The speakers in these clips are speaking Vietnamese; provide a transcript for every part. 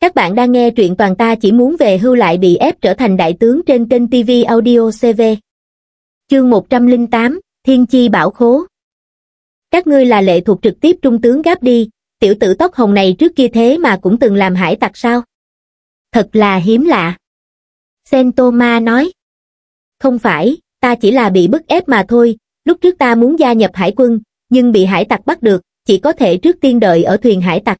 Các bạn đang nghe truyện toàn ta chỉ muốn về hưu lại bị ép trở thành đại tướng trên kênh TV Audio CV. Chương 108, Thiên Chi Bảo Khố Các ngươi là lệ thuộc trực tiếp trung tướng gáp đi, tiểu tử tóc hồng này trước kia thế mà cũng từng làm hải tặc sao? Thật là hiếm lạ. Sentoma nói. Không phải, ta chỉ là bị bức ép mà thôi, lúc trước ta muốn gia nhập hải quân, nhưng bị hải tặc bắt được, chỉ có thể trước tiên đợi ở thuyền hải tặc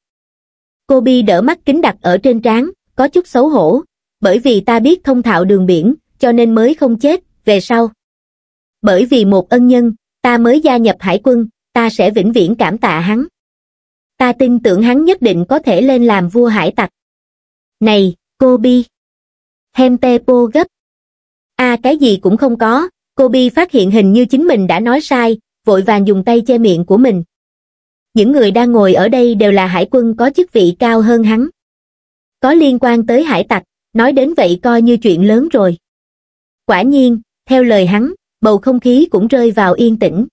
cô bi đỡ mắt kính đặt ở trên trán có chút xấu hổ bởi vì ta biết thông thạo đường biển cho nên mới không chết về sau bởi vì một ân nhân ta mới gia nhập hải quân ta sẽ vĩnh viễn cảm tạ hắn ta tin tưởng hắn nhất định có thể lên làm vua hải tặc này cô bi hem te po gấp a à, cái gì cũng không có cô bi phát hiện hình như chính mình đã nói sai vội vàng dùng tay che miệng của mình những người đang ngồi ở đây đều là hải quân có chức vị cao hơn hắn có liên quan tới hải tặc nói đến vậy coi như chuyện lớn rồi quả nhiên theo lời hắn bầu không khí cũng rơi vào yên tĩnh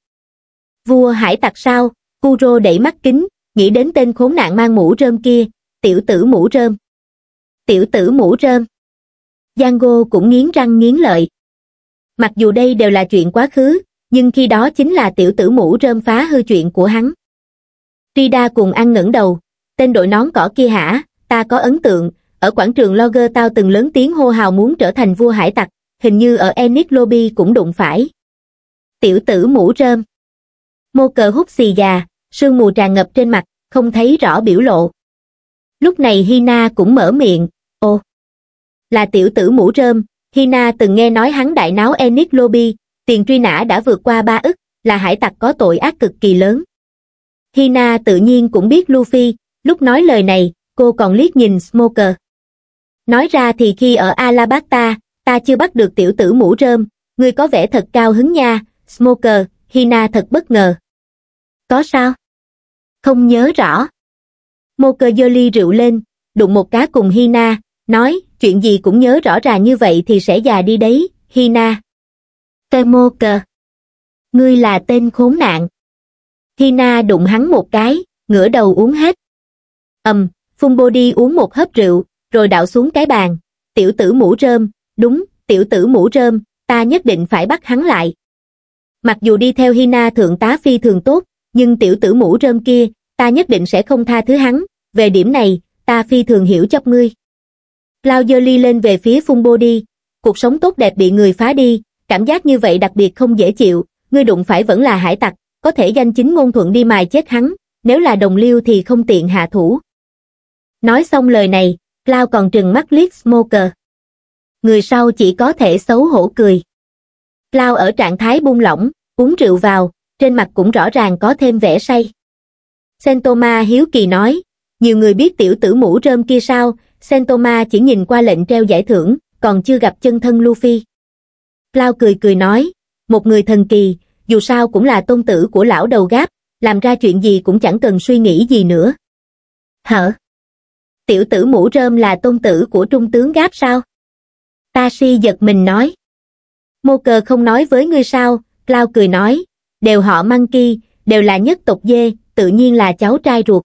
vua hải tặc sao Kuro đẩy mắt kính, nghĩ đến tên khốn nạn mang mũ rơm kia, tiểu tử mũ rơm. Tiểu tử mũ rơm. Django cũng nghiến răng nghiến lợi. Mặc dù đây đều là chuyện quá khứ, nhưng khi đó chính là tiểu tử mũ rơm phá hư chuyện của hắn rida cùng ăn ngẩng đầu tên đội nón cỏ kia hả ta có ấn tượng ở quảng trường logger tao từng lớn tiếng hô hào muốn trở thành vua hải tặc hình như ở enid lobby cũng đụng phải tiểu tử mũ rơm mô cờ hút xì gà sương mù tràn ngập trên mặt không thấy rõ biểu lộ lúc này hina cũng mở miệng ô là tiểu tử mũ rơm hina từng nghe nói hắn đại náo enid lobby tiền truy nã đã vượt qua ba ức là hải tặc có tội ác cực kỳ lớn Hina tự nhiên cũng biết Luffy, lúc nói lời này, cô còn liếc nhìn Smoker. Nói ra thì khi ở Alabasta, ta chưa bắt được tiểu tử mũ rơm, ngươi có vẻ thật cao hứng nha, Smoker, Hina thật bất ngờ. Có sao? Không nhớ rõ. Smoker dơ ly rượu lên, đụng một cá cùng Hina, nói, chuyện gì cũng nhớ rõ ràng như vậy thì sẽ già đi đấy, Hina. Tê Moker. Ngươi là tên khốn nạn hina đụng hắn một cái ngửa đầu uống hết ầm um, phun đi uống một hớp rượu rồi đảo xuống cái bàn tiểu tử mũ rơm đúng tiểu tử mũ rơm ta nhất định phải bắt hắn lại mặc dù đi theo hina thượng tá phi thường tốt nhưng tiểu tử mũ rơm kia ta nhất định sẽ không tha thứ hắn về điểm này ta phi thường hiểu chấp ngươi lao dơ ly lên về phía phun đi cuộc sống tốt đẹp bị người phá đi cảm giác như vậy đặc biệt không dễ chịu ngươi đụng phải vẫn là hải tặc có thể danh chính ngôn thuận đi mài chết hắn, nếu là đồng liêu thì không tiện hạ thủ. Nói xong lời này, Lao còn trừng mắt liếc Smoker. Người sau chỉ có thể xấu hổ cười. Lao ở trạng thái buông lỏng, uống rượu vào, trên mặt cũng rõ ràng có thêm vẻ say. Sentoma hiếu kỳ nói, nhiều người biết tiểu tử mũ rơm kia sao, Sentoma chỉ nhìn qua lệnh treo giải thưởng, còn chưa gặp chân thân Luffy. Lao cười cười nói, một người thần kỳ, dù sao cũng là tôn tử của lão đầu gáp, làm ra chuyện gì cũng chẳng cần suy nghĩ gì nữa. Hở? Tiểu tử mũ rơm là tôn tử của trung tướng gáp sao? Ta si giật mình nói. Mô cờ không nói với ngươi sao, Lao cười nói, đều họ măng ki, đều là nhất tộc dê, tự nhiên là cháu trai ruột.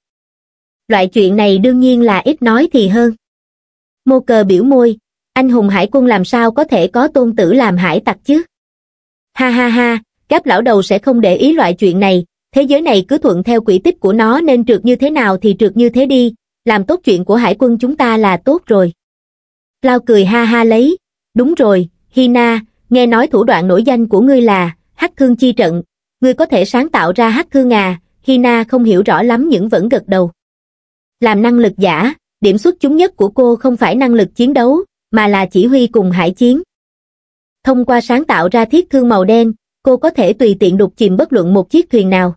Loại chuyện này đương nhiên là ít nói thì hơn. Mô cờ biểu môi, anh hùng hải quân làm sao có thể có tôn tử làm hải tặc chứ? Ha ha ha, Cáp lão đầu sẽ không để ý loại chuyện này, thế giới này cứ thuận theo quỹ tích của nó nên trượt như thế nào thì trượt như thế đi, làm tốt chuyện của hải quân chúng ta là tốt rồi. Lao cười ha ha lấy, đúng rồi, Hina, nghe nói thủ đoạn nổi danh của ngươi là hắc thương chi trận, ngươi có thể sáng tạo ra hắc thương à, Hina không hiểu rõ lắm những vẫn gật đầu. Làm năng lực giả, điểm xuất chúng nhất của cô không phải năng lực chiến đấu, mà là chỉ huy cùng hải chiến. Thông qua sáng tạo ra thiết thương màu đen, cô có thể tùy tiện đục chìm bất luận một chiếc thuyền nào.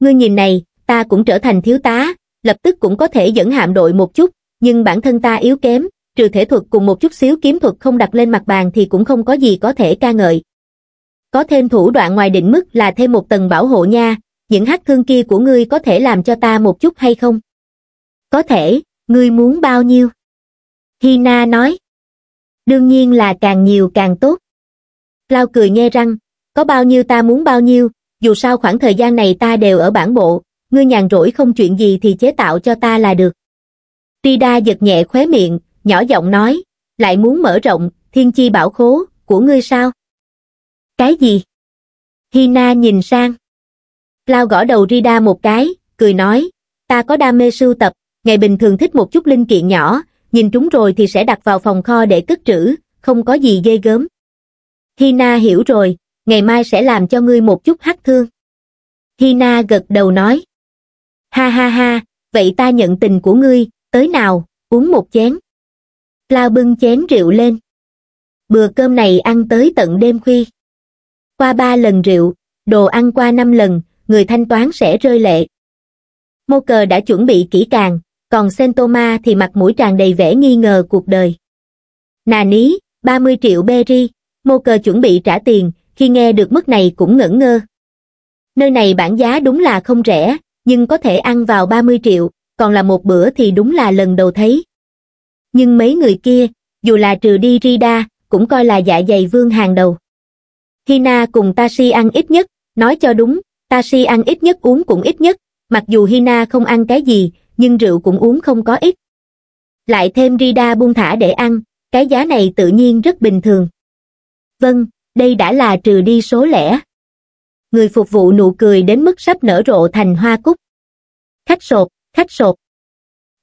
Ngươi nhìn này, ta cũng trở thành thiếu tá, lập tức cũng có thể dẫn hạm đội một chút, nhưng bản thân ta yếu kém, trừ thể thuật cùng một chút xíu kiếm thuật không đặt lên mặt bàn thì cũng không có gì có thể ca ngợi. Có thêm thủ đoạn ngoài định mức là thêm một tầng bảo hộ nha, những hát thương kia của ngươi có thể làm cho ta một chút hay không? Có thể, ngươi muốn bao nhiêu? Hina nói. Đương nhiên là càng nhiều càng tốt. Lao cười nghe răng, có bao nhiêu ta muốn bao nhiêu, dù sao khoảng thời gian này ta đều ở bản bộ, ngươi nhàn rỗi không chuyện gì thì chế tạo cho ta là được. Ti đa giật nhẹ khóe miệng, nhỏ giọng nói, lại muốn mở rộng, thiên chi bảo khố, của ngươi sao? Cái gì? Hina nhìn sang. Lao gõ đầu Rida một cái, cười nói, ta có đam mê sưu tập, ngày bình thường thích một chút linh kiện nhỏ, nhìn chúng rồi thì sẽ đặt vào phòng kho để cất trữ, không có gì ghê gớm. Hina hiểu rồi, ngày mai sẽ làm cho ngươi một chút hắc thương. Hina gật đầu nói. Ha ha ha, vậy ta nhận tình của ngươi, tới nào, uống một chén. Lao bưng chén rượu lên. Bữa cơm này ăn tới tận đêm khuya. Qua ba lần rượu, đồ ăn qua năm lần, người thanh toán sẽ rơi lệ. Mô cờ đã chuẩn bị kỹ càng, còn Sentoma thì mặt mũi tràn đầy vẻ nghi ngờ cuộc đời. Nà ní, 30 triệu beri, mô cờ chuẩn bị trả tiền, khi nghe được mức này cũng ngẩn ngơ. Nơi này bản giá đúng là không rẻ, nhưng có thể ăn vào 30 triệu, còn là một bữa thì đúng là lần đầu thấy. Nhưng mấy người kia, dù là trừ đi Rida, cũng coi là dạ dày vương hàng đầu. Hina cùng Tashi ăn ít nhất, nói cho đúng, Tashi ăn ít nhất uống cũng ít nhất, mặc dù Hina không ăn cái gì, nhưng rượu cũng uống không có ít. Lại thêm Rida buông thả để ăn, cái giá này tự nhiên rất bình thường. Vâng, đây đã là trừ đi số lẻ. Người phục vụ nụ cười đến mức sắp nở rộ thành hoa cúc. Khách sộp khách sộp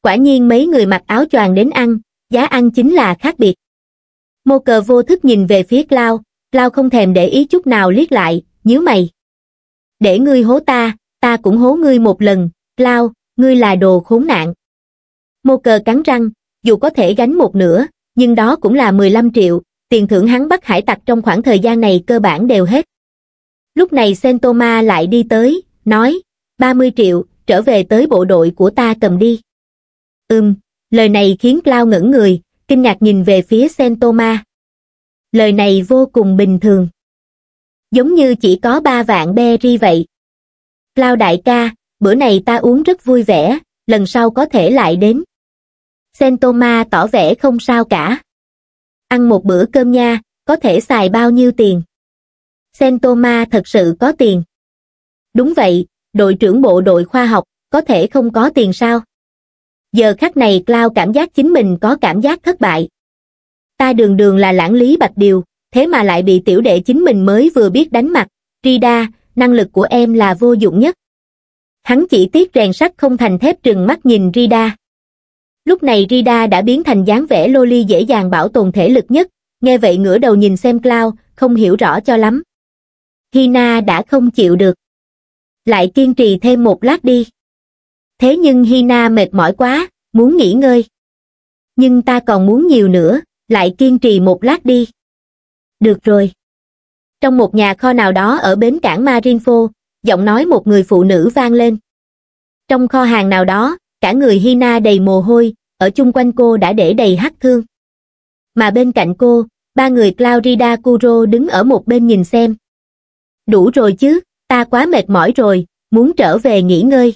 Quả nhiên mấy người mặc áo choàng đến ăn, giá ăn chính là khác biệt. Mô cờ vô thức nhìn về phía Lao, Lao không thèm để ý chút nào liếc lại, nhíu mày. Để ngươi hố ta, ta cũng hố ngươi một lần, Lao, ngươi là đồ khốn nạn. Mô cờ cắn răng, dù có thể gánh một nửa, nhưng đó cũng là 15 triệu, tiền thưởng hắn bắt hải tặc trong khoảng thời gian này cơ bản đều hết. Lúc này Sentoma lại đi tới, nói, 30 triệu, trở về tới bộ đội của ta cầm đi. Ừm, lời này khiến clau ngẩn người, kinh ngạc nhìn về phía Sentoma. Lời này vô cùng bình thường. Giống như chỉ có ba vạn berry vậy. clau đại ca, bữa này ta uống rất vui vẻ, lần sau có thể lại đến. Sentoma tỏ vẻ không sao cả ăn một bữa cơm nha, có thể xài bao nhiêu tiền. Sentoma thật sự có tiền. Đúng vậy, đội trưởng bộ đội khoa học, có thể không có tiền sao? Giờ khắc này Cloud cảm giác chính mình có cảm giác thất bại. Ta đường đường là lãng lý bạch điều, thế mà lại bị tiểu đệ chính mình mới vừa biết đánh mặt. Rida, năng lực của em là vô dụng nhất. Hắn chỉ tiếc rèn sắt không thành thép trừng mắt nhìn Rida lúc này Rida đã biến thành dáng vẻ loli dễ dàng bảo tồn thể lực nhất, nghe vậy ngửa đầu nhìn xem Cloud, không hiểu rõ cho lắm. Hina đã không chịu được. Lại kiên trì thêm một lát đi. Thế nhưng Hina mệt mỏi quá, muốn nghỉ ngơi. Nhưng ta còn muốn nhiều nữa, lại kiên trì một lát đi. Được rồi. Trong một nhà kho nào đó ở bến cảng Marinfo, giọng nói một người phụ nữ vang lên. Trong kho hàng nào đó, cả người Hina đầy mồ hôi, ở chung quanh cô đã để đầy hắc thương. Mà bên cạnh cô, ba người Claudida Kuro đứng ở một bên nhìn xem. Đủ rồi chứ, ta quá mệt mỏi rồi, muốn trở về nghỉ ngơi.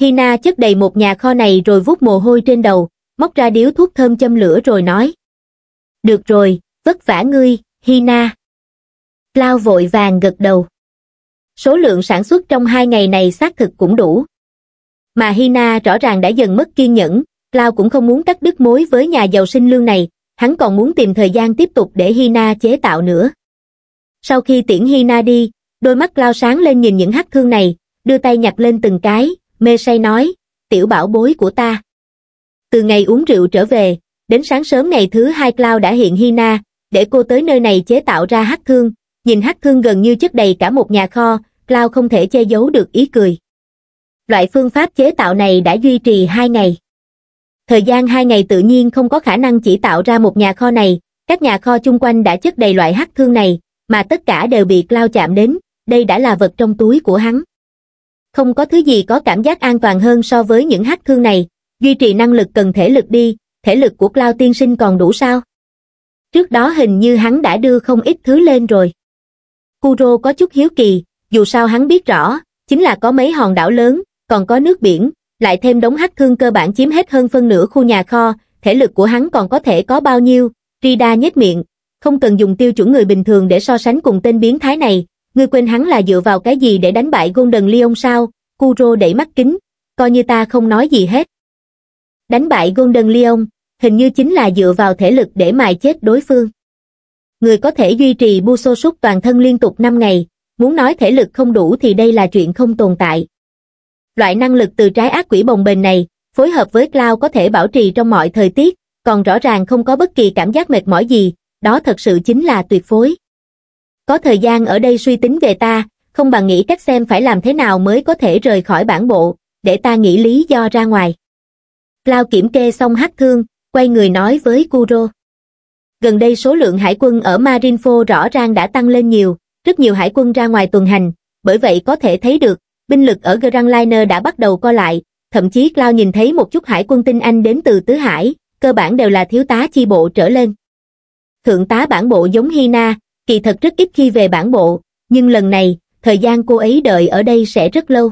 Hina chất đầy một nhà kho này rồi vút mồ hôi trên đầu, móc ra điếu thuốc thơm châm lửa rồi nói. Được rồi, vất vả ngươi, Hina. Clau vội vàng gật đầu. Số lượng sản xuất trong hai ngày này xác thực cũng đủ, mà Hina rõ ràng đã dần mất kiên nhẫn, Lao cũng không muốn cắt đứt mối với nhà giàu sinh lương này, hắn còn muốn tìm thời gian tiếp tục để Hina chế tạo nữa. Sau khi tiễn Hina đi, đôi mắt Lao sáng lên nhìn những hắc thương này, đưa tay nhặt lên từng cái, mê say nói, tiểu bảo bối của ta. Từ ngày uống rượu trở về, đến sáng sớm ngày thứ hai Cloud đã hiện Hina, để cô tới nơi này chế tạo ra hắc thương, nhìn hắc thương gần như chất đầy cả một nhà kho, Cloud không thể che giấu được ý cười loại phương pháp chế tạo này đã duy trì hai ngày. Thời gian hai ngày tự nhiên không có khả năng chỉ tạo ra một nhà kho này, các nhà kho chung quanh đã chất đầy loại hắc thương này, mà tất cả đều bị lao chạm đến, đây đã là vật trong túi của hắn. Không có thứ gì có cảm giác an toàn hơn so với những hắc thương này, duy trì năng lực cần thể lực đi, thể lực của lao tiên sinh còn đủ sao? Trước đó hình như hắn đã đưa không ít thứ lên rồi. Kuro có chút hiếu kỳ, dù sao hắn biết rõ, chính là có mấy hòn đảo lớn, còn có nước biển, lại thêm đống hắc thương cơ bản chiếm hết hơn phân nửa khu nhà kho, thể lực của hắn còn có thể có bao nhiêu, Rida nhếch miệng, không cần dùng tiêu chuẩn người bình thường để so sánh cùng tên biến thái này, ngươi quên hắn là dựa vào cái gì để đánh bại Golden Leon sao, Kuro đẩy mắt kính, coi như ta không nói gì hết. Đánh bại Golden Leon, hình như chính là dựa vào thể lực để mài chết đối phương. Người có thể duy trì bu xô súc toàn thân liên tục 5 ngày, muốn nói thể lực không đủ thì đây là chuyện không tồn tại, loại năng lực từ trái ác quỷ bồng bềnh này, phối hợp với Cloud có thể bảo trì trong mọi thời tiết, còn rõ ràng không có bất kỳ cảm giác mệt mỏi gì, đó thật sự chính là tuyệt phối. Có thời gian ở đây suy tính về ta, không bằng nghĩ cách xem phải làm thế nào mới có thể rời khỏi bản bộ, để ta nghĩ lý do ra ngoài. Cloud kiểm kê xong hắc thương, quay người nói với Kuro. Gần đây số lượng hải quân ở Marinfo rõ ràng đã tăng lên nhiều, rất nhiều hải quân ra ngoài tuần hành, bởi vậy có thể thấy được, binh lực ở Grand đã bắt đầu co lại, thậm chí Cloud nhìn thấy một chút hải quân tinh Anh đến từ Tứ Hải, cơ bản đều là thiếu tá chi bộ trở lên. Thượng tá bản bộ giống Hina, kỳ thật rất ít khi về bản bộ, nhưng lần này, thời gian cô ấy đợi ở đây sẽ rất lâu.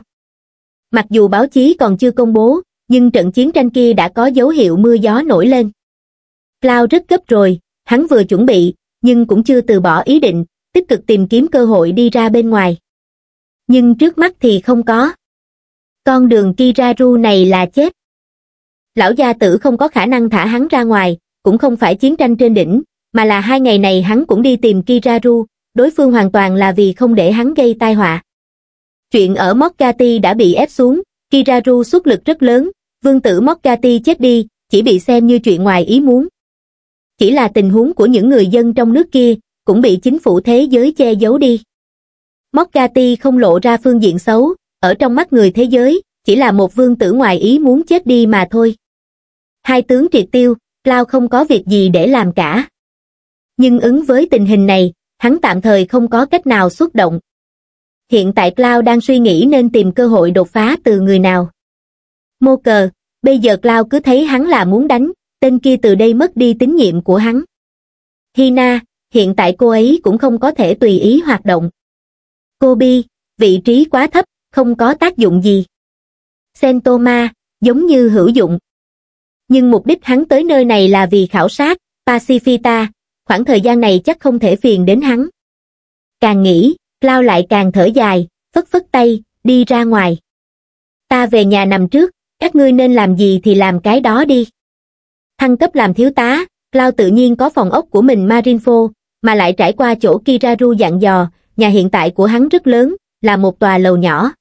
Mặc dù báo chí còn chưa công bố, nhưng trận chiến tranh kia đã có dấu hiệu mưa gió nổi lên. Cloud rất gấp rồi, hắn vừa chuẩn bị, nhưng cũng chưa từ bỏ ý định, tích cực tìm kiếm cơ hội đi ra bên ngoài nhưng trước mắt thì không có. Con đường Kiraru này là chết. Lão gia tử không có khả năng thả hắn ra ngoài, cũng không phải chiến tranh trên đỉnh, mà là hai ngày này hắn cũng đi tìm Kiraru, đối phương hoàn toàn là vì không để hắn gây tai họa. Chuyện ở Mokati đã bị ép xuống, Kiraru xuất lực rất lớn, vương tử Mokati chết đi, chỉ bị xem như chuyện ngoài ý muốn. Chỉ là tình huống của những người dân trong nước kia, cũng bị chính phủ thế giới che giấu đi. Mokati không lộ ra phương diện xấu, ở trong mắt người thế giới, chỉ là một vương tử ngoài ý muốn chết đi mà thôi. Hai tướng triệt tiêu, Lao không có việc gì để làm cả. Nhưng ứng với tình hình này, hắn tạm thời không có cách nào xuất động. Hiện tại Cloud đang suy nghĩ nên tìm cơ hội đột phá từ người nào. Mô cờ, bây giờ Cloud cứ thấy hắn là muốn đánh, tên kia từ đây mất đi tín nhiệm của hắn. Hina, hiện tại cô ấy cũng không có thể tùy ý hoạt động. Kobe, vị trí quá thấp, không có tác dụng gì. Sentoma, giống như hữu dụng. Nhưng mục đích hắn tới nơi này là vì khảo sát, Pacifita, khoảng thời gian này chắc không thể phiền đến hắn. Càng nghĩ, Lao lại càng thở dài, phất phất tay, đi ra ngoài. Ta về nhà nằm trước, các ngươi nên làm gì thì làm cái đó đi. Thăng cấp làm thiếu tá, Lao tự nhiên có phòng ốc của mình Marinfo, mà lại trải qua chỗ Kiraru dặn dò, nhà hiện tại của hắn rất lớn, là một tòa lầu nhỏ.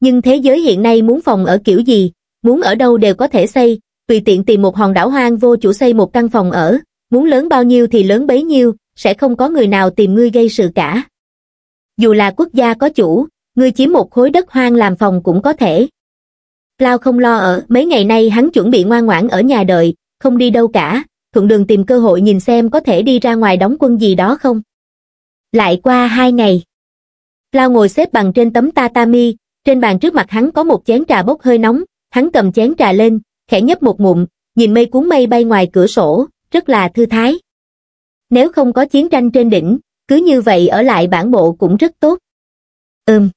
Nhưng thế giới hiện nay muốn phòng ở kiểu gì, muốn ở đâu đều có thể xây, tùy tiện tìm một hòn đảo hoang vô chủ xây một căn phòng ở, muốn lớn bao nhiêu thì lớn bấy nhiêu, sẽ không có người nào tìm ngươi gây sự cả. Dù là quốc gia có chủ, ngươi chiếm một khối đất hoang làm phòng cũng có thể. Lao không lo ở, mấy ngày nay hắn chuẩn bị ngoan ngoãn ở nhà đợi, không đi đâu cả, thuận đường tìm cơ hội nhìn xem có thể đi ra ngoài đóng quân gì đó không. Lại qua hai ngày. Lao ngồi xếp bằng trên tấm tatami, trên bàn trước mặt hắn có một chén trà bốc hơi nóng, hắn cầm chén trà lên, khẽ nhấp một ngụm, nhìn mây cuốn mây bay ngoài cửa sổ, rất là thư thái. Nếu không có chiến tranh trên đỉnh, cứ như vậy ở lại bản bộ cũng rất tốt. Ừm.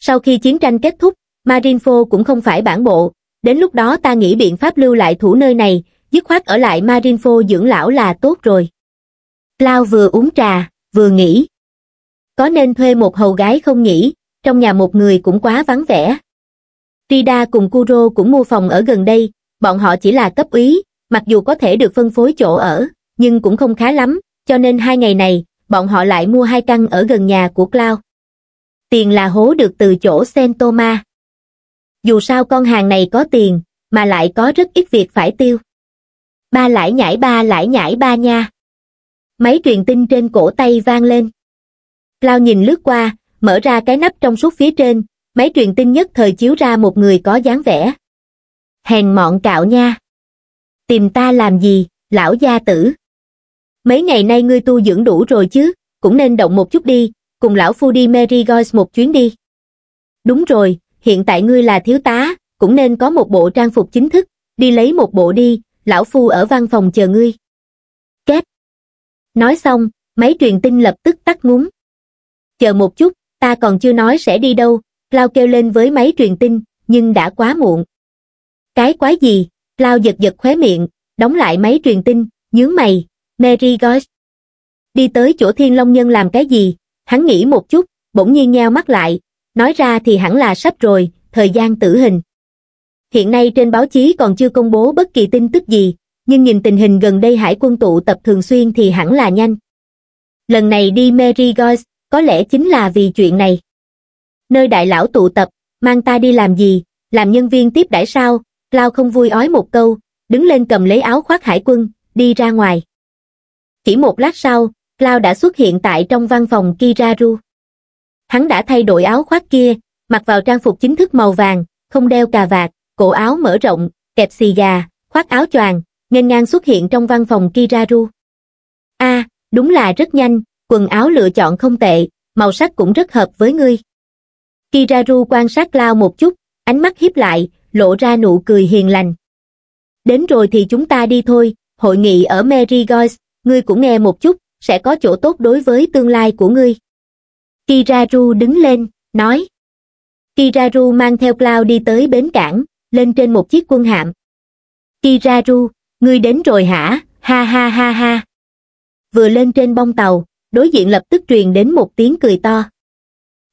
Sau khi chiến tranh kết thúc, Marinfo cũng không phải bản bộ, đến lúc đó ta nghĩ biện pháp lưu lại thủ nơi này, dứt khoát ở lại Marinfo dưỡng lão là tốt rồi. Lao vừa uống trà, vừa nghĩ. Có nên thuê một hầu gái không nhỉ, trong nhà một người cũng quá vắng vẻ. Rida cùng Kuro cũng mua phòng ở gần đây, bọn họ chỉ là cấp úy, mặc dù có thể được phân phối chỗ ở, nhưng cũng không khá lắm, cho nên hai ngày này, bọn họ lại mua hai căn ở gần nhà của Cloud. Tiền là hố được từ chỗ Sentoma. Dù sao con hàng này có tiền, mà lại có rất ít việc phải tiêu. Ba lãi nhảy ba lãi nhảy ba nha máy truyền tin trên cổ tay vang lên lao nhìn lướt qua mở ra cái nắp trong suốt phía trên máy truyền tin nhất thời chiếu ra một người có dáng vẻ hèn mọn cạo nha tìm ta làm gì lão gia tử mấy ngày nay ngươi tu dưỡng đủ rồi chứ cũng nên động một chút đi cùng lão phu đi mary goys một chuyến đi đúng rồi hiện tại ngươi là thiếu tá cũng nên có một bộ trang phục chính thức đi lấy một bộ đi lão phu ở văn phòng chờ ngươi nói xong máy truyền tin lập tức tắt ngúm chờ một chút ta còn chưa nói sẽ đi đâu lao kêu lên với máy truyền tin nhưng đã quá muộn cái quái gì lao giật giật khóe miệng đóng lại máy truyền tin nhướng mày mary gosh đi tới chỗ thiên long nhân làm cái gì hắn nghĩ một chút bỗng nhiên nheo mắt lại nói ra thì hẳn là sắp rồi thời gian tử hình hiện nay trên báo chí còn chưa công bố bất kỳ tin tức gì nhưng nhìn tình hình gần đây hải quân tụ tập thường xuyên thì hẳn là nhanh. Lần này đi Marygold, có lẽ chính là vì chuyện này. Nơi đại lão tụ tập, mang ta đi làm gì, làm nhân viên tiếp đãi sao, Lao không vui ói một câu, đứng lên cầm lấy áo khoác hải quân, đi ra ngoài. Chỉ một lát sau, Lao đã xuất hiện tại trong văn phòng Kiraru. Hắn đã thay đổi áo khoác kia, mặc vào trang phục chính thức màu vàng, không đeo cà vạt, cổ áo mở rộng, kẹp xì gà, khoác áo choàng, nghênh ngang xuất hiện trong văn phòng Kiraru. a à, đúng là rất nhanh, quần áo lựa chọn không tệ, màu sắc cũng rất hợp với ngươi. Kiraru quan sát Lao một chút, ánh mắt hiếp lại, lộ ra nụ cười hiền lành. Đến rồi thì chúng ta đi thôi, hội nghị ở Marygois, ngươi cũng nghe một chút, sẽ có chỗ tốt đối với tương lai của ngươi. Kiraru đứng lên, nói. Kiraru mang theo Cloud đi tới bến cảng, lên trên một chiếc quân hạm. Kiraru, ngươi đến rồi hả ha ha ha ha vừa lên trên bông tàu đối diện lập tức truyền đến một tiếng cười to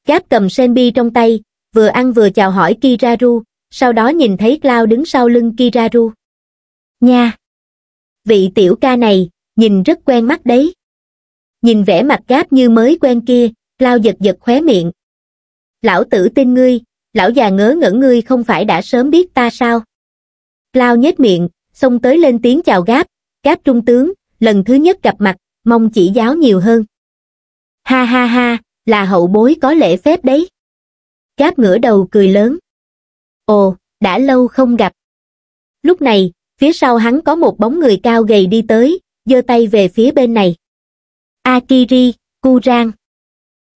Cáp cầm senbi trong tay vừa ăn vừa chào hỏi kiraru sau đó nhìn thấy cloud đứng sau lưng kiraru nha vị tiểu ca này nhìn rất quen mắt đấy nhìn vẻ mặt Cáp như mới quen kia cloud giật giật khóe miệng lão tử tin ngươi lão già ngớ ngẩn ngươi không phải đã sớm biết ta sao cloud nhếch miệng xông tới lên tiếng chào gáp gáp trung tướng lần thứ nhất gặp mặt mong chỉ giáo nhiều hơn ha ha ha là hậu bối có lễ phép đấy gáp ngửa đầu cười lớn ồ đã lâu không gặp lúc này phía sau hắn có một bóng người cao gầy đi tới giơ tay về phía bên này akiri kurang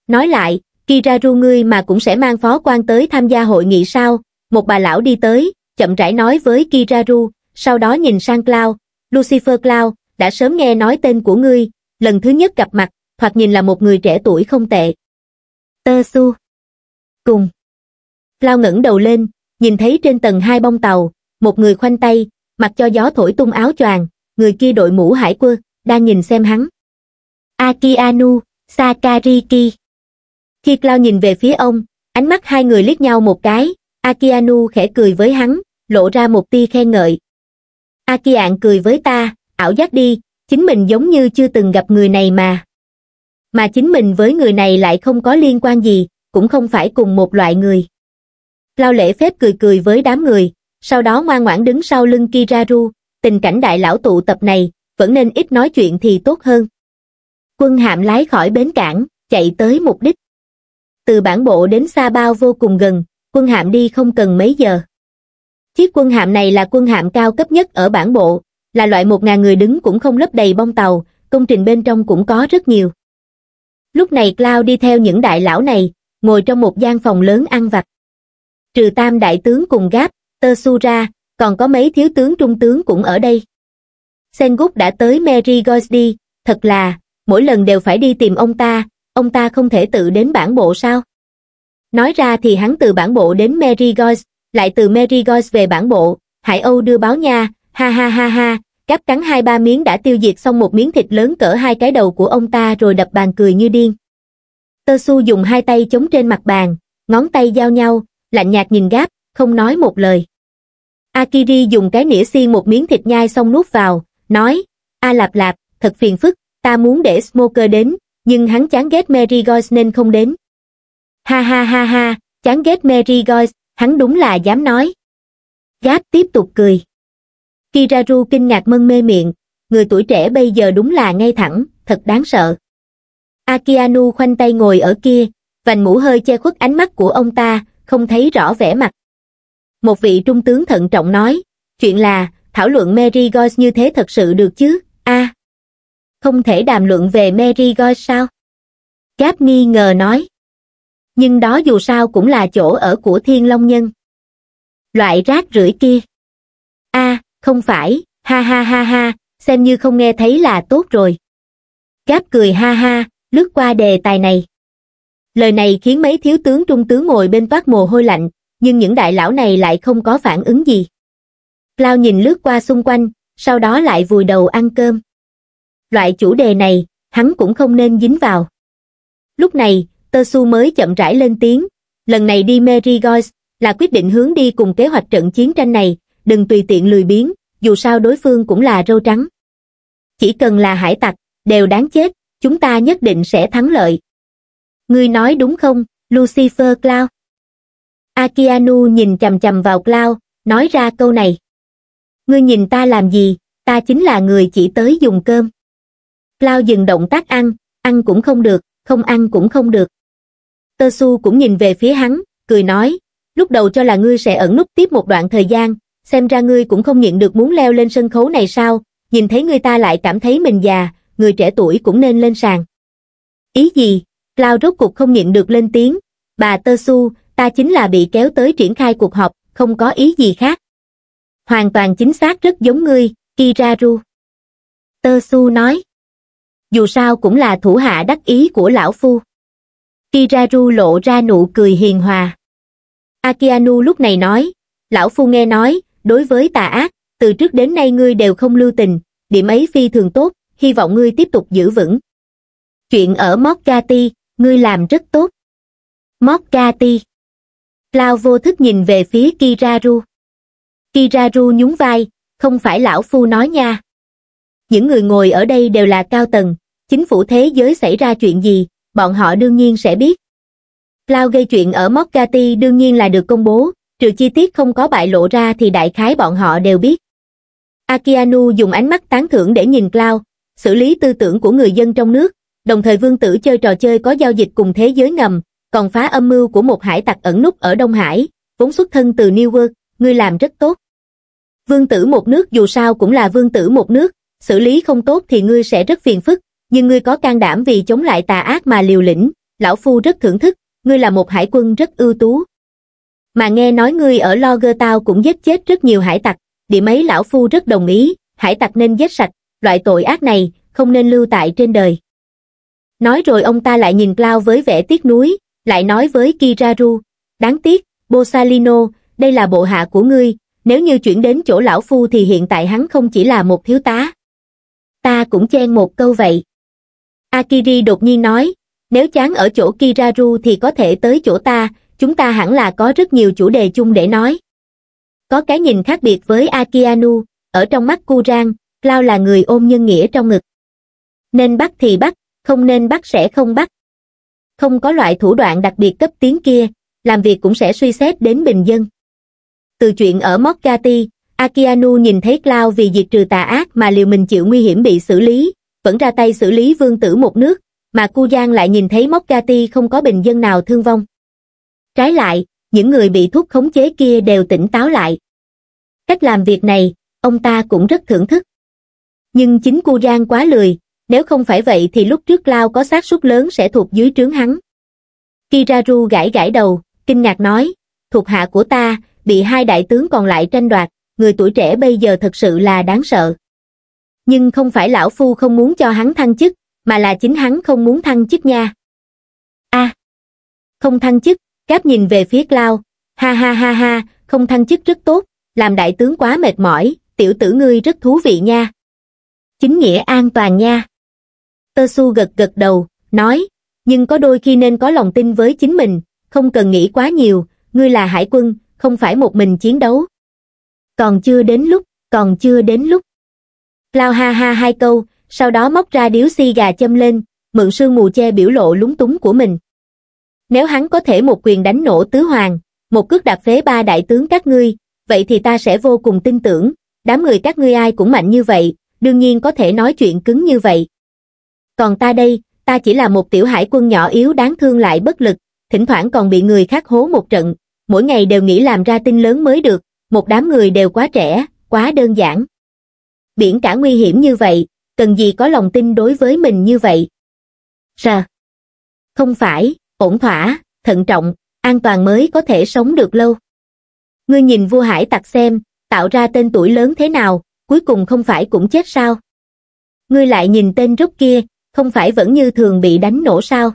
nói lại kiraru ngươi mà cũng sẽ mang phó quan tới tham gia hội nghị sao một bà lão đi tới chậm rãi nói với kiraru sau đó nhìn sang Cloud, Lucifer Cloud, đã sớm nghe nói tên của ngươi, lần thứ nhất gặp mặt, thoạt nhìn là một người trẻ tuổi không tệ. Tơ su. Cùng. Cloud ngẩng đầu lên, nhìn thấy trên tầng hai bông tàu, một người khoanh tay, mặc cho gió thổi tung áo choàng, người kia đội mũ hải quân, đang nhìn xem hắn. Akianu, Sakariki. Khi Cloud nhìn về phía ông, ánh mắt hai người liếc nhau một cái, Akianu khẽ cười với hắn, lộ ra một tia khen ngợi, a ki cười với ta ảo giác đi chính mình giống như chưa từng gặp người này mà mà chính mình với người này lại không có liên quan gì cũng không phải cùng một loại người lao lễ phép cười cười với đám người sau đó ngoan ngoãn đứng sau lưng kiraru tình cảnh đại lão tụ tập này vẫn nên ít nói chuyện thì tốt hơn quân hạm lái khỏi bến cảng chạy tới mục đích từ bản bộ đến sa bao vô cùng gần quân hạm đi không cần mấy giờ chiếc quân hạm này là quân hạm cao cấp nhất ở bản bộ là loại một ngàn người đứng cũng không lấp đầy bong tàu công trình bên trong cũng có rất nhiều lúc này cloud đi theo những đại lão này ngồi trong một gian phòng lớn ăn vặt trừ tam đại tướng cùng gáp tơ su ra còn có mấy thiếu tướng trung tướng cũng ở đây sengut đã tới mary goisdi thật là mỗi lần đều phải đi tìm ông ta ông ta không thể tự đến bản bộ sao nói ra thì hắn từ bản bộ đến mary gois lại từ Mary Goyce về bản bộ, Hải Âu đưa báo nha, ha ha ha ha, cắp cắn hai ba miếng đã tiêu diệt xong một miếng thịt lớn cỡ hai cái đầu của ông ta rồi đập bàn cười như điên. Tơ su dùng hai tay chống trên mặt bàn, ngón tay giao nhau, lạnh nhạt nhìn gáp, không nói một lời. Akiri dùng cái nĩa xi một miếng thịt nhai xong nuốt vào, nói, a lạp lạp, thật phiền phức, ta muốn để Smoker đến, nhưng hắn chán ghét Mary Goyce nên không đến. Ha ha ha ha, chán ghét Mary Goyce, hắn đúng là dám nói. Gáp tiếp tục cười. Kiraru kinh ngạc mân mê miệng, người tuổi trẻ bây giờ đúng là ngay thẳng, thật đáng sợ. Akianu khoanh tay ngồi ở kia, vành mũ hơi che khuất ánh mắt của ông ta, không thấy rõ vẻ mặt. Một vị trung tướng thận trọng nói, chuyện là, thảo luận Mary Goyce như thế thật sự được chứ, a Không thể đàm luận về Mary Goyce sao? Gáp nghi ngờ nói nhưng đó dù sao cũng là chỗ ở của thiên long nhân loại rác rưởi kia a không phải ha ha ha ha xem như không nghe thấy là tốt rồi cáp cười ha ha lướt qua đề tài này lời này khiến mấy thiếu tướng trung tướng ngồi bên toát mồ hôi lạnh nhưng những đại lão này lại không có phản ứng gì lao nhìn lướt qua xung quanh sau đó lại vùi đầu ăn cơm loại chủ đề này hắn cũng không nên dính vào lúc này Tơ Su mới chậm rãi lên tiếng, lần này đi Merigois là quyết định hướng đi cùng kế hoạch trận chiến tranh này, đừng tùy tiện lười biếng, dù sao đối phương cũng là râu trắng. Chỉ cần là hải tặc, đều đáng chết, chúng ta nhất định sẽ thắng lợi. Ngươi nói đúng không, Lucifer Cloud? Akianu nhìn chầm chầm vào Cloud, nói ra câu này. Ngươi nhìn ta làm gì, ta chính là người chỉ tới dùng cơm. Cloud dừng động tác ăn, ăn cũng không được, không ăn cũng không được. Tơ Su cũng nhìn về phía hắn, cười nói, lúc đầu cho là ngươi sẽ ẩn nút tiếp một đoạn thời gian, xem ra ngươi cũng không nhịn được muốn leo lên sân khấu này sao, nhìn thấy người ta lại cảm thấy mình già, người trẻ tuổi cũng nên lên sàn. Ý gì? Cloud rốt cuộc không nhịn được lên tiếng, bà Tơ Su, ta chính là bị kéo tới triển khai cuộc họp, không có ý gì khác. Hoàn toàn chính xác rất giống ngươi, Kiraru. Tơ Su nói, dù sao cũng là thủ hạ đắc ý của lão phu. Kiraru lộ ra nụ cười hiền hòa. Akianu lúc này nói, lão phu nghe nói, đối với tà ác, từ trước đến nay ngươi đều không lưu tình, điểm ấy phi thường tốt, hy vọng ngươi tiếp tục giữ vững. Chuyện ở Mokati, ngươi làm rất tốt. Mokati. Lao vô thức nhìn về phía Kiraru. Kiraru nhún vai, không phải lão phu nói nha. Những người ngồi ở đây đều là cao tầng, chính phủ thế giới xảy ra chuyện gì, bọn họ đương nhiên sẽ biết. Lao gây chuyện ở Moscati đương nhiên là được công bố, trừ chi tiết không có bại lộ ra thì đại khái bọn họ đều biết. Akianu dùng ánh mắt tán thưởng để nhìn Cloud, xử lý tư tưởng của người dân trong nước, đồng thời vương tử chơi trò chơi có giao dịch cùng thế giới ngầm, còn phá âm mưu của một hải tặc ẩn nút ở Đông Hải, vốn xuất thân từ New York, ngươi làm rất tốt. Vương tử một nước dù sao cũng là vương tử một nước, xử lý không tốt thì ngươi sẽ rất phiền phức, nhưng ngươi có can đảm vì chống lại tà ác mà liều lĩnh, lão phu rất thưởng thức, ngươi là một hải quân rất ưu tú. Mà nghe nói ngươi ở lo gơ tao cũng giết chết rất nhiều hải tặc, điểm ấy lão phu rất đồng ý, hải tặc nên giết sạch, loại tội ác này không nên lưu tại trên đời. Nói rồi ông ta lại nhìn Cloud với vẻ tiếc nuối, lại nói với Kiraru, đáng tiếc, Bosalino, đây là bộ hạ của ngươi, nếu như chuyển đến chỗ lão phu thì hiện tại hắn không chỉ là một thiếu tá. Ta cũng chen một câu vậy. Akiri đột nhiên nói, nếu chán ở chỗ Kiraru thì có thể tới chỗ ta, chúng ta hẳn là có rất nhiều chủ đề chung để nói. Có cái nhìn khác biệt với Akianu, ở trong mắt Kurang, Lao là người ôm nhân nghĩa trong ngực. Nên bắt thì bắt, không nên bắt sẽ không bắt. Không có loại thủ đoạn đặc biệt cấp tiến kia, làm việc cũng sẽ suy xét đến bình dân. Từ chuyện ở Mokati, Akianu nhìn thấy Cloud vì diệt trừ tà ác mà liều mình chịu nguy hiểm bị xử lý, vẫn ra tay xử lý vương tử một nước, mà Cu Giang lại nhìn thấy Móc Gati không có bình dân nào thương vong. Trái lại, những người bị thuốc khống chế kia đều tỉnh táo lại. Cách làm việc này, ông ta cũng rất thưởng thức. Nhưng chính Cu Giang quá lười, nếu không phải vậy thì lúc trước Lao có xác suất lớn sẽ thuộc dưới trướng hắn. Kiraru gãi gãi đầu, kinh ngạc nói, thuộc hạ của ta, bị hai đại tướng còn lại tranh đoạt, người tuổi trẻ bây giờ thật sự là đáng sợ nhưng không phải lão phu không muốn cho hắn thăng chức, mà là chính hắn không muốn thăng chức nha. a không thăng chức, cáp nhìn về phía Cloud, ha ha ha ha, không thăng chức rất tốt, làm đại tướng quá mệt mỏi, tiểu tử ngươi rất thú vị nha. Chính nghĩa an toàn nha. Tơ su gật gật đầu, nói, nhưng có đôi khi nên có lòng tin với chính mình, không cần nghĩ quá nhiều, ngươi là hải quân, không phải một mình chiến đấu. Còn chưa đến lúc, còn chưa đến lúc. Lao ha ha hai câu, sau đó móc ra điếu xi gà châm lên, mượn sương mù che biểu lộ lúng túng của mình. Nếu hắn có thể một quyền đánh nổ tứ hoàng, một cước đạp phế ba đại tướng các ngươi, vậy thì ta sẽ vô cùng tin tưởng, đám người các ngươi ai cũng mạnh như vậy, đương nhiên có thể nói chuyện cứng như vậy. Còn ta đây, ta chỉ là một tiểu hải quân nhỏ yếu đáng thương lại bất lực, thỉnh thoảng còn bị người khác hố một trận, mỗi ngày đều nghĩ làm ra tin lớn mới được, một đám người đều quá trẻ, quá đơn giản biển cả nguy hiểm như vậy, cần gì có lòng tin đối với mình như vậy. Ra. Không phải, ổn thỏa, thận trọng, an toàn mới có thể sống được lâu. Ngươi nhìn vua hải tặc xem, tạo ra tên tuổi lớn thế nào, cuối cùng không phải cũng chết sao. Ngươi lại nhìn tên rút kia, không phải vẫn như thường bị đánh nổ sao.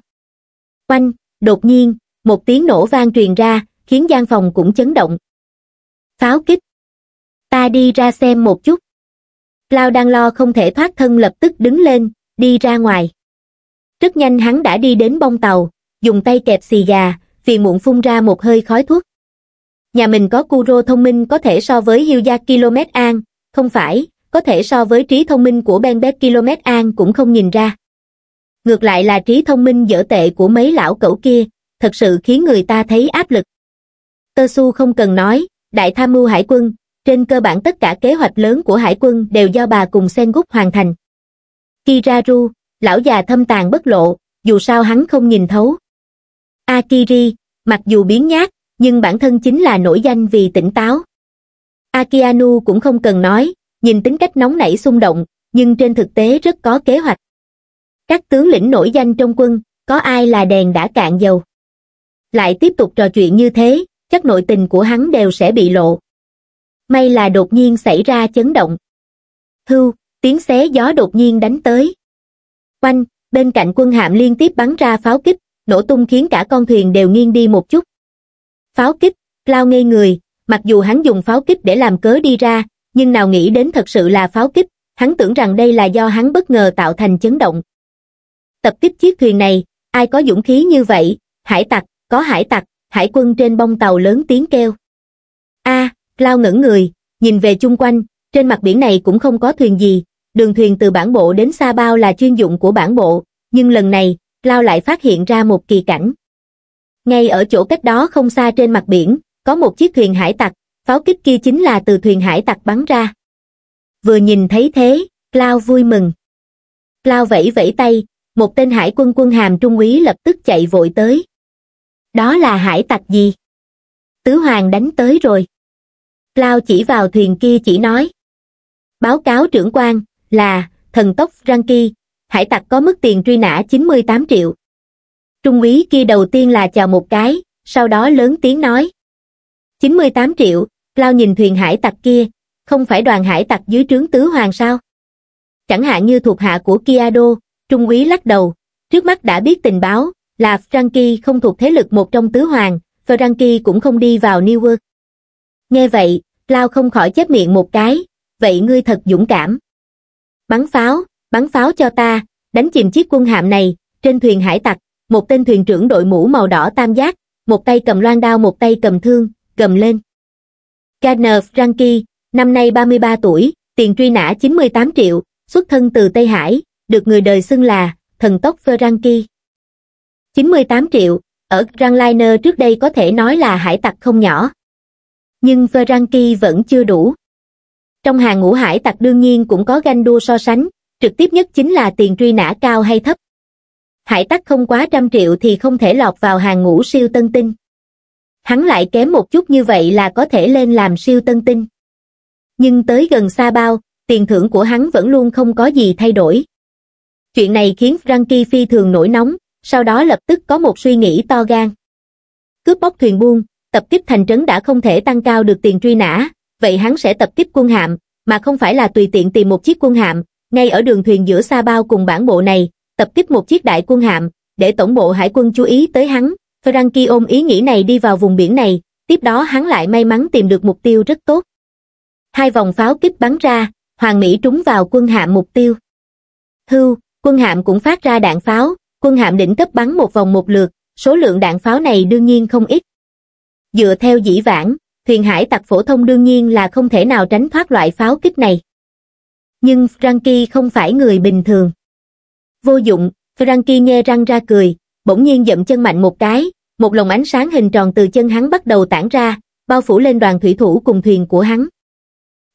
Quanh, đột nhiên, một tiếng nổ vang truyền ra, khiến gian phòng cũng chấn động. Pháo kích. Ta đi ra xem một chút lao đang lo không thể thoát thân lập tức đứng lên đi ra ngoài rất nhanh hắn đã đi đến bông tàu dùng tay kẹp xì gà vì muộn phun ra một hơi khói thuốc nhà mình có Kuro thông minh có thể so với Hyuga km an không phải có thể so với trí thông minh của Ben Benbet km an cũng không nhìn ra ngược lại là trí thông minh dở tệ của mấy lão cẩu kia thật sự khiến người ta thấy áp lực tơ su không cần nói đại tham mưu hải quân trên cơ bản tất cả kế hoạch lớn của hải quân đều do bà cùng sen gút hoàn thành kiraru lão già thâm tàn bất lộ dù sao hắn không nhìn thấu akiri mặc dù biến nhát nhưng bản thân chính là nổi danh vì tỉnh táo akianu cũng không cần nói nhìn tính cách nóng nảy xung động nhưng trên thực tế rất có kế hoạch các tướng lĩnh nổi danh trong quân có ai là đèn đã cạn dầu lại tiếp tục trò chuyện như thế chắc nội tình của hắn đều sẽ bị lộ may là đột nhiên xảy ra chấn động. Hưu, tiếng xé gió đột nhiên đánh tới. Quanh, bên cạnh quân hạm liên tiếp bắn ra pháo kích, nổ tung khiến cả con thuyền đều nghiêng đi một chút. Pháo kích, lao ngây người, mặc dù hắn dùng pháo kích để làm cớ đi ra, nhưng nào nghĩ đến thật sự là pháo kích, hắn tưởng rằng đây là do hắn bất ngờ tạo thành chấn động. Tập kích chiếc thuyền này, ai có dũng khí như vậy, hải tặc, có hải tặc, hải quân trên bông tàu lớn tiếng kêu. Lao ngẩng người, nhìn về chung quanh, trên mặt biển này cũng không có thuyền gì, đường thuyền từ bản bộ đến Sa Bao là chuyên dụng của bản bộ, nhưng lần này, Lao lại phát hiện ra một kỳ cảnh. Ngay ở chỗ cách đó không xa trên mặt biển, có một chiếc thuyền hải tặc, pháo kích kia chính là từ thuyền hải tặc bắn ra. Vừa nhìn thấy thế, Lao vui mừng. Lao vẫy vẫy tay, một tên hải quân quân hàm trung úy lập tức chạy vội tới. Đó là hải tặc gì? Tứ Hoàng đánh tới rồi. Lao chỉ vào thuyền kia chỉ nói. Báo cáo trưởng quan là thần tốc Ranki, hải tặc có mức tiền truy nã 98 triệu. Trung úy kia đầu tiên là chào một cái, sau đó lớn tiếng nói. 98 triệu, Lao nhìn thuyền hải tặc kia, không phải đoàn hải tặc dưới trướng tứ hoàng sao? Chẳng hạn như thuộc hạ của Kiado, Trung úy lắc đầu, trước mắt đã biết tình báo là Frankie không thuộc thế lực một trong tứ hoàng, Frankie cũng không đi vào New World. Nghe vậy, Lao không khỏi chép miệng một cái, vậy ngươi thật dũng cảm. Bắn pháo, bắn pháo cho ta, đánh chìm chiếc quân hạm này, trên thuyền hải tặc, một tên thuyền trưởng đội mũ màu đỏ tam giác, một tay cầm loan đao một tay cầm thương, cầm lên. Gardner Frankie, năm nay 33 tuổi, tiền truy nã 98 triệu, xuất thân từ Tây Hải, được người đời xưng là thần tốc Frankie. 98 triệu, ở Grand trước đây có thể nói là hải tặc không nhỏ nhưng Ferranki vẫn chưa đủ. Trong hàng ngũ hải tặc đương nhiên cũng có ganh đua so sánh, trực tiếp nhất chính là tiền truy nã cao hay thấp. Hải tặc không quá trăm triệu thì không thể lọt vào hàng ngũ siêu tân tinh. Hắn lại kém một chút như vậy là có thể lên làm siêu tân tinh. Nhưng tới gần xa bao, tiền thưởng của hắn vẫn luôn không có gì thay đổi. Chuyện này khiến Frankie phi thường nổi nóng, sau đó lập tức có một suy nghĩ to gan. Cướp bóc thuyền buôn, tập kích thành trấn đã không thể tăng cao được tiền truy nã, vậy hắn sẽ tập kích quân hạm, mà không phải là tùy tiện tìm một chiếc quân hạm, ngay ở đường thuyền giữa Sa Bao cùng bản bộ này, tập kích một chiếc đại quân hạm, để tổng bộ hải quân chú ý tới hắn. Frankie ôm ý nghĩ này đi vào vùng biển này, tiếp đó hắn lại may mắn tìm được mục tiêu rất tốt. Hai vòng pháo kích bắn ra, hoàng mỹ trúng vào quân hạm mục tiêu. Hưu, quân hạm cũng phát ra đạn pháo, quân hạm đỉnh cấp bắn một vòng một lượt, số lượng đạn pháo này đương nhiên không ít dựa theo dĩ vãng, thuyền hải tặc phổ thông đương nhiên là không thể nào tránh thoát loại pháo kích này. Nhưng Frankie không phải người bình thường. Vô dụng, Frankie nghe răng ra cười, bỗng nhiên giậm chân mạnh một cái, một lồng ánh sáng hình tròn từ chân hắn bắt đầu tản ra, bao phủ lên đoàn thủy thủ cùng thuyền của hắn.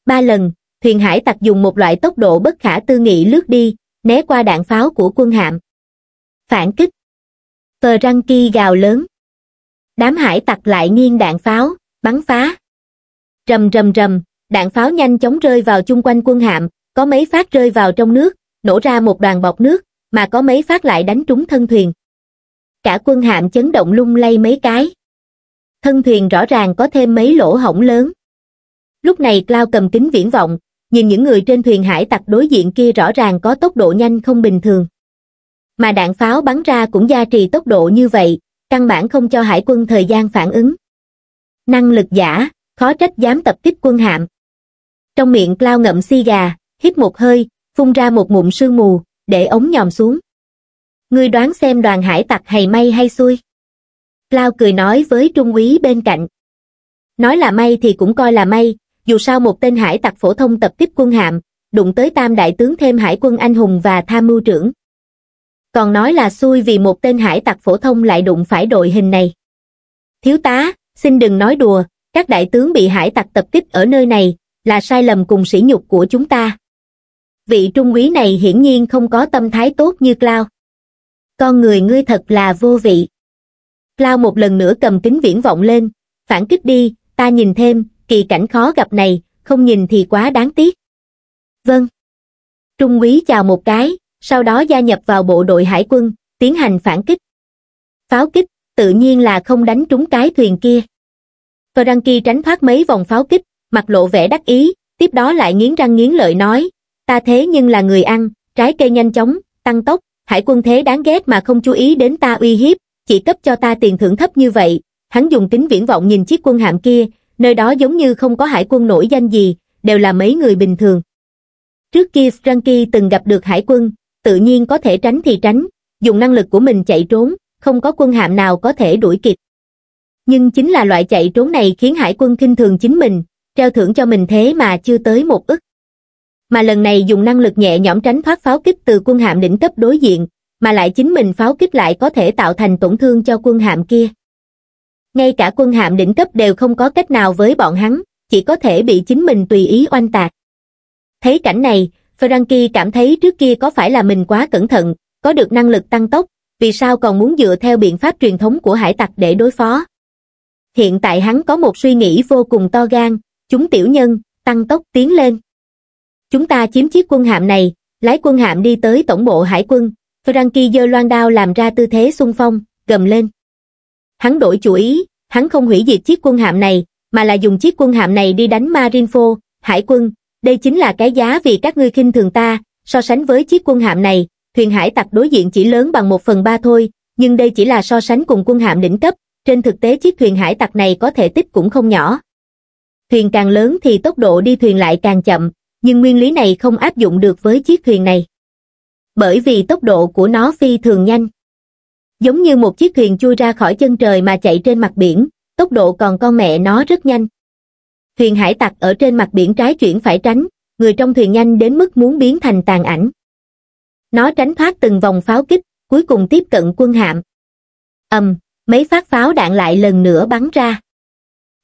Ba lần, thuyền hải tặc dùng một loại tốc độ bất khả tư nghị lướt đi, né qua đạn pháo của quân hạm. Phản kích. Frankie gào lớn đám hải tặc lại nghiêng đạn pháo bắn phá rầm rầm rầm đạn pháo nhanh chóng rơi vào chung quanh quân hạm có mấy phát rơi vào trong nước nổ ra một đoàn bọt nước mà có mấy phát lại đánh trúng thân thuyền cả quân hạm chấn động lung lay mấy cái thân thuyền rõ ràng có thêm mấy lỗ hổng lớn lúc này Cloud cầm kính viễn vọng nhìn những người trên thuyền hải tặc đối diện kia rõ ràng có tốc độ nhanh không bình thường mà đạn pháo bắn ra cũng gia trì tốc độ như vậy căn bản không cho hải quân thời gian phản ứng năng lực giả khó trách dám tập kích quân hạm trong miệng lao ngậm si gà hít một hơi phun ra một mụn sương mù để ống nhòm xuống ngươi đoán xem đoàn hải tặc hay may hay xui lao cười nói với trung úy bên cạnh nói là may thì cũng coi là may dù sao một tên hải tặc phổ thông tập kích quân hạm đụng tới tam đại tướng thêm hải quân anh hùng và tham mưu trưởng còn nói là xui vì một tên hải tặc phổ thông lại đụng phải đội hình này. Thiếu tá, xin đừng nói đùa, các đại tướng bị hải tặc tập kích ở nơi này là sai lầm cùng sỉ nhục của chúng ta. Vị trung úy này hiển nhiên không có tâm thái tốt như clau Con người ngươi thật là vô vị. clau một lần nữa cầm kính viễn vọng lên, phản kích đi, ta nhìn thêm, kỳ cảnh khó gặp này, không nhìn thì quá đáng tiếc. Vâng. Trung úy chào một cái, sau đó gia nhập vào bộ đội hải quân, tiến hành phản kích. Pháo kích, tự nhiên là không đánh trúng cái thuyền kia. Frankie tránh thoát mấy vòng pháo kích, mặt lộ vẻ đắc ý, tiếp đó lại nghiến răng nghiến lợi nói, ta thế nhưng là người ăn, trái cây nhanh chóng, tăng tốc, hải quân thế đáng ghét mà không chú ý đến ta uy hiếp, chỉ cấp cho ta tiền thưởng thấp như vậy. Hắn dùng kính viễn vọng nhìn chiếc quân hạm kia, nơi đó giống như không có hải quân nổi danh gì, đều là mấy người bình thường. Trước kia Frankie từng gặp được hải quân, tự nhiên có thể tránh thì tránh, dùng năng lực của mình chạy trốn, không có quân hạm nào có thể đuổi kịp. Nhưng chính là loại chạy trốn này khiến hải quân kinh thường chính mình, treo thưởng cho mình thế mà chưa tới một ức. Mà lần này dùng năng lực nhẹ nhõm tránh thoát pháo kích từ quân hạm đỉnh cấp đối diện, mà lại chính mình pháo kích lại có thể tạo thành tổn thương cho quân hạm kia. Ngay cả quân hạm đỉnh cấp đều không có cách nào với bọn hắn, chỉ có thể bị chính mình tùy ý oanh tạc. Thấy cảnh này, Frankie cảm thấy trước kia có phải là mình quá cẩn thận, có được năng lực tăng tốc, vì sao còn muốn dựa theo biện pháp truyền thống của hải tặc để đối phó. Hiện tại hắn có một suy nghĩ vô cùng to gan, chúng tiểu nhân, tăng tốc tiến lên. Chúng ta chiếm chiếc quân hạm này, lái quân hạm đi tới tổng bộ hải quân, Frankie dơ loan đao làm ra tư thế xung phong, gầm lên. Hắn đổi chủ ý, hắn không hủy diệt chiếc quân hạm này, mà là dùng chiếc quân hạm này đi đánh Marinfo hải quân, đây chính là cái giá vì các ngươi khinh thường ta, so sánh với chiếc quân hạm này, thuyền hải tặc đối diện chỉ lớn bằng một phần ba thôi, nhưng đây chỉ là so sánh cùng quân hạm đỉnh cấp, trên thực tế chiếc thuyền hải tặc này có thể tích cũng không nhỏ. Thuyền càng lớn thì tốc độ đi thuyền lại càng chậm, nhưng nguyên lý này không áp dụng được với chiếc thuyền này. Bởi vì tốc độ của nó phi thường nhanh. Giống như một chiếc thuyền chui ra khỏi chân trời mà chạy trên mặt biển, tốc độ còn con mẹ nó rất nhanh thuyền hải tặc ở trên mặt biển trái chuyển phải tránh người trong thuyền nhanh đến mức muốn biến thành tàn ảnh nó tránh thoát từng vòng pháo kích cuối cùng tiếp cận quân hạm ầm mấy phát pháo đạn lại lần nữa bắn ra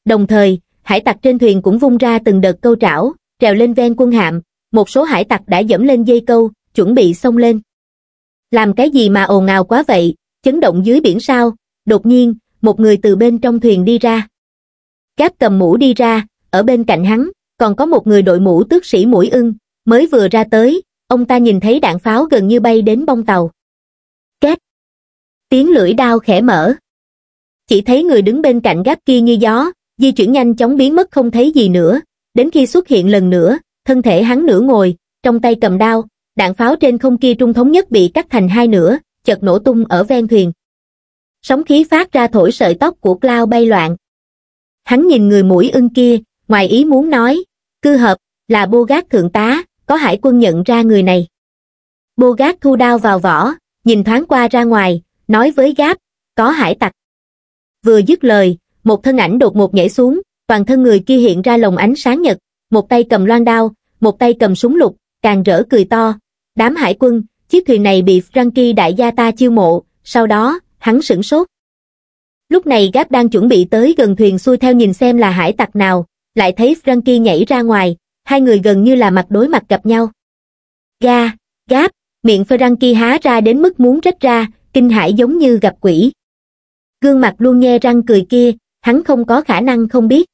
đồng thời hải tặc trên thuyền cũng vung ra từng đợt câu trảo trèo lên ven quân hạm một số hải tặc đã dẫm lên dây câu chuẩn bị xông lên làm cái gì mà ồn ào quá vậy chấn động dưới biển sao đột nhiên một người từ bên trong thuyền đi ra cáp cầm mũ đi ra ở bên cạnh hắn còn có một người đội mũ tước sĩ mũi ưng mới vừa ra tới ông ta nhìn thấy đạn pháo gần như bay đến bông tàu két tiếng lưỡi đao khẽ mở chỉ thấy người đứng bên cạnh gác kia như gió di chuyển nhanh chóng biến mất không thấy gì nữa đến khi xuất hiện lần nữa thân thể hắn nửa ngồi trong tay cầm đao đạn pháo trên không kia trung thống nhất bị cắt thành hai nửa chật nổ tung ở ven thuyền sóng khí phát ra thổi sợi tóc của Cloud bay loạn. Hắn nhìn người mũi ưng kia, ngoài ý muốn nói, cư hợp, là bô gác thượng tá, có hải quân nhận ra người này. Bô gác thu đao vào vỏ, nhìn thoáng qua ra ngoài, nói với gáp, có hải tặc. Vừa dứt lời, một thân ảnh đột ngột nhảy xuống, toàn thân người kia hiện ra lồng ánh sáng nhật, một tay cầm loan đao, một tay cầm súng lục, càng rỡ cười to. Đám hải quân, chiếc thuyền này bị Frankie đại gia ta chiêu mộ, sau đó, hắn sửng sốt. Lúc này gáp đang chuẩn bị tới gần thuyền xuôi theo nhìn xem là hải tặc nào, lại thấy Frankie nhảy ra ngoài, hai người gần như là mặt đối mặt gặp nhau. Ga, gáp, miệng Frankie há ra đến mức muốn rách ra, kinh hãi giống như gặp quỷ. Gương mặt luôn nghe răng cười kia, hắn không có khả năng không biết.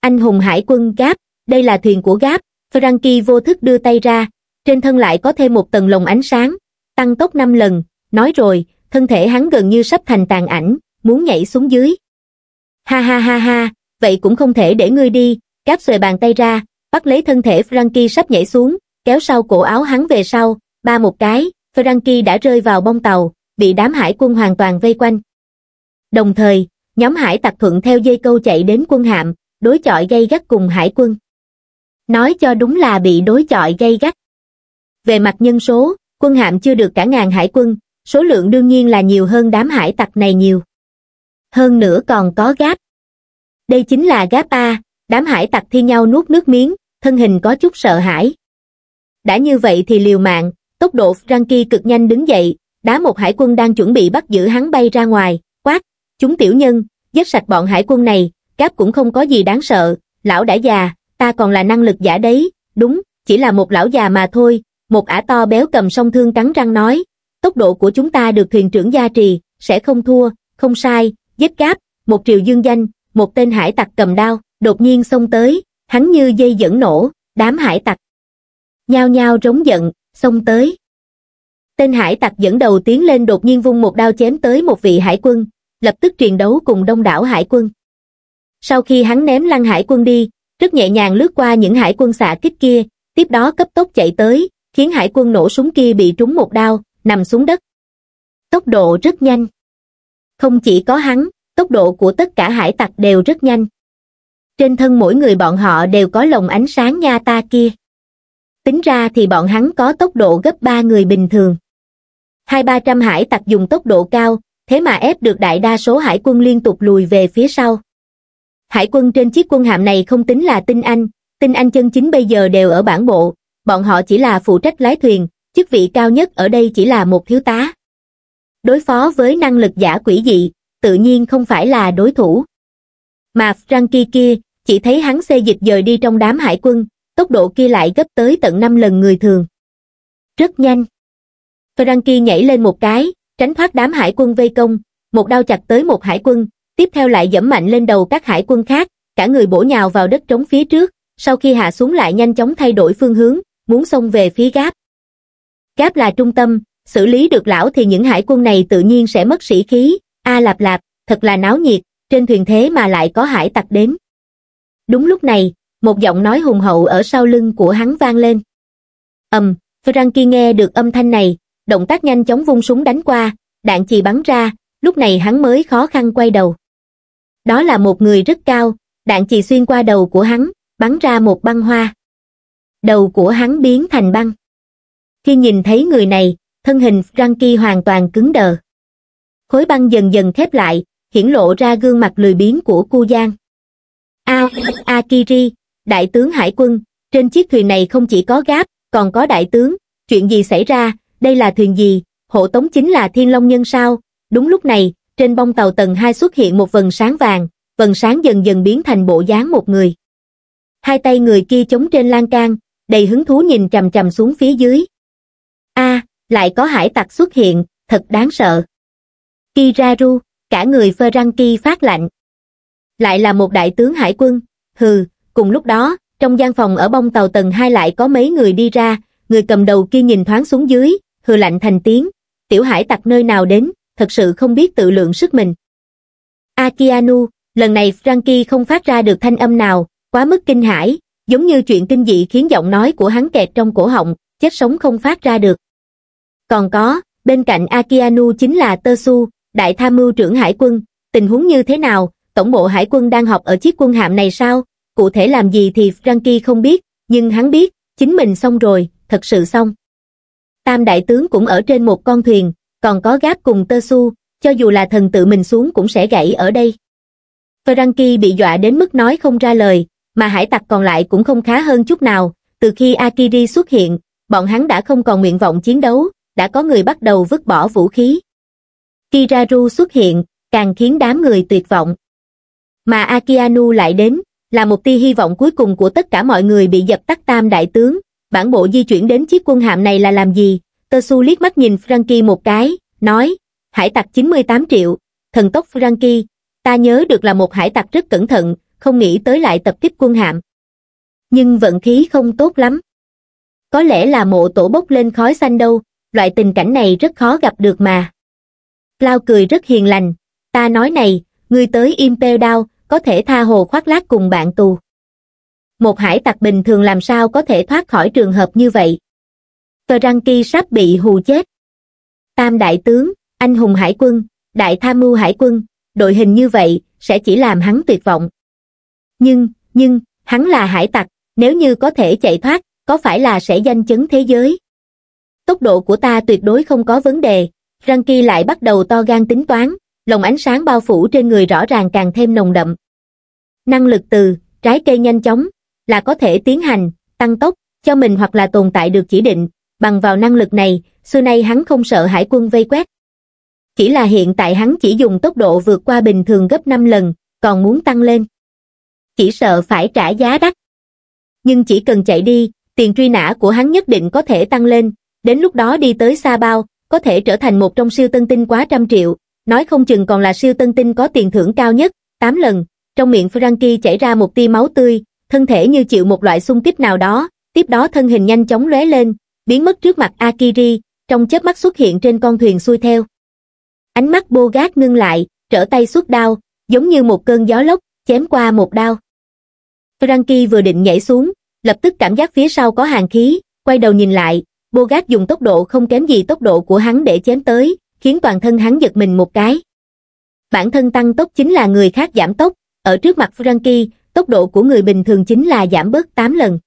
Anh hùng hải quân Gáp, đây là thuyền của Gáp, Frankie vô thức đưa tay ra, trên thân lại có thêm một tầng lồng ánh sáng, tăng tốc 5 lần, nói rồi, thân thể hắn gần như sắp thành tàn ảnh, muốn nhảy xuống dưới. Ha ha ha ha, vậy cũng không thể để ngươi đi, cáp xòe bàn tay ra, bắt lấy thân thể Frankie sắp nhảy xuống, kéo sau cổ áo hắn về sau, ba một cái, Frankie đã rơi vào bong tàu, bị đám hải quân hoàn toàn vây quanh. Đồng thời, nhóm hải tặc thuận theo dây câu chạy đến quân hạm, đối chọi gây gắt cùng hải quân. Nói cho đúng là bị đối chọi gây gắt. Về mặt nhân số, quân hạm chưa được cả ngàn hải quân, số lượng đương nhiên là nhiều hơn đám hải tặc này nhiều. Hơn nữa còn có gáp, đây chính là gáp a đám hải tặc thi nhau nuốt nước miếng thân hình có chút sợ hãi đã như vậy thì liều mạng tốc độ frankie cực nhanh đứng dậy đá một hải quân đang chuẩn bị bắt giữ hắn bay ra ngoài quát chúng tiểu nhân giết sạch bọn hải quân này gáp cũng không có gì đáng sợ lão đã già ta còn là năng lực giả đấy đúng chỉ là một lão già mà thôi một ả to béo cầm song thương cắn răng nói tốc độ của chúng ta được thuyền trưởng gia trì sẽ không thua không sai giết gáp một triệu dương danh một tên hải tặc cầm đao đột nhiên xông tới hắn như dây dẫn nổ đám hải tặc nhao nhao rống giận xông tới tên hải tặc dẫn đầu tiến lên đột nhiên vung một đao chém tới một vị hải quân lập tức truyền đấu cùng đông đảo hải quân sau khi hắn ném lăng hải quân đi rất nhẹ nhàng lướt qua những hải quân xạ kích kia tiếp đó cấp tốc chạy tới khiến hải quân nổ súng kia bị trúng một đao nằm xuống đất tốc độ rất nhanh không chỉ có hắn tốc độ của tất cả hải tặc đều rất nhanh. Trên thân mỗi người bọn họ đều có lồng ánh sáng nha ta kia. Tính ra thì bọn hắn có tốc độ gấp 3 người bình thường. Hai ba trăm hải tặc dùng tốc độ cao, thế mà ép được đại đa số hải quân liên tục lùi về phía sau. Hải quân trên chiếc quân hạm này không tính là tinh anh, tinh anh chân chính bây giờ đều ở bản bộ, bọn họ chỉ là phụ trách lái thuyền, chức vị cao nhất ở đây chỉ là một thiếu tá. Đối phó với năng lực giả quỷ dị, tự nhiên không phải là đối thủ. Mà Frankie kia, chỉ thấy hắn xe dịch dời đi trong đám hải quân, tốc độ kia lại gấp tới tận 5 lần người thường. Rất nhanh. Frankie nhảy lên một cái, tránh thoát đám hải quân vây công, một đao chặt tới một hải quân, tiếp theo lại dẫm mạnh lên đầu các hải quân khác, cả người bổ nhào vào đất trống phía trước, sau khi hạ xuống lại nhanh chóng thay đổi phương hướng, muốn xông về phía gáp. Gáp là trung tâm, xử lý được lão thì những hải quân này tự nhiên sẽ mất sĩ khí, a lạp lạp, thật là náo nhiệt, trên thuyền thế mà lại có hải tặc đến. Đúng lúc này, một giọng nói hùng hậu ở sau lưng của hắn vang lên. ầm, Frankie nghe được âm thanh này, động tác nhanh chóng vung súng đánh qua, đạn chì bắn ra, lúc này hắn mới khó khăn quay đầu. Đó là một người rất cao, đạn chì xuyên qua đầu của hắn, bắn ra một băng hoa. Đầu của hắn biến thành băng. Khi nhìn thấy người này, thân hình Frankie hoàn toàn cứng đờ khối băng dần dần khép lại, hiển lộ ra gương mặt lười biếng của cu Giang. A, Akiri, đại tướng hải quân, trên chiếc thuyền này không chỉ có gáp, còn có đại tướng, chuyện gì xảy ra, đây là thuyền gì, hộ tống chính là thiên long nhân sao, đúng lúc này, trên bong tàu tầng 2 xuất hiện một vần sáng vàng, vần sáng dần dần biến thành bộ dáng một người. Hai tay người kia chống trên lan can, đầy hứng thú nhìn trầm trầm xuống phía dưới. A, lại có hải tặc xuất hiện, thật đáng sợ. Kiraru, cả người Feranki phát lạnh. Lại là một đại tướng hải quân, hừ, cùng lúc đó, trong gian phòng ở bông tàu tầng hai lại có mấy người đi ra, người cầm đầu kia nhìn thoáng xuống dưới, hừ lạnh thành tiếng, tiểu hải tặc nơi nào đến, thật sự không biết tự lượng sức mình. Akianu, lần này Frankie không phát ra được thanh âm nào, quá mức kinh hãi, giống như chuyện kinh dị khiến giọng nói của hắn kẹt trong cổ họng, chết sống không phát ra được. Còn có, bên cạnh Akianu chính là Tersu đại tham mưu trưởng hải quân, tình huống như thế nào, tổng bộ hải quân đang học ở chiếc quân hạm này sao, cụ thể làm gì thì Frankie không biết, nhưng hắn biết, chính mình xong rồi, thật sự xong. Tam đại tướng cũng ở trên một con thuyền, còn có gáp cùng tơ su, cho dù là thần tự mình xuống cũng sẽ gãy ở đây. Frankie bị dọa đến mức nói không ra lời, mà hải tặc còn lại cũng không khá hơn chút nào, từ khi Akiri xuất hiện, bọn hắn đã không còn nguyện vọng chiến đấu, đã có người bắt đầu vứt bỏ vũ khí. Kiraru xuất hiện, càng khiến đám người tuyệt vọng. Mà Akianu lại đến, là một tia hy vọng cuối cùng của tất cả mọi người bị dập tắt tam đại tướng. Bản bộ di chuyển đến chiếc quân hạm này là làm gì? Tetsu liếc mắt nhìn Frankie một cái, nói, hải tặc 98 triệu, thần tốc Frankie, ta nhớ được là một hải tặc rất cẩn thận, không nghĩ tới lại tập tiếp quân hạm. Nhưng vận khí không tốt lắm. Có lẽ là mộ tổ bốc lên khói xanh đâu, loại tình cảnh này rất khó gặp được mà. Lao cười rất hiền lành, ta nói này, ngươi tới Impel Đao, có thể tha hồ khoác lác cùng bạn tù. Một hải tặc bình thường làm sao có thể thoát khỏi trường hợp như vậy? Frankie sắp bị hù chết. Tam đại tướng, anh hùng hải quân, đại tham mưu hải quân, đội hình như vậy sẽ chỉ làm hắn tuyệt vọng. Nhưng, nhưng, hắn là hải tặc, nếu như có thể chạy thoát, có phải là sẽ danh chấn thế giới? Tốc độ của ta tuyệt đối không có vấn đề, răng kia lại bắt đầu to gan tính toán lồng ánh sáng bao phủ trên người rõ ràng càng thêm nồng đậm năng lực từ trái cây nhanh chóng là có thể tiến hành tăng tốc cho mình hoặc là tồn tại được chỉ định bằng vào năng lực này xưa nay hắn không sợ hải quân vây quét chỉ là hiện tại hắn chỉ dùng tốc độ vượt qua bình thường gấp 5 lần còn muốn tăng lên chỉ sợ phải trả giá đắt nhưng chỉ cần chạy đi tiền truy nã của hắn nhất định có thể tăng lên đến lúc đó đi tới xa bao có thể trở thành một trong siêu tân tinh quá trăm triệu, nói không chừng còn là siêu tân tinh có tiền thưởng cao nhất, 8 lần. Trong miệng Frankie chảy ra một tia máu tươi, thân thể như chịu một loại xung kích nào đó, tiếp đó thân hình nhanh chóng lóe lên, biến mất trước mặt Akiri, trong chớp mắt xuất hiện trên con thuyền xuôi theo. Ánh mắt Bogat ngưng lại, trở tay xuất đao, giống như một cơn gió lốc, chém qua một đao. Frankie vừa định nhảy xuống, lập tức cảm giác phía sau có hàng khí, quay đầu nhìn lại, Bogart dùng tốc độ không kém gì tốc độ của hắn để chém tới, khiến toàn thân hắn giật mình một cái. Bản thân tăng tốc chính là người khác giảm tốc, ở trước mặt Frankie, tốc độ của người bình thường chính là giảm bớt 8 lần.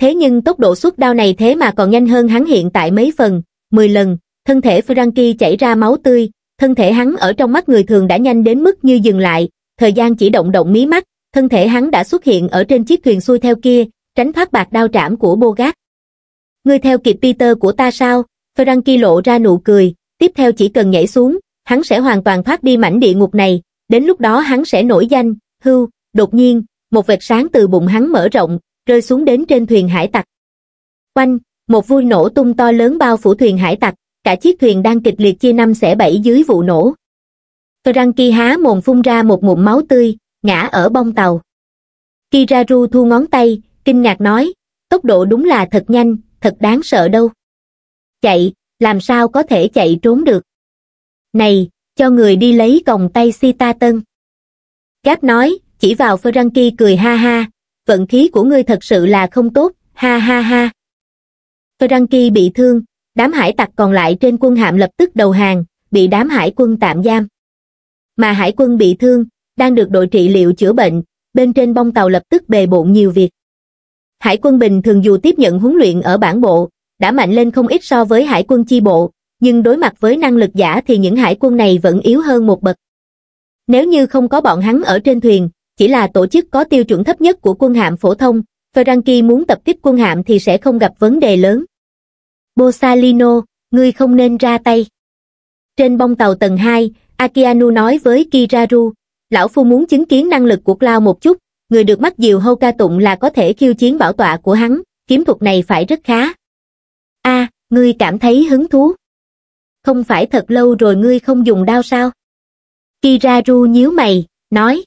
Thế nhưng tốc độ xuất đao này thế mà còn nhanh hơn hắn hiện tại mấy phần, 10 lần, thân thể Frankie chảy ra máu tươi, thân thể hắn ở trong mắt người thường đã nhanh đến mức như dừng lại, thời gian chỉ động động mí mắt, thân thể hắn đã xuất hiện ở trên chiếc thuyền xuôi theo kia, tránh thoát bạc đao trảm của Bogart ngươi theo kịp Peter của ta sao? Frankie lộ ra nụ cười, tiếp theo chỉ cần nhảy xuống, hắn sẽ hoàn toàn thoát đi mảnh địa ngục này, đến lúc đó hắn sẽ nổi danh, hưu, đột nhiên, một vệt sáng từ bụng hắn mở rộng, rơi xuống đến trên thuyền hải tặc. Quanh, một vui nổ tung to lớn bao phủ thuyền hải tặc, cả chiếc thuyền đang kịch liệt chia năm xẻ bảy dưới vụ nổ. Frankie há mồm phun ra một ngụm máu tươi, ngã ở bong tàu. Kiraru thu ngón tay, kinh ngạc nói, tốc độ đúng là thật nhanh, thật đáng sợ đâu chạy làm sao có thể chạy trốn được này cho người đi lấy còng tay si ta tân gáp nói chỉ vào frankie cười ha ha vận khí của ngươi thật sự là không tốt ha ha ha frankie bị thương đám hải tặc còn lại trên quân hạm lập tức đầu hàng bị đám hải quân tạm giam mà hải quân bị thương đang được đội trị liệu chữa bệnh bên trên bong tàu lập tức bề bộn nhiều việc Hải quân bình thường dù tiếp nhận huấn luyện ở bản bộ, đã mạnh lên không ít so với hải quân chi bộ, nhưng đối mặt với năng lực giả thì những hải quân này vẫn yếu hơn một bậc. Nếu như không có bọn hắn ở trên thuyền, chỉ là tổ chức có tiêu chuẩn thấp nhất của quân hạm phổ thông, Feranki muốn tập kích quân hạm thì sẽ không gặp vấn đề lớn. Bosalino, ngươi không nên ra tay. Trên bông tàu tầng 2, Akianu nói với Kiraru, lão phu muốn chứng kiến năng lực của Cloud một chút, người được mắt diều hâu ca tụng là có thể khiêu chiến bảo tọa của hắn, kiếm thuật này phải rất khá. a ngươi cảm thấy hứng thú. Không phải thật lâu rồi ngươi không dùng đao sao? Kiraru nhíu mày, nói.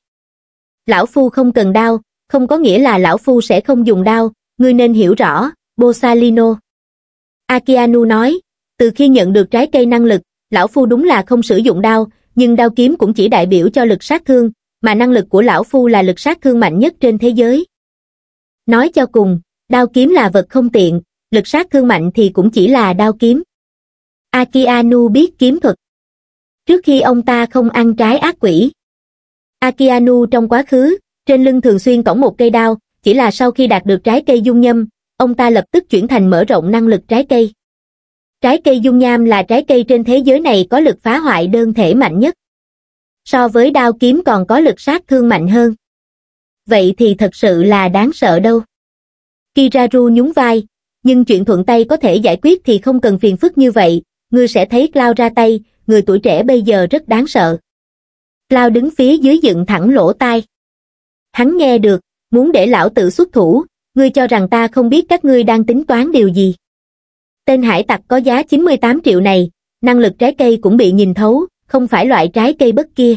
Lão Phu không cần đao, không có nghĩa là Lão Phu sẽ không dùng đao, ngươi nên hiểu rõ, Bosalino. Akianu nói, từ khi nhận được trái cây năng lực, Lão Phu đúng là không sử dụng đao, nhưng đao kiếm cũng chỉ đại biểu cho lực sát thương, mà năng lực của lão phu là lực sát thương mạnh nhất trên thế giới. Nói cho cùng, đao kiếm là vật không tiện, lực sát thương mạnh thì cũng chỉ là đao kiếm. Akianu biết kiếm thuật. Trước khi ông ta không ăn trái ác quỷ. Akianu trong quá khứ, trên lưng thường xuyên cõng một cây đao, chỉ là sau khi đạt được trái cây dung nhâm, ông ta lập tức chuyển thành mở rộng năng lực trái cây. Trái cây dung nham là trái cây trên thế giới này có lực phá hoại đơn thể mạnh nhất so với đao kiếm còn có lực sát thương mạnh hơn vậy thì thật sự là đáng sợ đâu kiraru nhún vai nhưng chuyện thuận tay có thể giải quyết thì không cần phiền phức như vậy ngươi sẽ thấy Clau ra tay người tuổi trẻ bây giờ rất đáng sợ Clau đứng phía dưới dựng thẳng lỗ tai hắn nghe được muốn để lão tự xuất thủ ngươi cho rằng ta không biết các ngươi đang tính toán điều gì tên hải tặc có giá 98 triệu này năng lực trái cây cũng bị nhìn thấu không phải loại trái cây bất kia.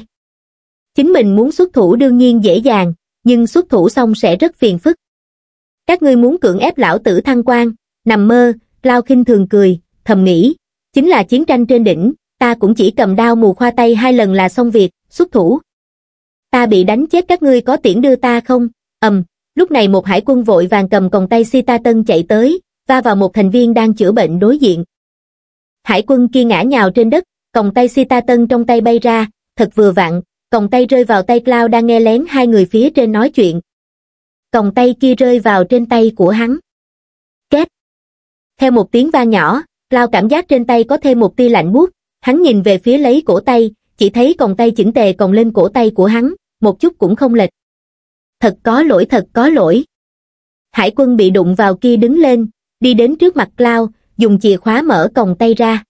Chính mình muốn xuất thủ đương nhiên dễ dàng, nhưng xuất thủ xong sẽ rất phiền phức. Các ngươi muốn cưỡng ép lão tử thăng quan, nằm mơ, Lao khinh thường cười, thầm nghĩ, chính là chiến tranh trên đỉnh, ta cũng chỉ cầm đao mù khoa tay hai lần là xong việc, xuất thủ. Ta bị đánh chết các ngươi có tiễn đưa ta không? ầm, lúc này một hải quân vội vàng cầm còng tay si ta tân chạy tới, va vào một thành viên đang chữa bệnh đối diện. Hải quân kia ngã nhào trên đất, còng tay tân trong tay bay ra, thật vừa vặn, còng tay rơi vào tay Cloud đang nghe lén hai người phía trên nói chuyện. Còng tay kia rơi vào trên tay của hắn. Két. Theo một tiếng vang nhỏ, Cloud cảm giác trên tay có thêm một tia lạnh buốt, hắn nhìn về phía lấy cổ tay, chỉ thấy còng tay chỉnh tề còng lên cổ tay của hắn, một chút cũng không lệch. Thật có lỗi thật có lỗi. Hải quân bị đụng vào kia đứng lên, đi đến trước mặt Cloud, dùng chìa khóa mở còng tay ra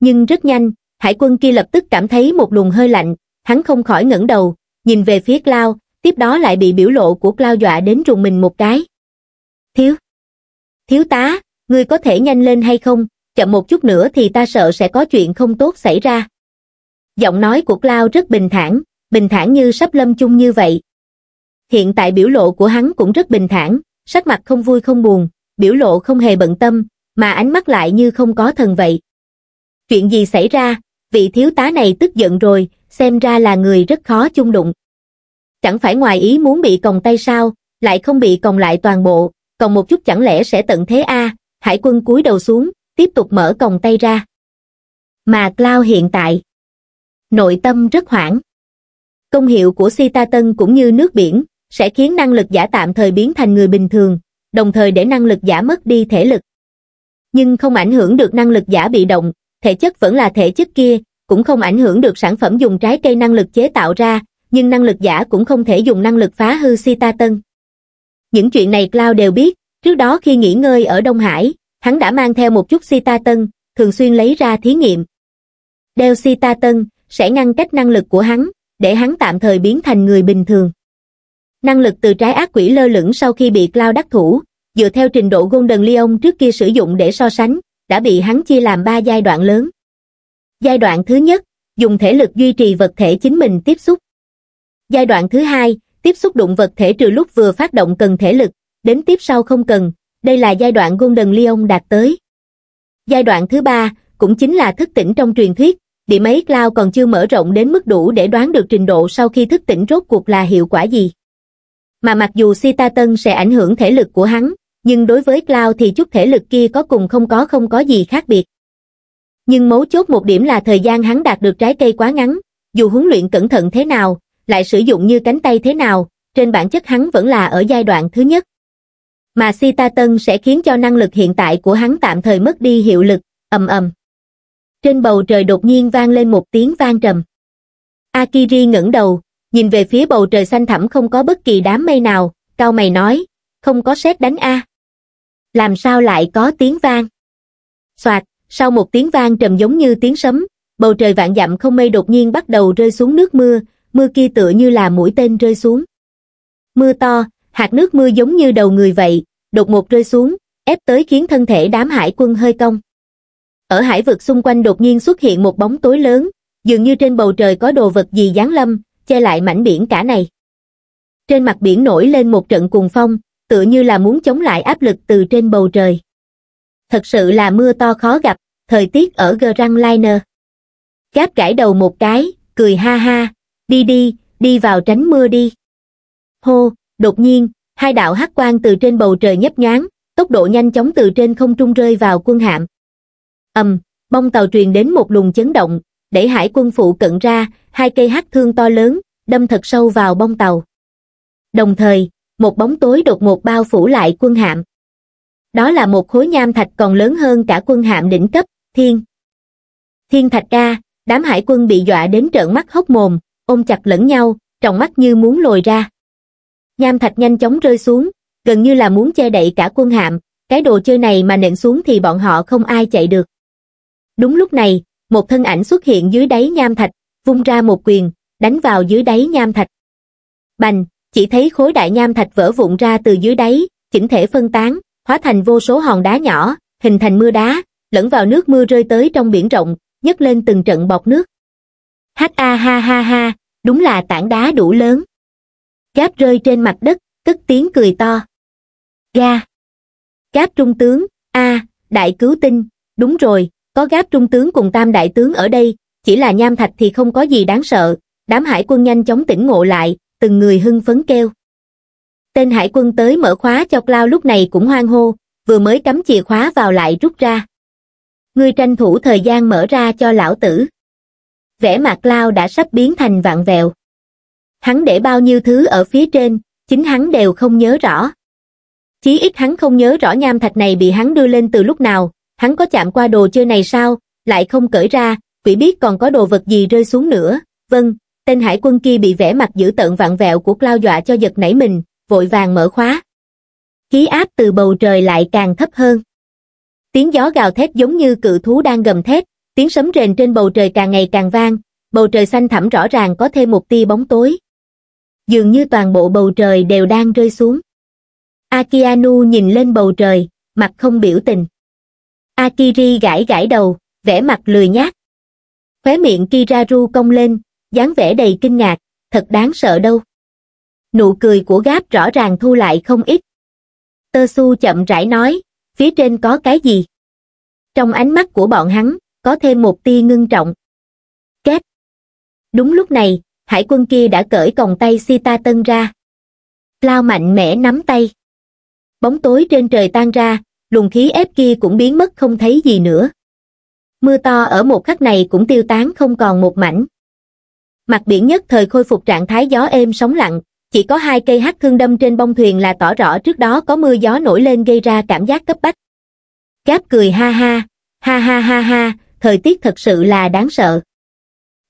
nhưng rất nhanh hải quân kia lập tức cảm thấy một luồng hơi lạnh hắn không khỏi ngẩng đầu nhìn về phía cloud tiếp đó lại bị biểu lộ của cloud dọa đến rùng mình một cái thiếu thiếu tá ngươi có thể nhanh lên hay không chậm một chút nữa thì ta sợ sẽ có chuyện không tốt xảy ra giọng nói của cloud rất bình thản bình thản như sắp lâm chung như vậy hiện tại biểu lộ của hắn cũng rất bình thản sắc mặt không vui không buồn biểu lộ không hề bận tâm mà ánh mắt lại như không có thần vậy Chuyện gì xảy ra, vị thiếu tá này tức giận rồi, xem ra là người rất khó chung đụng. Chẳng phải ngoài ý muốn bị còng tay sao, lại không bị còng lại toàn bộ, còn một chút chẳng lẽ sẽ tận thế a hải quân cúi đầu xuống, tiếp tục mở còng tay ra. Mà Cloud hiện tại, nội tâm rất hoảng. Công hiệu của Tân cũng như nước biển, sẽ khiến năng lực giả tạm thời biến thành người bình thường, đồng thời để năng lực giả mất đi thể lực. Nhưng không ảnh hưởng được năng lực giả bị động, thể chất vẫn là thể chất kia, cũng không ảnh hưởng được sản phẩm dùng trái cây năng lực chế tạo ra, nhưng năng lực giả cũng không thể dùng năng lực phá hư si ta tân. Những chuyện này Cloud đều biết, trước đó khi nghỉ ngơi ở Đông Hải, hắn đã mang theo một chút si ta tân, thường xuyên lấy ra thí nghiệm. Đeo si ta tân sẽ ngăn cách năng lực của hắn, để hắn tạm thời biến thành người bình thường. Năng lực từ trái ác quỷ lơ lửng sau khi bị Cloud đắc thủ, dựa theo trình độ Golden Leon trước kia sử dụng để so sánh, đã bị hắn chia làm ba giai đoạn lớn. Giai đoạn thứ nhất, dùng thể lực duy trì vật thể chính mình tiếp xúc. Giai đoạn thứ hai, tiếp xúc đụng vật thể trừ lúc vừa phát động cần thể lực, đến tiếp sau không cần, đây là giai đoạn Golden Leon đạt tới. Giai đoạn thứ ba, cũng chính là thức tỉnh trong truyền thuyết, Địa máy Cloud còn chưa mở rộng đến mức đủ để đoán được trình độ sau khi thức tỉnh rốt cuộc là hiệu quả gì. Mà mặc dù Sita ta Tân sẽ ảnh hưởng thể lực của hắn, nhưng đối với cloud thì chút thể lực kia có cùng không có không có gì khác biệt nhưng mấu chốt một điểm là thời gian hắn đạt được trái cây quá ngắn dù huấn luyện cẩn thận thế nào lại sử dụng như cánh tay thế nào trên bản chất hắn vẫn là ở giai đoạn thứ nhất mà si ta tân sẽ khiến cho năng lực hiện tại của hắn tạm thời mất đi hiệu lực ầm ầm trên bầu trời đột nhiên vang lên một tiếng vang trầm akiri ngẩng đầu nhìn về phía bầu trời xanh thẳm không có bất kỳ đám mây nào cao mày nói không có sét đánh a à làm sao lại có tiếng vang soạt sau một tiếng vang trầm giống như tiếng sấm bầu trời vạn dặm không mây đột nhiên bắt đầu rơi xuống nước mưa mưa kia tựa như là mũi tên rơi xuống mưa to hạt nước mưa giống như đầu người vậy đột ngột rơi xuống ép tới khiến thân thể đám hải quân hơi cong ở hải vực xung quanh đột nhiên xuất hiện một bóng tối lớn dường như trên bầu trời có đồ vật gì giáng lâm che lại mảnh biển cả này trên mặt biển nổi lên một trận cuồng phong tựa như là muốn chống lại áp lực từ trên bầu trời. Thật sự là mưa to khó gặp, thời tiết ở Grand Liner. Gáp gãi đầu một cái, cười ha ha, đi đi, đi vào tránh mưa đi. Hô, đột nhiên, hai đạo hắc quang từ trên bầu trời nhấp nhoáng, tốc độ nhanh chóng từ trên không trung rơi vào quân hạm. ầm, um, bong tàu truyền đến một luồng chấn động, đẩy hải quân phụ cận ra, hai cây hắc thương to lớn, đâm thật sâu vào bong tàu. Đồng thời, một bóng tối đột ngột bao phủ lại quân hạm đó là một khối nham thạch còn lớn hơn cả quân hạm đỉnh cấp thiên thiên thạch ca đám hải quân bị dọa đến trợn mắt hốc mồm ôm chặt lẫn nhau trong mắt như muốn lồi ra nham thạch nhanh chóng rơi xuống gần như là muốn che đậy cả quân hạm cái đồ chơi này mà nện xuống thì bọn họ không ai chạy được đúng lúc này một thân ảnh xuất hiện dưới đáy nham thạch vung ra một quyền đánh vào dưới đáy nham thạch bành chỉ thấy khối đại nham thạch vỡ vụn ra từ dưới đáy chỉnh thể phân tán hóa thành vô số hòn đá nhỏ hình thành mưa đá lẫn vào nước mưa rơi tới trong biển rộng nhấc lên từng trận bọt nước Ha a ha ha ha đúng là tảng đá đủ lớn cáp rơi trên mặt đất cất tiếng cười to ga cáp trung tướng a đại cứu tinh đúng rồi có cáp trung tướng cùng tam đại tướng ở đây chỉ là nham thạch thì không có gì đáng sợ đám hải quân nhanh chóng tỉnh ngộ lại từng người hưng phấn kêu. Tên hải quân tới mở khóa cho clau lúc này cũng hoang hô, vừa mới cắm chìa khóa vào lại rút ra. Ngươi tranh thủ thời gian mở ra cho lão tử. Vẻ mặt clau đã sắp biến thành vạn vẹo. Hắn để bao nhiêu thứ ở phía trên, chính hắn đều không nhớ rõ. Chí ít hắn không nhớ rõ nham thạch này bị hắn đưa lên từ lúc nào, hắn có chạm qua đồ chơi này sao, lại không cởi ra, quỷ biết còn có đồ vật gì rơi xuống nữa, vâng, tên hải quân kia bị vẻ mặt dữ tợn vặn vẹo của Cloud dọa cho giật nảy mình, vội vàng mở khóa. Khí áp từ bầu trời lại càng thấp hơn. Tiếng gió gào thét giống như cự thú đang gầm thét, tiếng sấm rền trên bầu trời càng ngày càng vang, bầu trời xanh thẳm rõ ràng có thêm một tia bóng tối. Dường như toàn bộ bầu trời đều đang rơi xuống. Akianu nhìn lên bầu trời, mặt không biểu tình. Akiri gãi gãi đầu, vẻ mặt lười nhác. Khóe miệng Kiraru cong lên, dáng vẻ đầy kinh ngạc, thật đáng sợ đâu. Nụ cười của gáp rõ ràng thu lại không ít. Tơ su chậm rãi nói, phía trên có cái gì? Trong ánh mắt của bọn hắn, có thêm một tia ngưng trọng. Két. Đúng lúc này, hải quân kia đã cởi còng tay Sita Tân ra. Lao mạnh mẽ nắm tay. Bóng tối trên trời tan ra, luồng khí ép kia cũng biến mất không thấy gì nữa. Mưa to ở một khắc này cũng tiêu tán không còn một mảnh mặt biển nhất thời khôi phục trạng thái gió êm sóng lặng, chỉ có hai cây hắc thương đâm trên bông thuyền là tỏ rõ trước đó có mưa gió nổi lên gây ra cảm giác cấp bách. Cáp cười ha ha, ha ha ha ha, thời tiết thật sự là đáng sợ.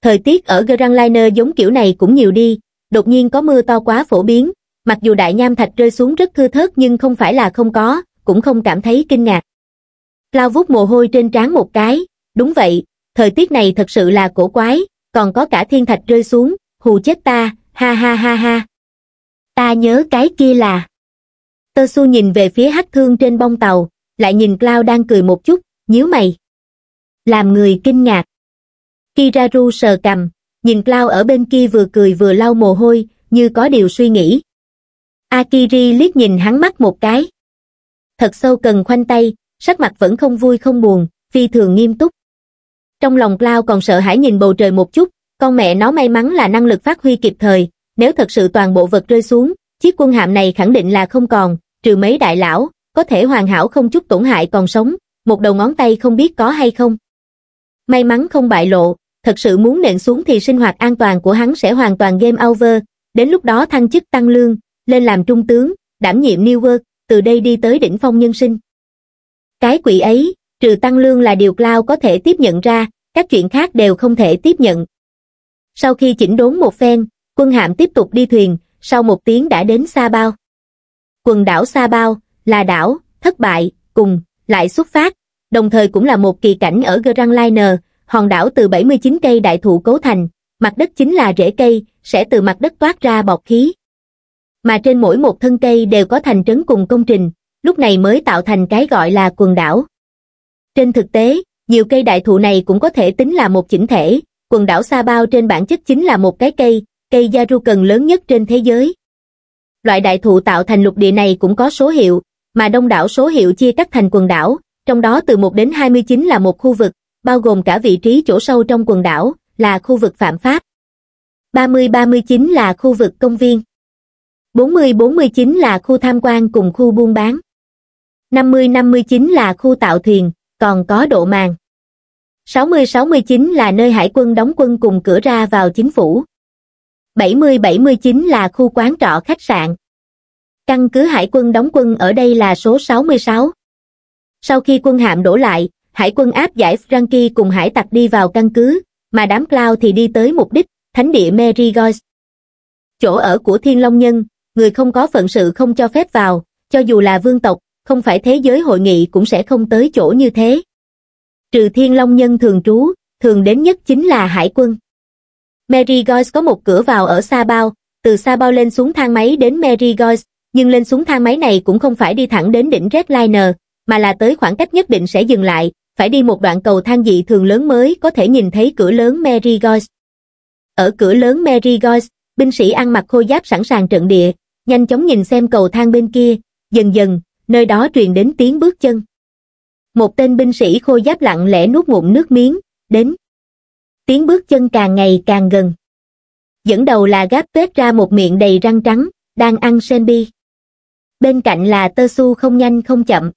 Thời tiết ở Grand Liner giống kiểu này cũng nhiều đi, đột nhiên có mưa to quá phổ biến, mặc dù đại nham thạch rơi xuống rất thưa thớt nhưng không phải là không có, cũng không cảm thấy kinh ngạc. Lao vút mồ hôi trên trán một cái, đúng vậy, thời tiết này thật sự là cổ quái, còn có cả thiên thạch rơi xuống hù chết ta ha ha ha ha ta nhớ cái kia là tơ su nhìn về phía hắc thương trên bông tàu lại nhìn cloud đang cười một chút nhíu mày làm người kinh ngạc kiraru sờ cằm nhìn cloud ở bên kia vừa cười vừa lau mồ hôi như có điều suy nghĩ akiri liếc nhìn hắn mắt một cái thật sâu cần khoanh tay sắc mặt vẫn không vui không buồn phi thường nghiêm túc trong lòng Cloud còn sợ hãi nhìn bầu trời một chút, con mẹ nó may mắn là năng lực phát huy kịp thời, nếu thật sự toàn bộ vật rơi xuống, chiếc quân hạm này khẳng định là không còn, trừ mấy đại lão, có thể hoàn hảo không chút tổn hại còn sống, một đầu ngón tay không biết có hay không. May mắn không bại lộ, thật sự muốn nện xuống thì sinh hoạt an toàn của hắn sẽ hoàn toàn game over, đến lúc đó thăng chức tăng lương, lên làm trung tướng, đảm nhiệm New World, từ đây đi tới đỉnh phong nhân sinh. Cái quỷ ấy, trừ tăng lương là điều Cloud có thể tiếp nhận ra, các chuyện khác đều không thể tiếp nhận. Sau khi chỉnh đốn một phen, quân hạm tiếp tục đi thuyền, sau một tiếng đã đến Sa Bao. Quần đảo Sa Bao là đảo, thất bại, cùng, lại xuất phát, đồng thời cũng là một kỳ cảnh ở Grand Liner, hòn đảo từ 79 cây đại thụ cấu thành, mặt đất chính là rễ cây, sẽ từ mặt đất toát ra bọt khí. Mà trên mỗi một thân cây đều có thành trấn cùng công trình, lúc này mới tạo thành cái gọi là quần đảo. Trên thực tế, nhiều cây đại thụ này cũng có thể tính là một chỉnh thể, quần đảo Sa Bao trên bản chất chính là một cái cây, cây gia ru cần lớn nhất trên thế giới. Loại đại thụ tạo thành lục địa này cũng có số hiệu, mà đông đảo số hiệu chia cắt thành quần đảo, trong đó từ 1 đến 29 là một khu vực, bao gồm cả vị trí chỗ sâu trong quần đảo, là khu vực phạm pháp. 30-39 là khu vực công viên. 40-49 là khu tham quan cùng khu buôn bán. 50-59 là khu tạo thuyền còn có độ màng. 60-69 là nơi hải quân đóng quân cùng cửa ra vào chính phủ. 70-79 là khu quán trọ khách sạn. Căn cứ hải quân đóng quân ở đây là số 66. Sau khi quân hạm đổ lại, hải quân áp giải Frankie cùng hải tặc đi vào căn cứ, mà đám Cloud thì đi tới mục đích, thánh địa Merigois. Chỗ ở của Thiên Long Nhân, người không có phận sự không cho phép vào, cho dù là vương tộc, không phải thế giới hội nghị cũng sẽ không tới chỗ như thế. Trừ thiên long nhân thường trú, thường đến nhất chính là hải quân. Mary Goyce có một cửa vào ở Sa Bao, từ Sa Bao lên xuống thang máy đến Mary Goyce, nhưng lên xuống thang máy này cũng không phải đi thẳng đến đỉnh Redliner, mà là tới khoảng cách nhất định sẽ dừng lại, phải đi một đoạn cầu thang dị thường lớn mới có thể nhìn thấy cửa lớn Mary Goyce. Ở cửa lớn Mary Goyce, binh sĩ ăn mặc khôi giáp sẵn sàng trận địa, nhanh chóng nhìn xem cầu thang bên kia, dần dần, nơi đó truyền đến tiếng bước chân. Một tên binh sĩ khô giáp lặng lẽ nuốt ngụm nước miếng, đến. Tiếng bước chân càng ngày càng gần. Dẫn đầu là gáp tuét ra một miệng đầy răng trắng, đang ăn senbi. Bên cạnh là tơ su không nhanh không chậm.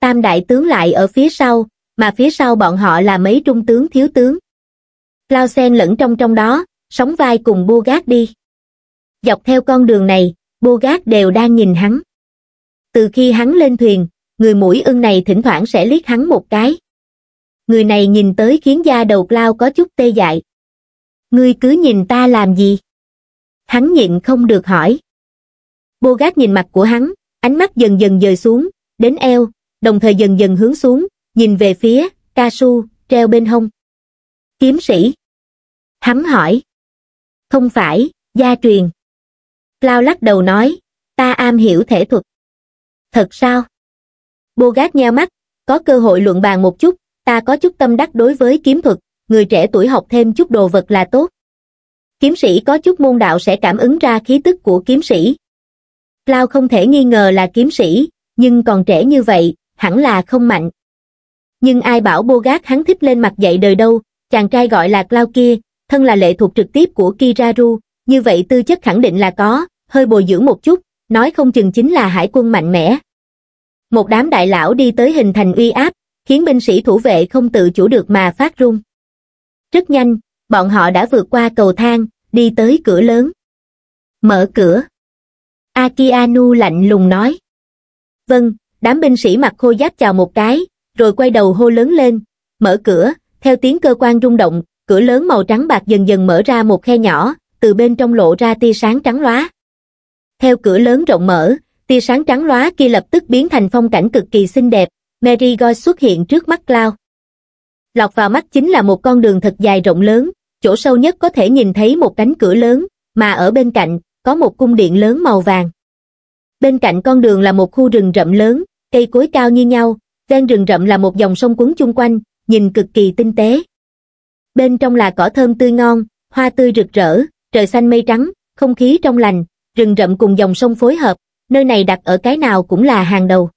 Tam đại tướng lại ở phía sau, mà phía sau bọn họ là mấy trung tướng thiếu tướng. Lao sen lẫn trong trong đó, sóng vai cùng bô gác đi. Dọc theo con đường này, bô gác đều đang nhìn hắn. Từ khi hắn lên thuyền, người mũi ưng này thỉnh thoảng sẽ liếc hắn một cái. Người này nhìn tới khiến da đầu Clau có chút tê dại. Ngươi cứ nhìn ta làm gì? Hắn nhịn không được hỏi. Bogat nhìn mặt của hắn, ánh mắt dần dần dời xuống, đến eo, đồng thời dần dần hướng xuống, nhìn về phía, ca su, treo bên hông. Kiếm sĩ. Hắn hỏi. Không phải, gia truyền. Clau lắc đầu nói, ta am hiểu thể thuật thật sao? Bogart nheo mắt, có cơ hội luận bàn một chút, ta có chút tâm đắc đối với kiếm thuật, người trẻ tuổi học thêm chút đồ vật là tốt. Kiếm sĩ có chút môn đạo sẽ cảm ứng ra khí tức của kiếm sĩ. Lao không thể nghi ngờ là kiếm sĩ, nhưng còn trẻ như vậy, hẳn là không mạnh. Nhưng ai bảo Bogart hắn thích lên mặt dạy đời đâu, chàng trai gọi là Cloud kia, thân là lệ thuộc trực tiếp của Kiraru, như vậy tư chất khẳng định là có, hơi bồi dưỡng một chút, nói không chừng chính là hải quân mạnh mẽ. Một đám đại lão đi tới hình thành uy áp, khiến binh sĩ thủ vệ không tự chủ được mà phát run. Rất nhanh, bọn họ đã vượt qua cầu thang, đi tới cửa lớn. Mở cửa. Akianu lạnh lùng nói. Vâng, đám binh sĩ mặc khô giáp chào một cái, rồi quay đầu hô lớn lên, mở cửa, theo tiếng cơ quan rung động, cửa lớn màu trắng bạc dần dần mở ra một khe nhỏ, từ bên trong lộ ra tia sáng trắng lóa. Theo cửa lớn rộng mở, tia sáng trắng lóa kia lập tức biến thành phong cảnh cực kỳ xinh đẹp, Mary Goy xuất hiện trước mắt Cloud. Lọt vào mắt chính là một con đường thật dài rộng lớn, chỗ sâu nhất có thể nhìn thấy một cánh cửa lớn, mà ở bên cạnh, có một cung điện lớn màu vàng. Bên cạnh con đường là một khu rừng rậm lớn, cây cối cao như nhau, ven rừng rậm là một dòng sông cuốn chung quanh, nhìn cực kỳ tinh tế. Bên trong là cỏ thơm tươi ngon, hoa tươi rực rỡ, trời xanh mây trắng, không khí trong lành, rừng rậm cùng dòng sông phối hợp, nơi này đặt ở cái nào cũng là hàng đầu.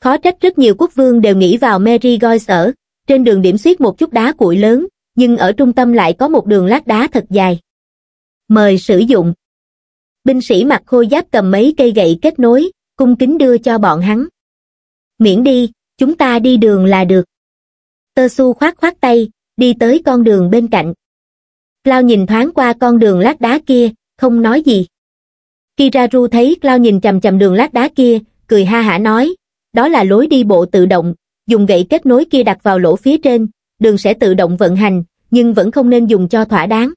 Khó trách rất nhiều quốc vương đều nghĩ vào Mary Goyce sở. trên đường điểm xuyết một chút đá cuội lớn, nhưng ở trung tâm lại có một đường lát đá thật dài. Mời sử dụng. Binh sĩ mặc khôi giáp cầm mấy cây gậy kết nối, cung kính đưa cho bọn hắn. Miễn đi, chúng ta đi đường là được. Tơ su khoát khoát tay, đi tới con đường bên cạnh. Lao nhìn thoáng qua con đường lát đá kia, không nói gì kiraru thấy cloud nhìn chằm chằm đường lát đá kia cười ha hả nói đó là lối đi bộ tự động dùng gậy kết nối kia đặt vào lỗ phía trên đường sẽ tự động vận hành nhưng vẫn không nên dùng cho thỏa đáng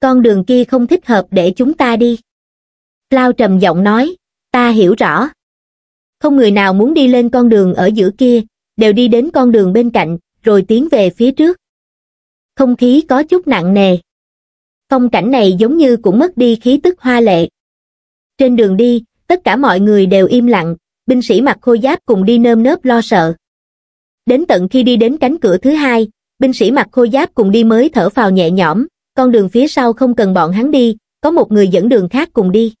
con đường kia không thích hợp để chúng ta đi cloud trầm giọng nói ta hiểu rõ không người nào muốn đi lên con đường ở giữa kia đều đi đến con đường bên cạnh rồi tiến về phía trước không khí có chút nặng nề phong cảnh này giống như cũng mất đi khí tức hoa lệ trên đường đi tất cả mọi người đều im lặng binh sĩ mặc khôi giáp cùng đi nơm nớp lo sợ đến tận khi đi đến cánh cửa thứ hai binh sĩ mặc khôi giáp cùng đi mới thở phào nhẹ nhõm con đường phía sau không cần bọn hắn đi có một người dẫn đường khác cùng đi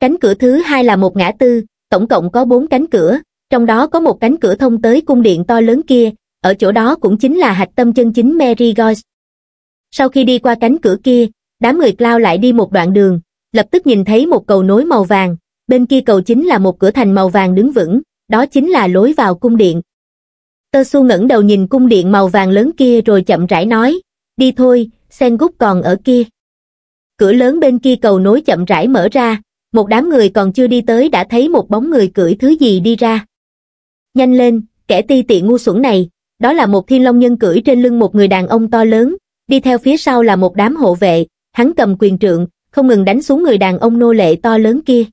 cánh cửa thứ hai là một ngã tư tổng cộng có bốn cánh cửa trong đó có một cánh cửa thông tới cung điện to lớn kia ở chỗ đó cũng chính là hạch tâm chân chính mary goyce sau khi đi qua cánh cửa kia đám người Cloud lại đi một đoạn đường lập tức nhìn thấy một cầu nối màu vàng, bên kia cầu chính là một cửa thành màu vàng đứng vững, đó chính là lối vào cung điện. Tơ Su ngẩng đầu nhìn cung điện màu vàng lớn kia rồi chậm rãi nói, đi thôi, sen gút còn ở kia. Cửa lớn bên kia cầu nối chậm rãi mở ra, một đám người còn chưa đi tới đã thấy một bóng người cưỡi thứ gì đi ra. Nhanh lên, kẻ ti tiện ngu xuẩn này, đó là một thiên long nhân cưỡi trên lưng một người đàn ông to lớn, đi theo phía sau là một đám hộ vệ, hắn cầm quyền trượng, không ngừng đánh xuống người đàn ông nô lệ to lớn kia.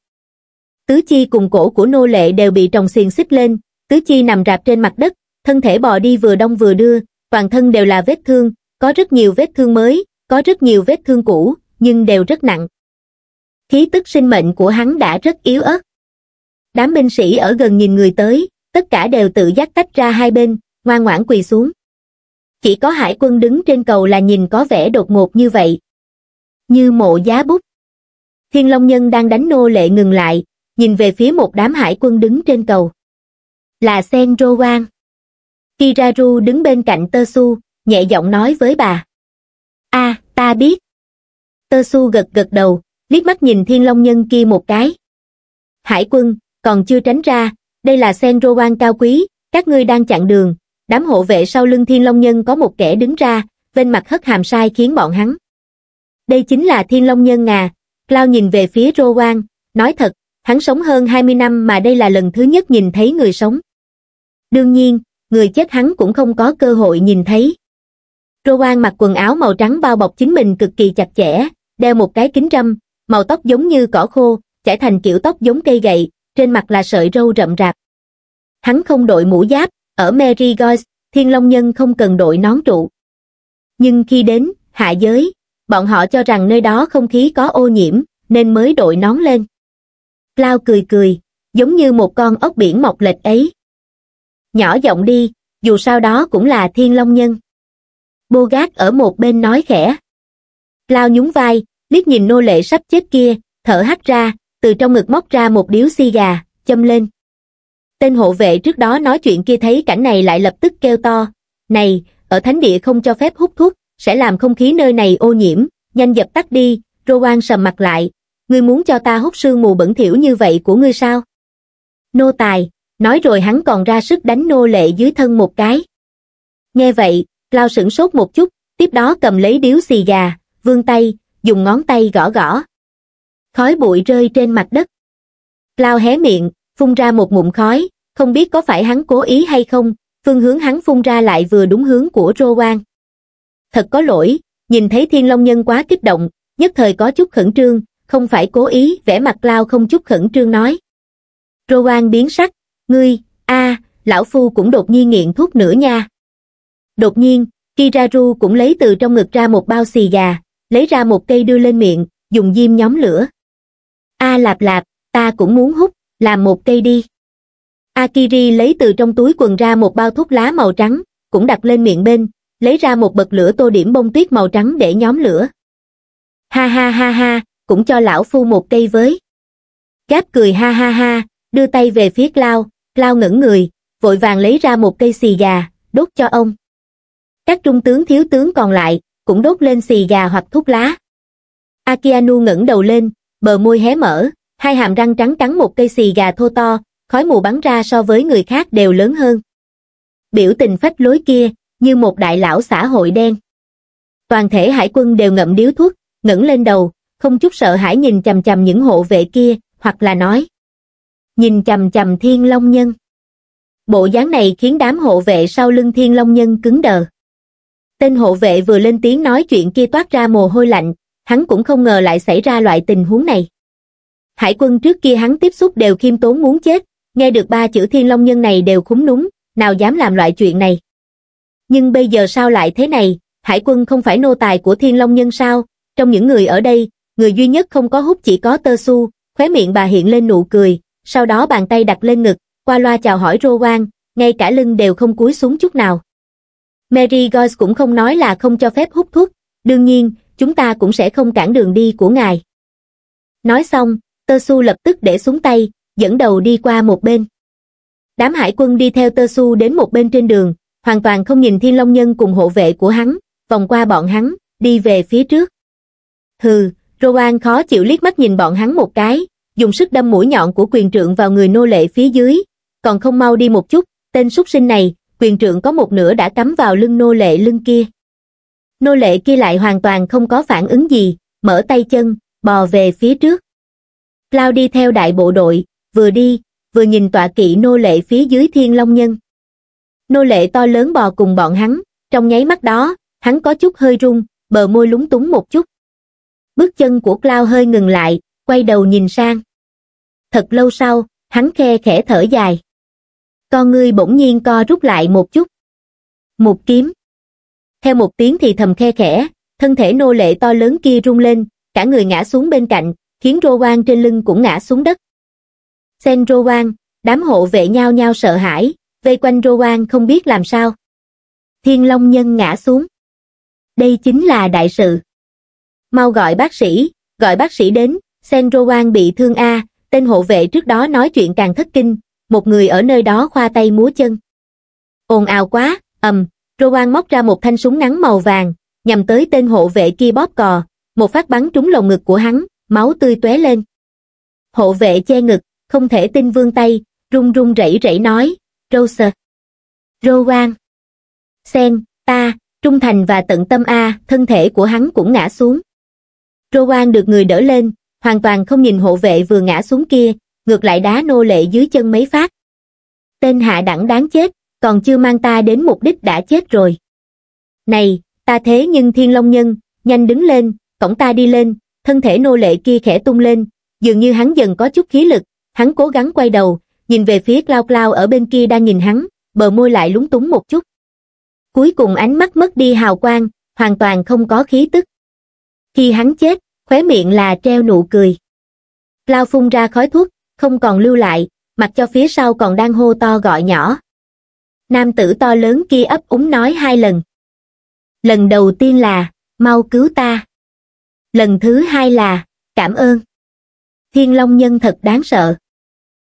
Tứ chi cùng cổ của nô lệ đều bị trồng xiềng xích lên, tứ chi nằm rạp trên mặt đất, thân thể bò đi vừa đông vừa đưa, toàn thân đều là vết thương, có rất nhiều vết thương mới, có rất nhiều vết thương cũ, nhưng đều rất nặng. Khí tức sinh mệnh của hắn đã rất yếu ớt. Đám binh sĩ ở gần nhìn người tới, tất cả đều tự giác tách ra hai bên, ngoan ngoãn quỳ xuống. Chỉ có hải quân đứng trên cầu là nhìn có vẻ đột ngột như vậy, như mộ giá bút. Thiên Long Nhân đang đánh nô lệ ngừng lại, nhìn về phía một đám hải quân đứng trên cầu. Là Senro Wang. Kiraru đứng bên cạnh Tơ Su, nhẹ giọng nói với bà. a ta biết. Tơ Su gật gật đầu, liếc mắt nhìn Thiên Long Nhân kia một cái. Hải quân, còn chưa tránh ra, đây là Senro Wang cao quý, các ngươi đang chặn đường. Đám hộ vệ sau lưng Thiên Long Nhân có một kẻ đứng ra, bên mặt hất hàm sai khiến bọn hắn đây chính là thiên long nhân ngà. clau nhìn về phía Rowan, nói thật, hắn sống hơn 20 năm mà đây là lần thứ nhất nhìn thấy người sống. Đương nhiên, người chết hắn cũng không có cơ hội nhìn thấy. Rowan mặc quần áo màu trắng bao bọc chính mình cực kỳ chặt chẽ, đeo một cái kính râm, màu tóc giống như cỏ khô, chảy thành kiểu tóc giống cây gậy, trên mặt là sợi râu rậm rạp. Hắn không đội mũ giáp, ở Marygold, thiên long nhân không cần đội nón trụ. Nhưng khi đến, hạ giới, bọn họ cho rằng nơi đó không khí có ô nhiễm, nên mới đội nón lên. Lao cười cười, giống như một con ốc biển mọc lệch ấy. Nhỏ giọng đi, dù sao đó cũng là thiên long nhân. Bô gác ở một bên nói khẽ. Lao nhún vai, liếc nhìn nô lệ sắp chết kia, thở hắt ra, từ trong ngực móc ra một điếu xi gà, châm lên. Tên hộ vệ trước đó nói chuyện kia thấy cảnh này lại lập tức kêu to. Này, ở thánh địa không cho phép hút thuốc, sẽ làm không khí nơi này ô nhiễm, nhanh dập tắt đi, Rowan sầm mặt lại, ngươi muốn cho ta hút sương mù bẩn thỉu như vậy của ngươi sao? Nô tài, nói rồi hắn còn ra sức đánh nô lệ dưới thân một cái. Nghe vậy, Lao sửng sốt một chút, tiếp đó cầm lấy điếu xì gà, vươn tay, dùng ngón tay gõ gõ. Khói bụi rơi trên mặt đất. Lao hé miệng, phun ra một mụn khói, không biết có phải hắn cố ý hay không, phương hướng hắn phun ra lại vừa đúng hướng của Rowan thật có lỗi nhìn thấy thiên long nhân quá kích động nhất thời có chút khẩn trương không phải cố ý vẻ mặt lao không chút khẩn trương nói rowan biến sắc ngươi a lão phu cũng đột nhiên nghiện thuốc nữa nha đột nhiên kiraru cũng lấy từ trong ngực ra một bao xì gà lấy ra một cây đưa lên miệng dùng diêm nhóm lửa a lạp lạp ta cũng muốn hút làm một cây đi akiri lấy từ trong túi quần ra một bao thuốc lá màu trắng cũng đặt lên miệng bên lấy ra một bật lửa tô điểm bông tuyết màu trắng để nhóm lửa. Ha ha ha ha, cũng cho lão phu một cây với. Gáp cười ha ha ha, đưa tay về phía Lao, Lao ngẩng người, vội vàng lấy ra một cây xì gà, đốt cho ông. Các trung tướng thiếu tướng còn lại, cũng đốt lên xì gà hoặc thuốc lá. Akianu ngẩng đầu lên, bờ môi hé mở, hai hàm răng trắng cắn một cây xì gà thô to, khói mù bắn ra so với người khác đều lớn hơn. Biểu tình phách lối kia, như một đại lão xã hội đen. Toàn thể hải quân đều ngậm điếu thuốc, ngẩng lên đầu, không chút sợ hãi nhìn chằm chằm những hộ vệ kia, hoặc là nói. Nhìn chằm chằm thiên long nhân. Bộ dáng này khiến đám hộ vệ sau lưng thiên long nhân cứng đờ. Tên hộ vệ vừa lên tiếng nói chuyện kia toát ra mồ hôi lạnh, hắn cũng không ngờ lại xảy ra loại tình huống này. Hải quân trước kia hắn tiếp xúc đều khiêm tốn muốn chết, nghe được ba chữ thiên long nhân này đều khúng núng, nào dám làm loại chuyện này nhưng bây giờ sao lại thế này, hải quân không phải nô tài của thiên long nhân sao, trong những người ở đây, người duy nhất không có hút chỉ có tơ su, khóe miệng bà hiện lên nụ cười, sau đó bàn tay đặt lên ngực, qua loa chào hỏi Rowan, ngay cả lưng đều không cúi xuống chút nào. Mary Goyce cũng không nói là không cho phép hút thuốc, đương nhiên, chúng ta cũng sẽ không cản đường đi của ngài. Nói xong, Tơ Su lập tức để xuống tay, dẫn đầu đi qua một bên. Đám hải quân đi theo Tơ Su đến một bên trên đường, hoàn toàn không nhìn thiên long nhân cùng hộ vệ của hắn, vòng qua bọn hắn, đi về phía trước. Hừ, Rowan khó chịu liếc mắt nhìn bọn hắn một cái, dùng sức đâm mũi nhọn của quyền trượng vào người nô lệ phía dưới, còn không mau đi một chút, tên súc sinh này, quyền trượng có một nửa đã cắm vào lưng nô lệ lưng kia. Nô lệ kia lại hoàn toàn không có phản ứng gì, mở tay chân, bò về phía trước. Lao đi theo đại bộ đội, vừa đi, vừa nhìn tọa kỵ nô lệ phía dưới thiên long nhân nô lệ to lớn bò cùng bọn hắn trong nháy mắt đó hắn có chút hơi run bờ môi lúng túng một chút bước chân của clau hơi ngừng lại quay đầu nhìn sang thật lâu sau hắn khe khẽ thở dài con ngươi bỗng nhiên co rút lại một chút một kiếm theo một tiếng thì thầm khe khẽ thân thể nô lệ to lớn kia rung lên cả người ngã xuống bên cạnh khiến rowan trên lưng cũng ngã xuống đất sen rowan đám hộ vệ nhau nhau sợ hãi vây quanh Rowan không biết làm sao. Thiên Long Nhân ngã xuống. Đây chính là đại sự. Mau gọi bác sĩ, gọi bác sĩ đến, Sen Rowan bị thương A, tên hộ vệ trước đó nói chuyện càng thất kinh, một người ở nơi đó khoa tay múa chân. Ồn ào quá, ầm, Rowan móc ra một thanh súng ngắn màu vàng, nhằm tới tên hộ vệ kia bóp cò, một phát bắn trúng lồng ngực của hắn, máu tươi tóe lên. Hộ vệ che ngực, không thể tin vương tay, run run rẩy rẩy nói, Rose, Rowan, Sen, ta, trung thành và tận tâm A, thân thể của hắn cũng ngã xuống. Rowan được người đỡ lên, hoàn toàn không nhìn hộ vệ vừa ngã xuống kia, ngược lại đá nô lệ dưới chân mấy phát. Tên hạ đẳng đáng chết, còn chưa mang ta đến mục đích đã chết rồi. Này, ta thế nhưng thiên long nhân, nhanh đứng lên, cổng ta đi lên, thân thể nô lệ kia khẽ tung lên, dường như hắn dần có chút khí lực, hắn cố gắng quay đầu, nhìn về phía Clau Clau ở bên kia đang nhìn hắn, bờ môi lại lúng túng một chút. Cuối cùng ánh mắt mất đi hào quang, hoàn toàn không có khí tức. Khi hắn chết, khóe miệng là treo nụ cười. Clau phun ra khói thuốc, không còn lưu lại, mặc cho phía sau còn đang hô to gọi nhỏ. Nam tử to lớn kia ấp úng nói hai lần. Lần đầu tiên là, mau cứu ta. Lần thứ hai là, cảm ơn. Thiên Long Nhân thật đáng sợ.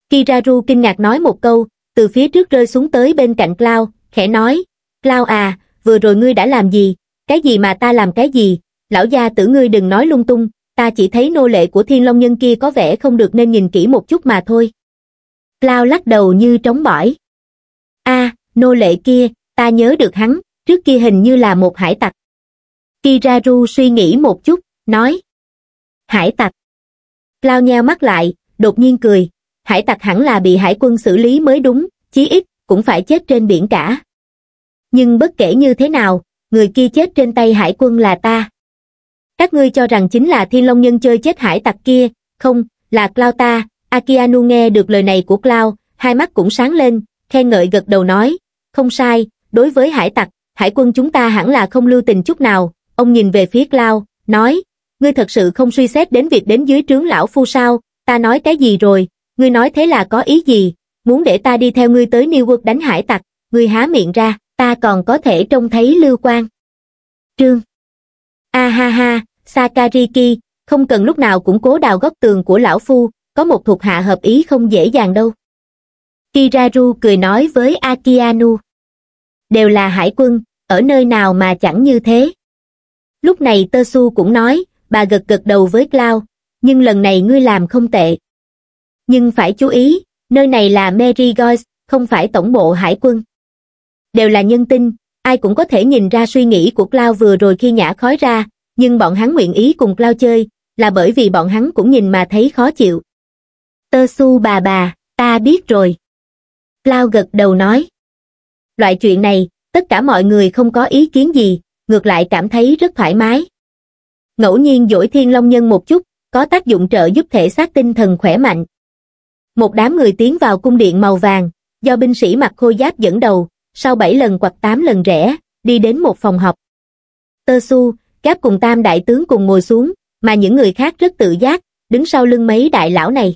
Kiraru kinh ngạc nói một câu, từ phía trước rơi xuống tới bên cạnh Cloud, khẽ nói, Cloud à, vừa rồi ngươi đã làm gì, cái gì mà ta làm cái gì, lão gia tử ngươi đừng nói lung tung, ta chỉ thấy nô lệ của thiên long nhân kia có vẻ không được nên nhìn kỹ một chút mà thôi. Cloud lắc đầu như trống bỏi. a nô lệ kia, ta nhớ được hắn, trước kia hình như là một hải tặc. Kiraru suy nghĩ một chút, nói. Hải tặc. Cloud nheo mắt lại, đột nhiên cười, hải tặc hẳn là bị hải quân xử lý mới đúng, chí ít, cũng phải chết trên biển cả. Nhưng bất kể như thế nào, người kia chết trên tay hải quân là ta. Các ngươi cho rằng chính là thiên long nhân chơi chết hải tặc kia, không, là Cloud ta, Akianu nghe được lời này của Cloud, hai mắt cũng sáng lên, khen ngợi gật đầu nói, không sai, đối với hải tặc, hải quân chúng ta hẳn là không lưu tình chút nào, ông nhìn về phía Cloud, nói, ngươi thật sự không suy xét đến việc đến dưới trướng lão phu sao, ta nói cái gì rồi, Ngươi nói thế là có ý gì? Muốn để ta đi theo ngươi tới New York đánh hải tặc, ngươi há miệng ra, ta còn có thể trông thấy lưu quan. Trương A ha ha, Sakariki, không cần lúc nào cũng cố đào góc tường của lão phu, có một thuộc hạ hợp ý không dễ dàng đâu. Kiraru cười nói với Akianu. Đều là hải quân, ở nơi nào mà chẳng như thế. Lúc này Tơ Su cũng nói, bà gật gật đầu với Cloud, nhưng lần này ngươi làm không tệ, nhưng phải chú ý nơi này là merigold không phải tổng bộ hải quân đều là nhân tinh ai cũng có thể nhìn ra suy nghĩ của Clau vừa rồi khi nhả khói ra nhưng bọn hắn nguyện ý cùng Clau chơi là bởi vì bọn hắn cũng nhìn mà thấy khó chịu tơ su bà bà ta biết rồi Clau gật đầu nói loại chuyện này tất cả mọi người không có ý kiến gì ngược lại cảm thấy rất thoải mái ngẫu nhiên dỗi thiên long nhân một chút có tác dụng trợ giúp thể xác tinh thần khỏe mạnh một đám người tiến vào cung điện màu vàng do binh sĩ mặc khôi giáp dẫn đầu sau bảy lần hoặc tám lần rẽ đi đến một phòng học tơ su cáp cùng tam đại tướng cùng ngồi xuống mà những người khác rất tự giác đứng sau lưng mấy đại lão này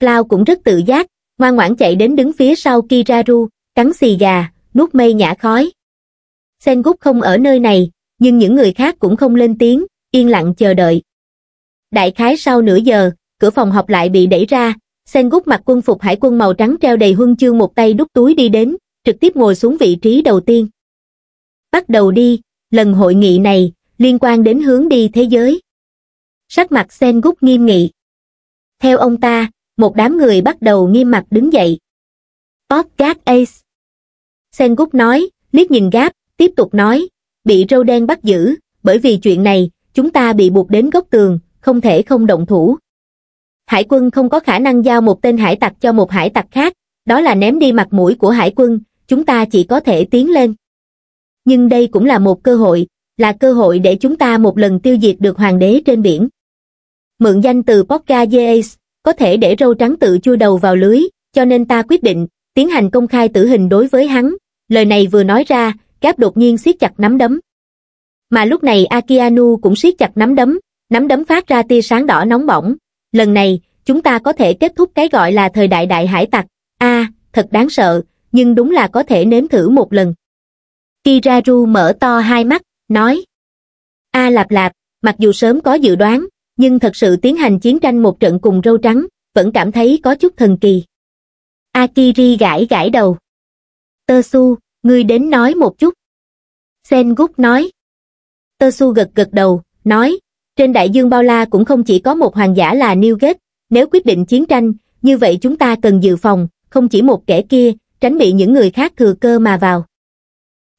lao cũng rất tự giác ngoan ngoãn chạy đến đứng phía sau kiraru cắn xì gà nuốt mây nhả khói sen gút không ở nơi này nhưng những người khác cũng không lên tiếng yên lặng chờ đợi đại khái sau nửa giờ cửa phòng học lại bị đẩy ra Sen gút mặc quân phục hải quân màu trắng treo đầy huân chương một tay đút túi đi đến, trực tiếp ngồi xuống vị trí đầu tiên. Bắt đầu đi, lần hội nghị này, liên quan đến hướng đi thế giới. Sắc mặt Sen gút nghiêm nghị. Theo ông ta, một đám người bắt đầu nghiêm mặt đứng dậy. Podcast Ace. Sen gút nói, liếc nhìn gáp, tiếp tục nói, bị râu đen bắt giữ, bởi vì chuyện này, chúng ta bị buộc đến góc tường, không thể không động thủ hải quân không có khả năng giao một tên hải tặc cho một hải tặc khác, đó là ném đi mặt mũi của hải quân, chúng ta chỉ có thể tiến lên. Nhưng đây cũng là một cơ hội, là cơ hội để chúng ta một lần tiêu diệt được hoàng đế trên biển. Mượn danh từ Pocca Jays, có thể để râu trắng tự chui đầu vào lưới, cho nên ta quyết định, tiến hành công khai tử hình đối với hắn. Lời này vừa nói ra, Gáp đột nhiên siết chặt nắm đấm. Mà lúc này Akianu cũng siết chặt nắm đấm, nắm đấm phát ra tia sáng đỏ nóng bỏng, lần này chúng ta có thể kết thúc cái gọi là thời đại đại hải tặc a thật đáng sợ nhưng đúng là có thể nếm thử một lần kiraru mở to hai mắt nói a lạp lạp mặc dù sớm có dự đoán nhưng thật sự tiến hành chiến tranh một trận cùng râu trắng vẫn cảm thấy có chút thần kỳ akiri gãi gãi đầu tơ su ngươi đến nói một chút sen gúc nói tơ su gật gật đầu nói trên đại dương bao la cũng không chỉ có một hoàng giả là Newgate, nếu quyết định chiến tranh, như vậy chúng ta cần dự phòng, không chỉ một kẻ kia, tránh bị những người khác thừa cơ mà vào.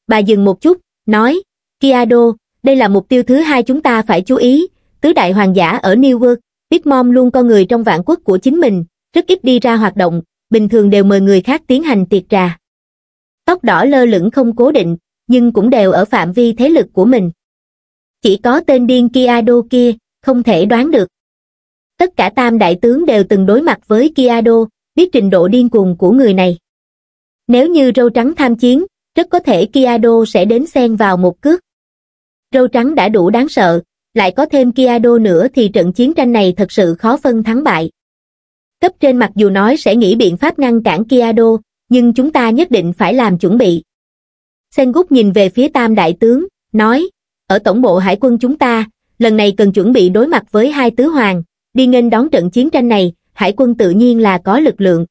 Bà dừng một chút, nói, Kiado, đây là mục tiêu thứ hai chúng ta phải chú ý, tứ đại hoàng giả ở Newark, Big Mom luôn con người trong vạn quốc của chính mình, rất ít đi ra hoạt động, bình thường đều mời người khác tiến hành tiệc trà. Tóc đỏ lơ lửng không cố định, nhưng cũng đều ở phạm vi thế lực của mình chỉ có tên điên Kiado kia, không thể đoán được. Tất cả tam đại tướng đều từng đối mặt với Kiado, biết trình độ điên cuồng của người này. Nếu như râu trắng tham chiến, rất có thể Kiado sẽ đến xen vào một cước. Râu trắng đã đủ đáng sợ, lại có thêm Kiado nữa thì trận chiến tranh này thật sự khó phân thắng bại. Cấp trên mặc dù nói sẽ nghĩ biện pháp ngăn cản Kiado, nhưng chúng ta nhất định phải làm chuẩn bị. Sen Gúc nhìn về phía tam đại tướng, nói, ở tổng bộ hải quân chúng ta lần này cần chuẩn bị đối mặt với hai tứ hoàng đi nghênh đón trận chiến tranh này hải quân tự nhiên là có lực lượng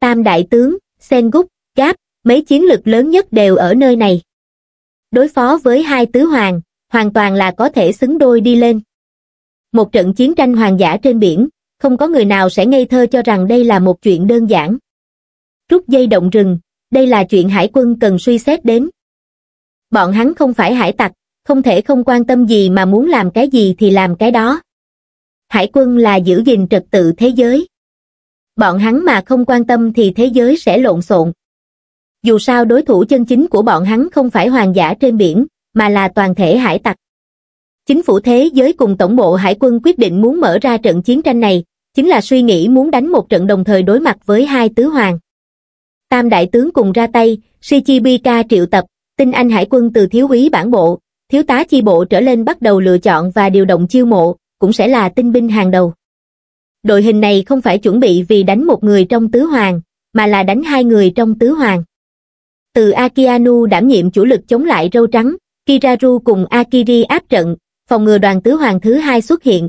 tam đại tướng sen gúc cáp mấy chiến lực lớn nhất đều ở nơi này đối phó với hai tứ hoàng hoàn toàn là có thể xứng đôi đi lên một trận chiến tranh hoàng giả trên biển không có người nào sẽ ngây thơ cho rằng đây là một chuyện đơn giản rút dây động rừng đây là chuyện hải quân cần suy xét đến bọn hắn không phải hải tặc không thể không quan tâm gì mà muốn làm cái gì thì làm cái đó. Hải quân là giữ gìn trật tự thế giới. Bọn hắn mà không quan tâm thì thế giới sẽ lộn xộn. Dù sao đối thủ chân chính của bọn hắn không phải hoàng giả trên biển, mà là toàn thể hải tặc. Chính phủ thế giới cùng tổng bộ hải quân quyết định muốn mở ra trận chiến tranh này, chính là suy nghĩ muốn đánh một trận đồng thời đối mặt với hai tứ hoàng. Tam đại tướng cùng ra tay, Shichibika triệu tập, tinh anh hải quân từ thiếu úy bản bộ, thiếu tá chi bộ trở lên bắt đầu lựa chọn và điều động chiêu mộ, cũng sẽ là tinh binh hàng đầu. Đội hình này không phải chuẩn bị vì đánh một người trong tứ hoàng, mà là đánh hai người trong tứ hoàng. Từ Akianu đảm nhiệm chủ lực chống lại râu trắng, Kiraru cùng Akiri áp trận, phòng ngừa đoàn tứ hoàng thứ hai xuất hiện.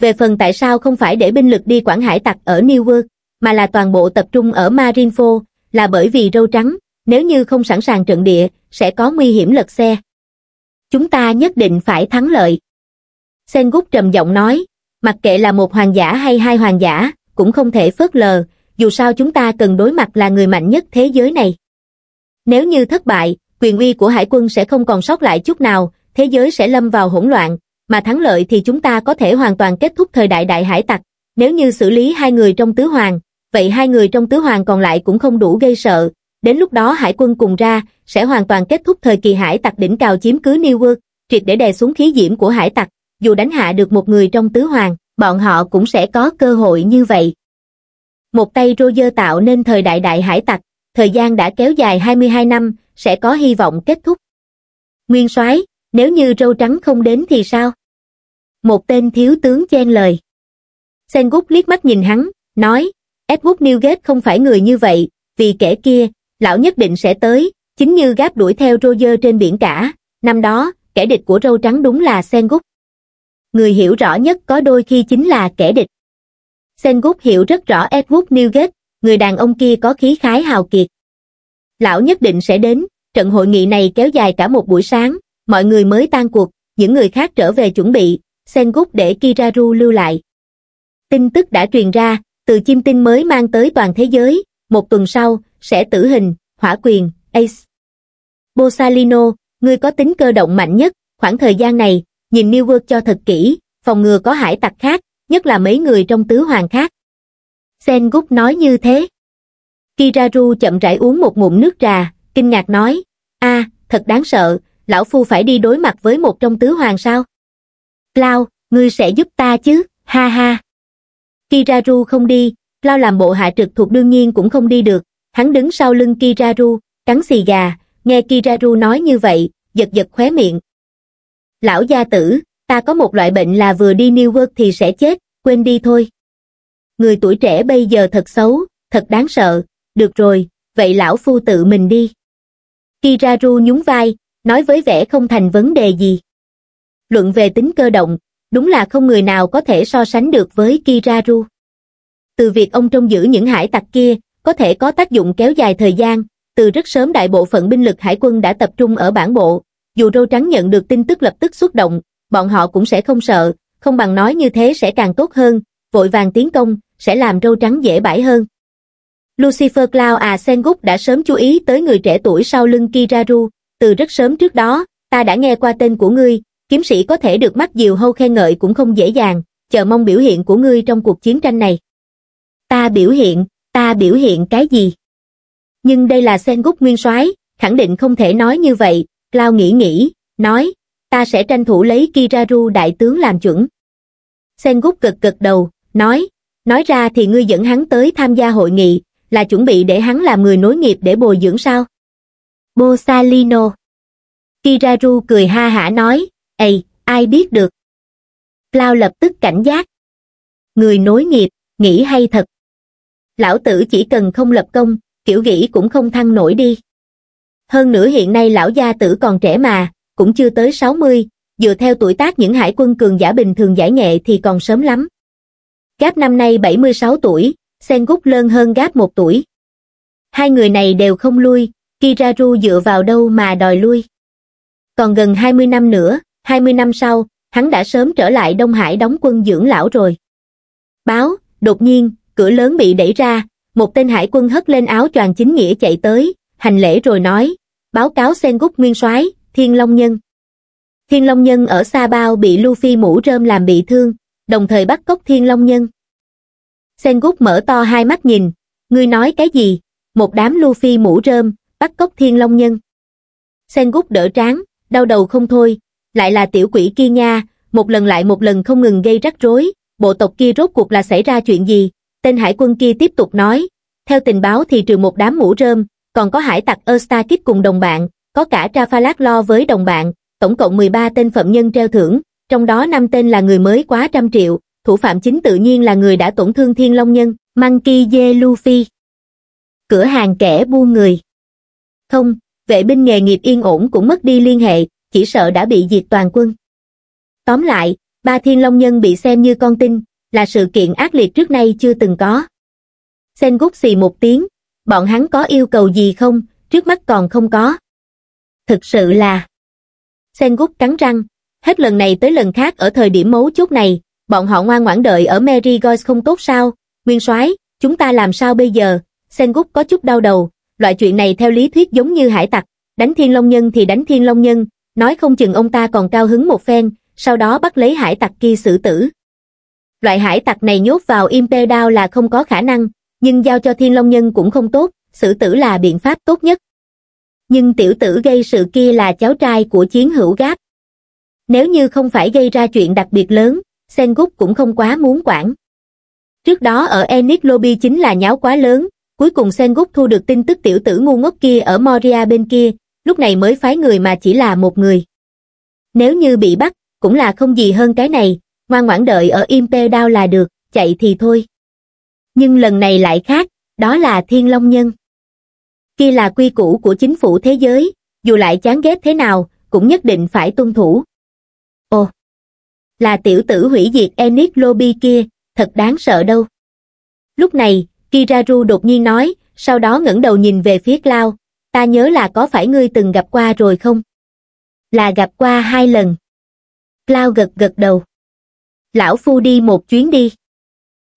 Về phần tại sao không phải để binh lực đi quản hải tặc ở New World, mà là toàn bộ tập trung ở marinfo là bởi vì râu trắng, nếu như không sẵn sàng trận địa, sẽ có nguy hiểm lật xe chúng ta nhất định phải thắng lợi. Sen Gúc trầm giọng nói, mặc kệ là một hoàng giả hay hai hoàng giả, cũng không thể phớt lờ, dù sao chúng ta cần đối mặt là người mạnh nhất thế giới này. Nếu như thất bại, quyền uy của hải quân sẽ không còn sót lại chút nào, thế giới sẽ lâm vào hỗn loạn, mà thắng lợi thì chúng ta có thể hoàn toàn kết thúc thời đại đại hải tặc. Nếu như xử lý hai người trong tứ hoàng, vậy hai người trong tứ hoàng còn lại cũng không đủ gây sợ, Đến lúc đó hải quân cùng ra, sẽ hoàn toàn kết thúc thời kỳ hải tặc đỉnh cao chiếm cứ New World, triệt để đè xuống khí diễm của hải tặc. Dù đánh hạ được một người trong tứ hoàng, bọn họ cũng sẽ có cơ hội như vậy. Một tay Roger tạo nên thời đại đại hải tặc, thời gian đã kéo dài 22 năm, sẽ có hy vọng kết thúc. Nguyên soái nếu như râu trắng không đến thì sao? Một tên thiếu tướng chen lời. Sengut liếc mắt nhìn hắn, nói, Edward Newgate không phải người như vậy, vì kẻ kia, lão nhất định sẽ tới, chính như gáp đuổi theo Roger trên biển cả, năm đó, kẻ địch của râu trắng đúng là Sengut. Người hiểu rõ nhất có đôi khi chính là kẻ địch. Sengut hiểu rất rõ Edward Newgate, người đàn ông kia có khí khái hào kiệt. Lão nhất định sẽ đến, trận hội nghị này kéo dài cả một buổi sáng, mọi người mới tan cuộc, những người khác trở về chuẩn bị, Sengut để Kiraru lưu lại. Tin tức đã truyền ra, từ chim tinh mới mang tới toàn thế giới, một tuần sau, sẽ tử hình, hỏa quyền, ace. Bosalino, ngươi có tính cơ động mạnh nhất, khoảng thời gian này, nhìn New World cho thật kỹ, phòng ngừa có hải tặc khác, nhất là mấy người trong tứ hoàng khác. Sengoku nói như thế. Kiraru chậm rãi uống một ngụm nước trà, kinh ngạc nói, a, thật đáng sợ, lão phu phải đi đối mặt với một trong tứ hoàng sao? Lao, ngươi sẽ giúp ta chứ, ha ha. Kiraru không đi, Lao làm bộ hạ trực thuộc đương nhiên cũng không đi được, Hắn đứng sau lưng Kiraru, cắn xì gà, nghe Kiraru nói như vậy, giật giật khóe miệng. Lão gia tử, ta có một loại bệnh là vừa đi New York thì sẽ chết, quên đi thôi. Người tuổi trẻ bây giờ thật xấu, thật đáng sợ, được rồi, vậy lão phu tự mình đi. Kiraru nhún vai, nói với vẻ không thành vấn đề gì. Luận về tính cơ động, đúng là không người nào có thể so sánh được với Kiraru. Từ việc ông trông giữ những hải tặc kia, có thể có tác dụng kéo dài thời gian. Từ rất sớm đại bộ phận binh lực hải quân đã tập trung ở bản bộ, dù râu trắng nhận được tin tức lập tức xuất động, bọn họ cũng sẽ không sợ, không bằng nói như thế sẽ càng tốt hơn, vội vàng tiến công, sẽ làm râu trắng dễ bãi hơn. Lucifer Cloud à Sengoku đã sớm chú ý tới người trẻ tuổi sau lưng Kiraru, từ rất sớm trước đó, ta đã nghe qua tên của ngươi, kiếm sĩ có thể được mắt diều hâu khen ngợi cũng không dễ dàng, chờ mong biểu hiện của ngươi trong cuộc chiến tranh này. Ta biểu hiện ta biểu hiện cái gì? Nhưng đây là sen gút nguyên soái khẳng định không thể nói như vậy, Lao nghĩ nghĩ, nói, ta sẽ tranh thủ lấy Kiraru đại tướng làm chuẩn. Sen gút cực cực đầu, nói, nói ra thì ngươi dẫn hắn tới tham gia hội nghị, là chuẩn bị để hắn làm người nối nghiệp để bồi dưỡng sao? Bosalino Kiraru cười ha hả nói, Ây, ai biết được? Cloud lập tức cảnh giác. Người nối nghiệp, nghĩ hay thật lão tử chỉ cần không lập công, kiểu nghĩ cũng không thăng nổi đi. Hơn nữa hiện nay lão gia tử còn trẻ mà, cũng chưa tới 60, dựa theo tuổi tác những hải quân cường giả bình thường giải nghệ thì còn sớm lắm. Gáp năm nay 76 tuổi, Sen Gúc lớn hơn Gáp một tuổi. Hai người này đều không lui, Kiraru dựa vào đâu mà đòi lui. Còn gần 20 năm nữa, 20 năm sau, hắn đã sớm trở lại Đông Hải đóng quân dưỡng lão rồi. Báo, đột nhiên, cửa lớn bị đẩy ra một tên hải quân hất lên áo choàng chính nghĩa chạy tới hành lễ rồi nói báo cáo sen gúc nguyên soái thiên long nhân thiên long nhân ở sa bao bị luffy mũ rơm làm bị thương đồng thời bắt cóc thiên long nhân sen gúc mở to hai mắt nhìn ngươi nói cái gì một đám luffy mũ rơm bắt cóc thiên long nhân sen gúc đỡ tráng đau đầu không thôi lại là tiểu quỷ kia nha một lần lại một lần không ngừng gây rắc rối bộ tộc kia rốt cuộc là xảy ra chuyện gì Tên hải quân kia tiếp tục nói, theo tình báo thì trừ một đám mũ rơm, còn có hải tặc Erstakit cùng đồng bạn, có cả Trafalgar lo với đồng bạn, tổng cộng 13 tên phẩm nhân treo thưởng, trong đó 5 tên là người mới quá trăm triệu, thủ phạm chính tự nhiên là người đã tổn thương Thiên Long Nhân, Monkey Ye Luffy. Cửa hàng kẻ buôn người. Không, vệ binh nghề nghiệp yên ổn cũng mất đi liên hệ, chỉ sợ đã bị diệt toàn quân. Tóm lại, ba Thiên Long Nhân bị xem như con tin, là sự kiện ác liệt trước nay chưa từng có. Sen gút xì một tiếng, bọn hắn có yêu cầu gì không, trước mắt còn không có. Thực sự là... Sen gút cắn răng, hết lần này tới lần khác ở thời điểm mấu chốt này, bọn họ ngoan ngoãn đợi ở Mary Goys không tốt sao, nguyên soái chúng ta làm sao bây giờ, Sen gút có chút đau đầu, loại chuyện này theo lý thuyết giống như hải tặc, đánh thiên long nhân thì đánh thiên long nhân, nói không chừng ông ta còn cao hứng một phen, sau đó bắt lấy hải tặc kia xử tử loại hải tặc này nhốt vào im tê đao là không có khả năng, nhưng giao cho thiên long nhân cũng không tốt, xử tử là biện pháp tốt nhất. Nhưng tiểu tử gây sự kia là cháu trai của chiến hữu gáp. Nếu như không phải gây ra chuyện đặc biệt lớn, Sengoku cũng không quá muốn quản. Trước đó ở Enid Lobby chính là nháo quá lớn, cuối cùng Sengoku thu được tin tức tiểu tử ngu ngốc kia ở Moria bên kia, lúc này mới phái người mà chỉ là một người. Nếu như bị bắt, cũng là không gì hơn cái này, ngoan ngoãn đợi ở Imperial là được, chạy thì thôi. Nhưng lần này lại khác, đó là Thiên Long Nhân. Kia là quy củ của chính phủ thế giới, dù lại chán ghét thế nào, cũng nhất định phải tuân thủ. Ồ, là tiểu tử hủy diệt Enid Lobby kia, thật đáng sợ đâu. Lúc này, Kiraru đột nhiên nói, sau đó ngẩng đầu nhìn về phía clau ta nhớ là có phải ngươi từng gặp qua rồi không? Là gặp qua hai lần. clau gật gật đầu lão phu đi một chuyến đi.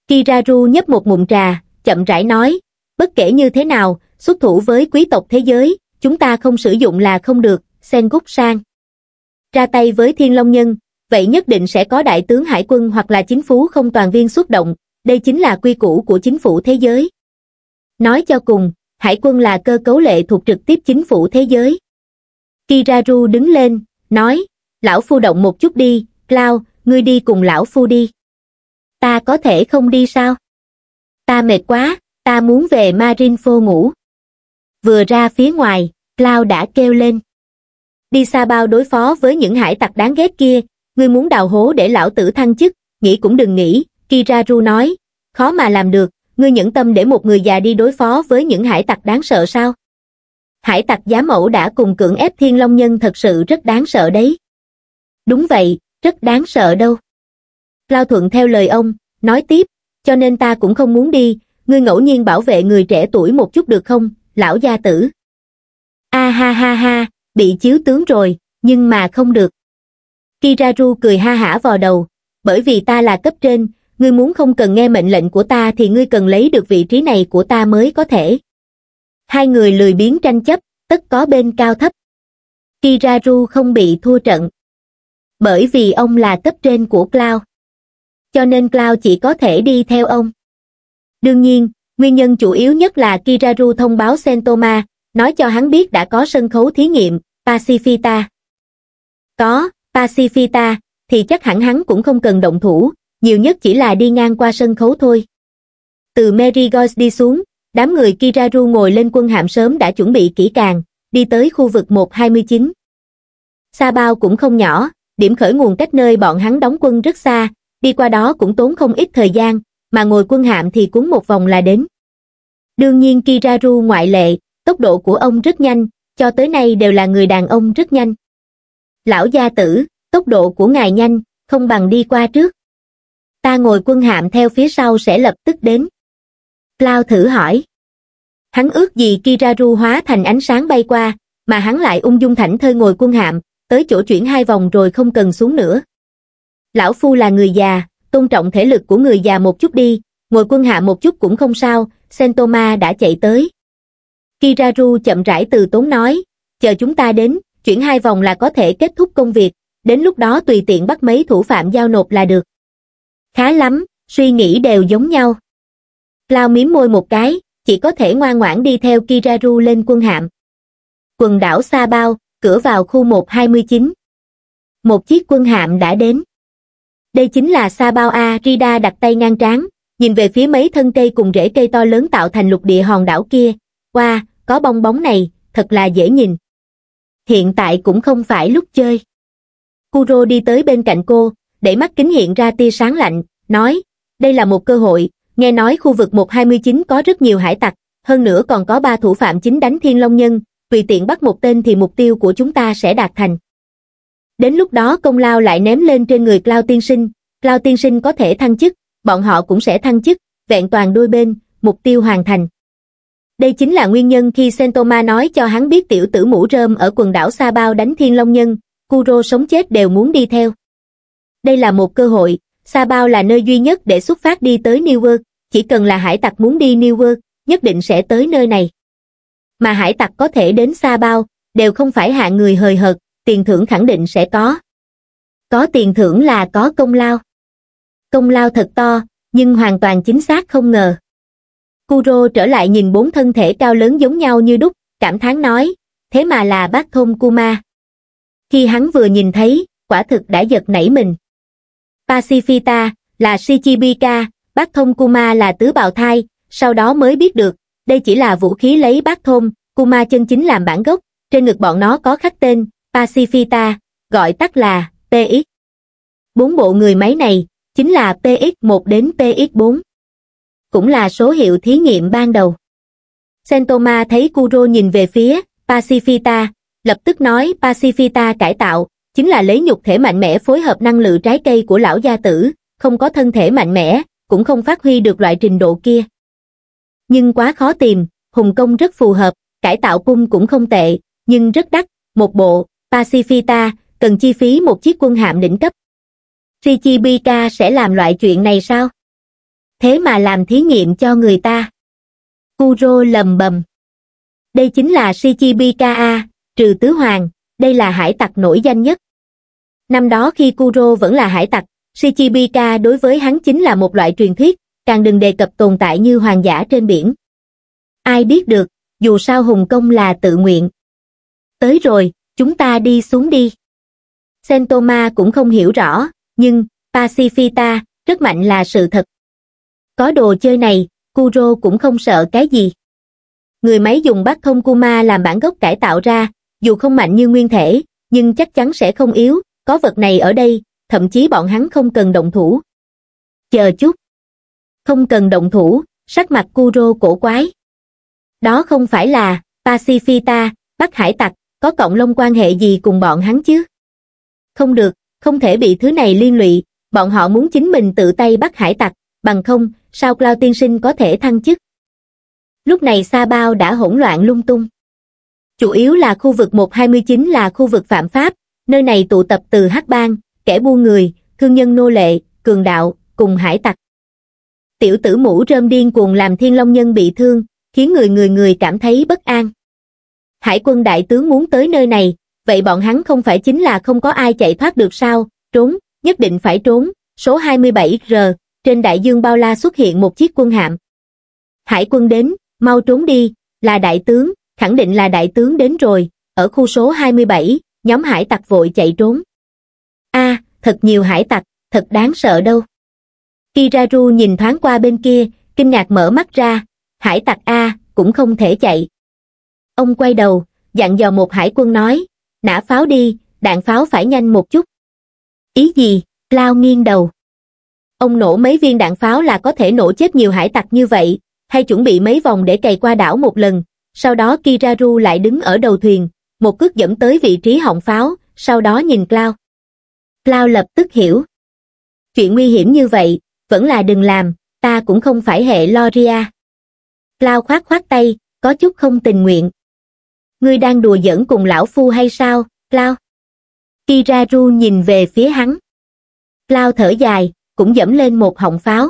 Kiraru nhấp một ngụm trà, chậm rãi nói, bất kể như thế nào, xuất thủ với quý tộc thế giới, chúng ta không sử dụng là không được, sen gút sang. Ra tay với thiên long nhân, vậy nhất định sẽ có đại tướng hải quân hoặc là chính phủ không toàn viên xuất động, đây chính là quy củ của chính phủ thế giới. Nói cho cùng, hải quân là cơ cấu lệ thuộc trực tiếp chính phủ thế giới. Kiraru đứng lên, nói, lão phu động một chút đi, Cloud, ngươi đi cùng lão phu đi. Ta có thể không đi sao? Ta mệt quá, ta muốn về Marinfo ngủ. Vừa ra phía ngoài, Cloud đã kêu lên. Đi xa bao đối phó với những hải tặc đáng ghét kia, ngươi muốn đào hố để lão tử thăng chức, nghĩ cũng đừng nghĩ, Kiraru nói. Khó mà làm được, ngươi nhẫn tâm để một người già đi đối phó với những hải tặc đáng sợ sao? Hải tặc giá mẫu đã cùng cưỡng ép thiên long nhân thật sự rất đáng sợ đấy. Đúng vậy, rất đáng sợ đâu. Lao Thuận theo lời ông, nói tiếp, cho nên ta cũng không muốn đi, ngươi ngẫu nhiên bảo vệ người trẻ tuổi một chút được không, lão gia tử. A à, ha ha ha, bị chiếu tướng rồi, nhưng mà không được. Kiraru cười ha hả vò đầu, bởi vì ta là cấp trên, ngươi muốn không cần nghe mệnh lệnh của ta thì ngươi cần lấy được vị trí này của ta mới có thể. Hai người lười biến tranh chấp, tất có bên cao thấp. Kiraru không bị thua trận bởi vì ông là cấp trên của Cloud. Cho nên Cloud chỉ có thể đi theo ông. Đương nhiên, nguyên nhân chủ yếu nhất là Kiraru thông báo Sentoma, nói cho hắn biết đã có sân khấu thí nghiệm, Pacifita. Có, Pacifita, thì chắc hẳn hắn cũng không cần động thủ, nhiều nhất chỉ là đi ngang qua sân khấu thôi. Từ Merigold đi xuống, đám người Kiraru ngồi lên quân hạm sớm đã chuẩn bị kỹ càng, đi tới khu vực 129. Sa bao cũng không nhỏ, điểm khởi nguồn cách nơi bọn hắn đóng quân rất xa, đi qua đó cũng tốn không ít thời gian, mà ngồi quân hạm thì cuốn một vòng là đến. Đương nhiên Kiraru ngoại lệ, tốc độ của ông rất nhanh, cho tới nay đều là người đàn ông rất nhanh. Lão gia tử, tốc độ của ngài nhanh, không bằng đi qua trước. Ta ngồi quân hạm theo phía sau sẽ lập tức đến. Lao thử hỏi. Hắn ước gì Kiraru hóa thành ánh sáng bay qua, mà hắn lại ung dung thảnh thơi ngồi quân hạm, tới chỗ chuyển hai vòng rồi không cần xuống nữa. Lão Phu là người già, tôn trọng thể lực của người già một chút đi, ngồi quân hạ một chút cũng không sao, Sentoma đã chạy tới. Kiraru chậm rãi từ tốn nói, chờ chúng ta đến, chuyển hai vòng là có thể kết thúc công việc, đến lúc đó tùy tiện bắt mấy thủ phạm giao nộp là được. Khá lắm, suy nghĩ đều giống nhau. Lao miếm môi một cái, chỉ có thể ngoan ngoãn đi theo Kiraru lên quân hạm. Quần đảo xa Bao, cửa vào khu 129. Một chiếc quân hạm đã đến. Đây chính là Sa Bao A Rida đặt tay ngang trán, nhìn về phía mấy thân cây cùng rễ cây to lớn tạo thành lục địa hòn đảo kia. Qua, wow, có bong bóng này, thật là dễ nhìn. Hiện tại cũng không phải lúc chơi. Kuro đi tới bên cạnh cô, để mắt kính hiện ra tia sáng lạnh, nói, đây là một cơ hội, nghe nói khu vực 129 có rất nhiều hải tặc, hơn nữa còn có ba thủ phạm chính đánh thiên long nhân, tùy tiện bắt một tên thì mục tiêu của chúng ta sẽ đạt thành. Đến lúc đó công lao lại ném lên trên người Cloud tiên sinh, Cloud tiên sinh có thể thăng chức, bọn họ cũng sẽ thăng chức, vẹn toàn đôi bên, mục tiêu hoàn thành. Đây chính là nguyên nhân khi Sentoma nói cho hắn biết tiểu tử mũ rơm ở quần đảo Sa Bao đánh thiên long nhân, Kuro sống chết đều muốn đi theo. Đây là một cơ hội, Sa Bao là nơi duy nhất để xuất phát đi tới New World, chỉ cần là hải tặc muốn đi New World, nhất định sẽ tới nơi này mà hải tặc có thể đến xa bao, đều không phải hạ người hời hợt, tiền thưởng khẳng định sẽ có. Có tiền thưởng là có công lao. Công lao thật to, nhưng hoàn toàn chính xác không ngờ. Kuro trở lại nhìn bốn thân thể cao lớn giống nhau như đúc, cảm thán nói, thế mà là bác thôn Kuma. Khi hắn vừa nhìn thấy, quả thực đã giật nảy mình. Pacifita là Shichibika, bác thông Kuma là tứ bào thai, sau đó mới biết được, đây chỉ là vũ khí lấy bát thôn, Kuma chân chính làm bản gốc, trên ngực bọn nó có khắc tên, Pacifita, gọi tắt là PX. Bốn bộ người máy này, chính là PX1 đến PX4. Cũng là số hiệu thí nghiệm ban đầu. Sentoma thấy Kuro nhìn về phía Pacifita, lập tức nói Pacifita cải tạo, chính là lấy nhục thể mạnh mẽ phối hợp năng lượng trái cây của lão gia tử, không có thân thể mạnh mẽ, cũng không phát huy được loại trình độ kia nhưng quá khó tìm, Hùng Công rất phù hợp, cải tạo cung cũng không tệ, nhưng rất đắt, một bộ, Pacifita, cần chi phí một chiếc quân hạm đỉnh cấp. Shichibika sẽ làm loại chuyện này sao? Thế mà làm thí nghiệm cho người ta. Kuro lầm bầm. Đây chính là Shichibika A, trừ tứ hoàng, đây là hải tặc nổi danh nhất. Năm đó khi Kuro vẫn là hải tặc, Shichibika đối với hắn chính là một loại truyền thuyết, càng đừng đề cập tồn tại như hoàng giả trên biển. Ai biết được, dù sao hùng công là tự nguyện. Tới rồi, chúng ta đi xuống đi. Sentoma cũng không hiểu rõ, nhưng Pacifita rất mạnh là sự thật. Có đồ chơi này, Kuro cũng không sợ cái gì. Người máy dùng bát thông Kuma làm bản gốc cải tạo ra, dù không mạnh như nguyên thể, nhưng chắc chắn sẽ không yếu, có vật này ở đây, thậm chí bọn hắn không cần động thủ. Chờ chút, không cần động thủ, sắc mặt Kuro cổ quái. Đó không phải là Pacifista, Bắc Hải Tặc, có cộng lông quan hệ gì cùng bọn hắn chứ? Không được, không thể bị thứ này liên lụy, bọn họ muốn chính mình tự tay bắt hải tặc, bằng không, sao Cloud tiên sinh có thể thăng chức? Lúc này Sa Bao đã hỗn loạn lung tung. Chủ yếu là khu vực 129 là khu vực phạm pháp, nơi này tụ tập từ hắc bang, kẻ buôn người, thương nhân nô lệ, cường đạo, cùng hải tặc tiểu tử mũ rơm điên cuồng làm thiên long nhân bị thương, khiến người người người cảm thấy bất an. Hải quân đại tướng muốn tới nơi này, vậy bọn hắn không phải chính là không có ai chạy thoát được sao, trốn, nhất định phải trốn, số 27R, trên đại dương bao la xuất hiện một chiếc quân hạm. Hải quân đến, mau trốn đi, là đại tướng, khẳng định là đại tướng đến rồi, ở khu số 27, nhóm hải tặc vội chạy trốn. a thật nhiều hải tặc, thật đáng sợ đâu kiraru nhìn thoáng qua bên kia kinh ngạc mở mắt ra hải tặc a cũng không thể chạy ông quay đầu dặn dò một hải quân nói nã pháo đi đạn pháo phải nhanh một chút ý gì lao nghiêng đầu ông nổ mấy viên đạn pháo là có thể nổ chết nhiều hải tặc như vậy hay chuẩn bị mấy vòng để cày qua đảo một lần sau đó kiraru lại đứng ở đầu thuyền một cước dẫm tới vị trí họng pháo sau đó nhìn Cloud. Cloud lập tức hiểu. Chuyện nguy hiểm như vậy, vẫn là đừng làm, ta cũng không phải hệ Loria. Lao khoát khoát tay, có chút không tình nguyện. Ngươi đang đùa giỡn cùng lão phu hay sao, Lao? Kiraru nhìn về phía hắn. Lao thở dài, cũng dẫm lên một họng pháo.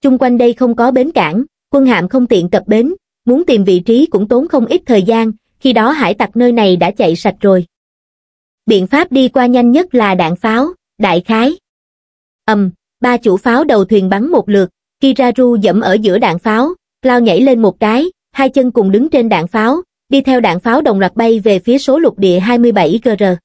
Chung quanh đây không có bến cảng, quân hạm không tiện cập bến, muốn tìm vị trí cũng tốn không ít thời gian, khi đó hải tặc nơi này đã chạy sạch rồi. Biện pháp đi qua nhanh nhất là đạn pháo, đại khái. ầm, ba chủ pháo đầu thuyền bắn một lượt, Kiraru dẫm ở giữa đạn pháo, lao nhảy lên một cái, hai chân cùng đứng trên đạn pháo, đi theo đạn pháo đồng loạt bay về phía số lục địa 27GR.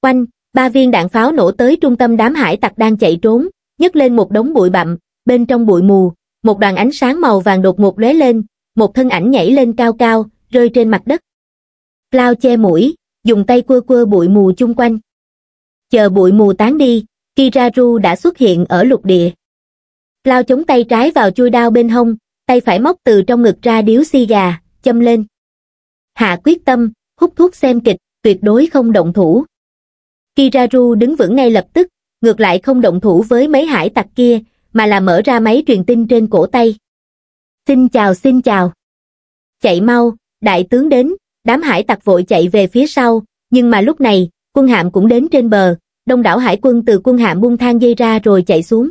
Quanh, ba viên đạn pháo nổ tới trung tâm đám hải tặc đang chạy trốn, nhấc lên một đống bụi bặm, bên trong bụi mù, một đoàn ánh sáng màu vàng đột ngột lóe lên, một thân ảnh nhảy lên cao cao, rơi trên mặt đất. Lao che mũi, dùng tay quơ quơ bụi mù chung quanh. Chờ bụi mù tán đi, Kiraru đã xuất hiện ở lục địa. Lao chống tay trái vào chui đao bên hông, tay phải móc từ trong ngực ra điếu xi gà, châm lên. Hạ quyết tâm, hút thuốc xem kịch, tuyệt đối không động thủ. Kiraru đứng vững ngay lập tức, ngược lại không động thủ với mấy hải tặc kia, mà là mở ra máy truyền tin trên cổ tay. Xin chào xin chào. Chạy mau, đại tướng đến, đám hải tặc vội chạy về phía sau, nhưng mà lúc này, quân hạm cũng đến trên bờ, đông đảo hải quân từ quân hạm buông thang dây ra rồi chạy xuống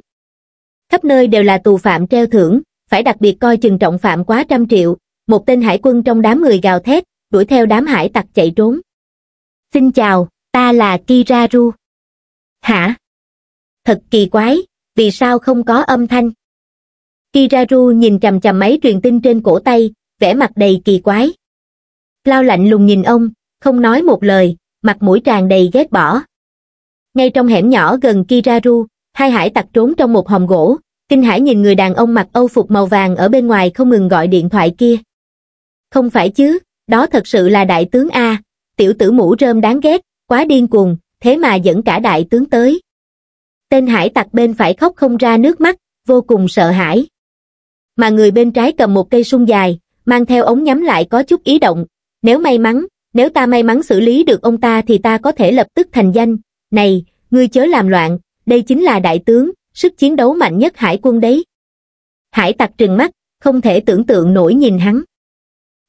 khắp nơi đều là tù phạm treo thưởng phải đặc biệt coi chừng trọng phạm quá trăm triệu một tên hải quân trong đám người gào thét đuổi theo đám hải tặc chạy trốn xin chào ta là kiraru hả thật kỳ quái vì sao không có âm thanh kiraru nhìn chầm chầm máy truyền tin trên cổ tay vẻ mặt đầy kỳ quái lao lạnh lùng nhìn ông không nói một lời mặt mũi tràn đầy ghét bỏ ngay trong hẻm nhỏ gần Kiraru, hai hải tặc trốn trong một hòm gỗ, kinh hải nhìn người đàn ông mặc âu phục màu vàng ở bên ngoài không ngừng gọi điện thoại kia. Không phải chứ, đó thật sự là đại tướng A, tiểu tử mũ rơm đáng ghét, quá điên cuồng, thế mà dẫn cả đại tướng tới. Tên hải tặc bên phải khóc không ra nước mắt, vô cùng sợ hãi. Mà người bên trái cầm một cây sung dài, mang theo ống nhắm lại có chút ý động. Nếu may mắn, nếu ta may mắn xử lý được ông ta thì ta có thể lập tức thành danh, này, ngươi chớ làm loạn, đây chính là đại tướng, sức chiến đấu mạnh nhất hải quân đấy. Hải tặc trừng mắt, không thể tưởng tượng nổi nhìn hắn.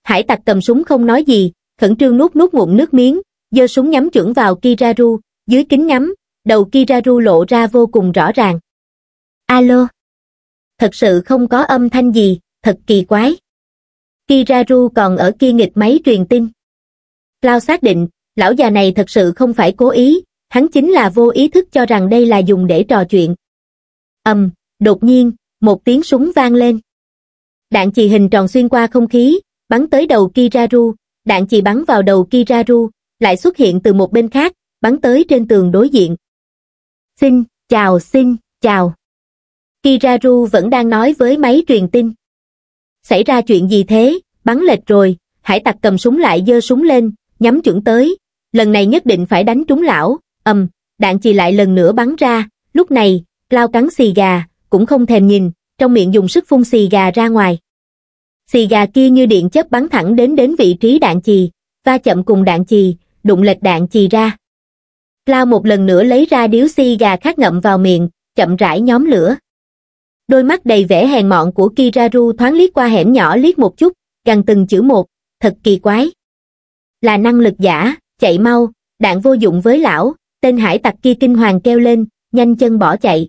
Hải tặc cầm súng không nói gì, khẩn trương nuốt nuốt ngụm nước miếng, giơ súng nhắm chuẩn vào Kiraru, dưới kính ngắm, đầu Kiraru lộ ra vô cùng rõ ràng. Alo! Thật sự không có âm thanh gì, thật kỳ quái. Kiraru còn ở kia nghịch máy truyền tin. Lao xác định, lão già này thật sự không phải cố ý, hắn chính là vô ý thức cho rằng đây là dùng để trò chuyện. ầm, đột nhiên, một tiếng súng vang lên. Đạn chì hình tròn xuyên qua không khí, bắn tới đầu Kiraru, đạn chì bắn vào đầu Kiraru, lại xuất hiện từ một bên khác, bắn tới trên tường đối diện. Xin, chào xin, chào. Kiraru vẫn đang nói với máy truyền tin. Xảy ra chuyện gì thế, bắn lệch rồi, hải tặc cầm súng lại dơ súng lên, nhắm chuẩn tới, lần này nhất định phải đánh trúng lão, ầm đạn chì lại lần nữa bắn ra lúc này lao cắn xì gà cũng không thèm nhìn trong miệng dùng sức phun xì gà ra ngoài xì gà kia như điện chớp bắn thẳng đến đến vị trí đạn chì va chậm cùng đạn chì đụng lệch đạn chì ra lao một lần nữa lấy ra điếu xì gà khác ngậm vào miệng chậm rãi nhóm lửa đôi mắt đầy vẻ hèn mọn của kiraru thoáng liếc qua hẻm nhỏ liếc một chút gần từng chữ một thật kỳ quái là năng lực giả chạy mau đạn vô dụng với lão tên hải tặc kia kinh hoàng kêu lên, nhanh chân bỏ chạy.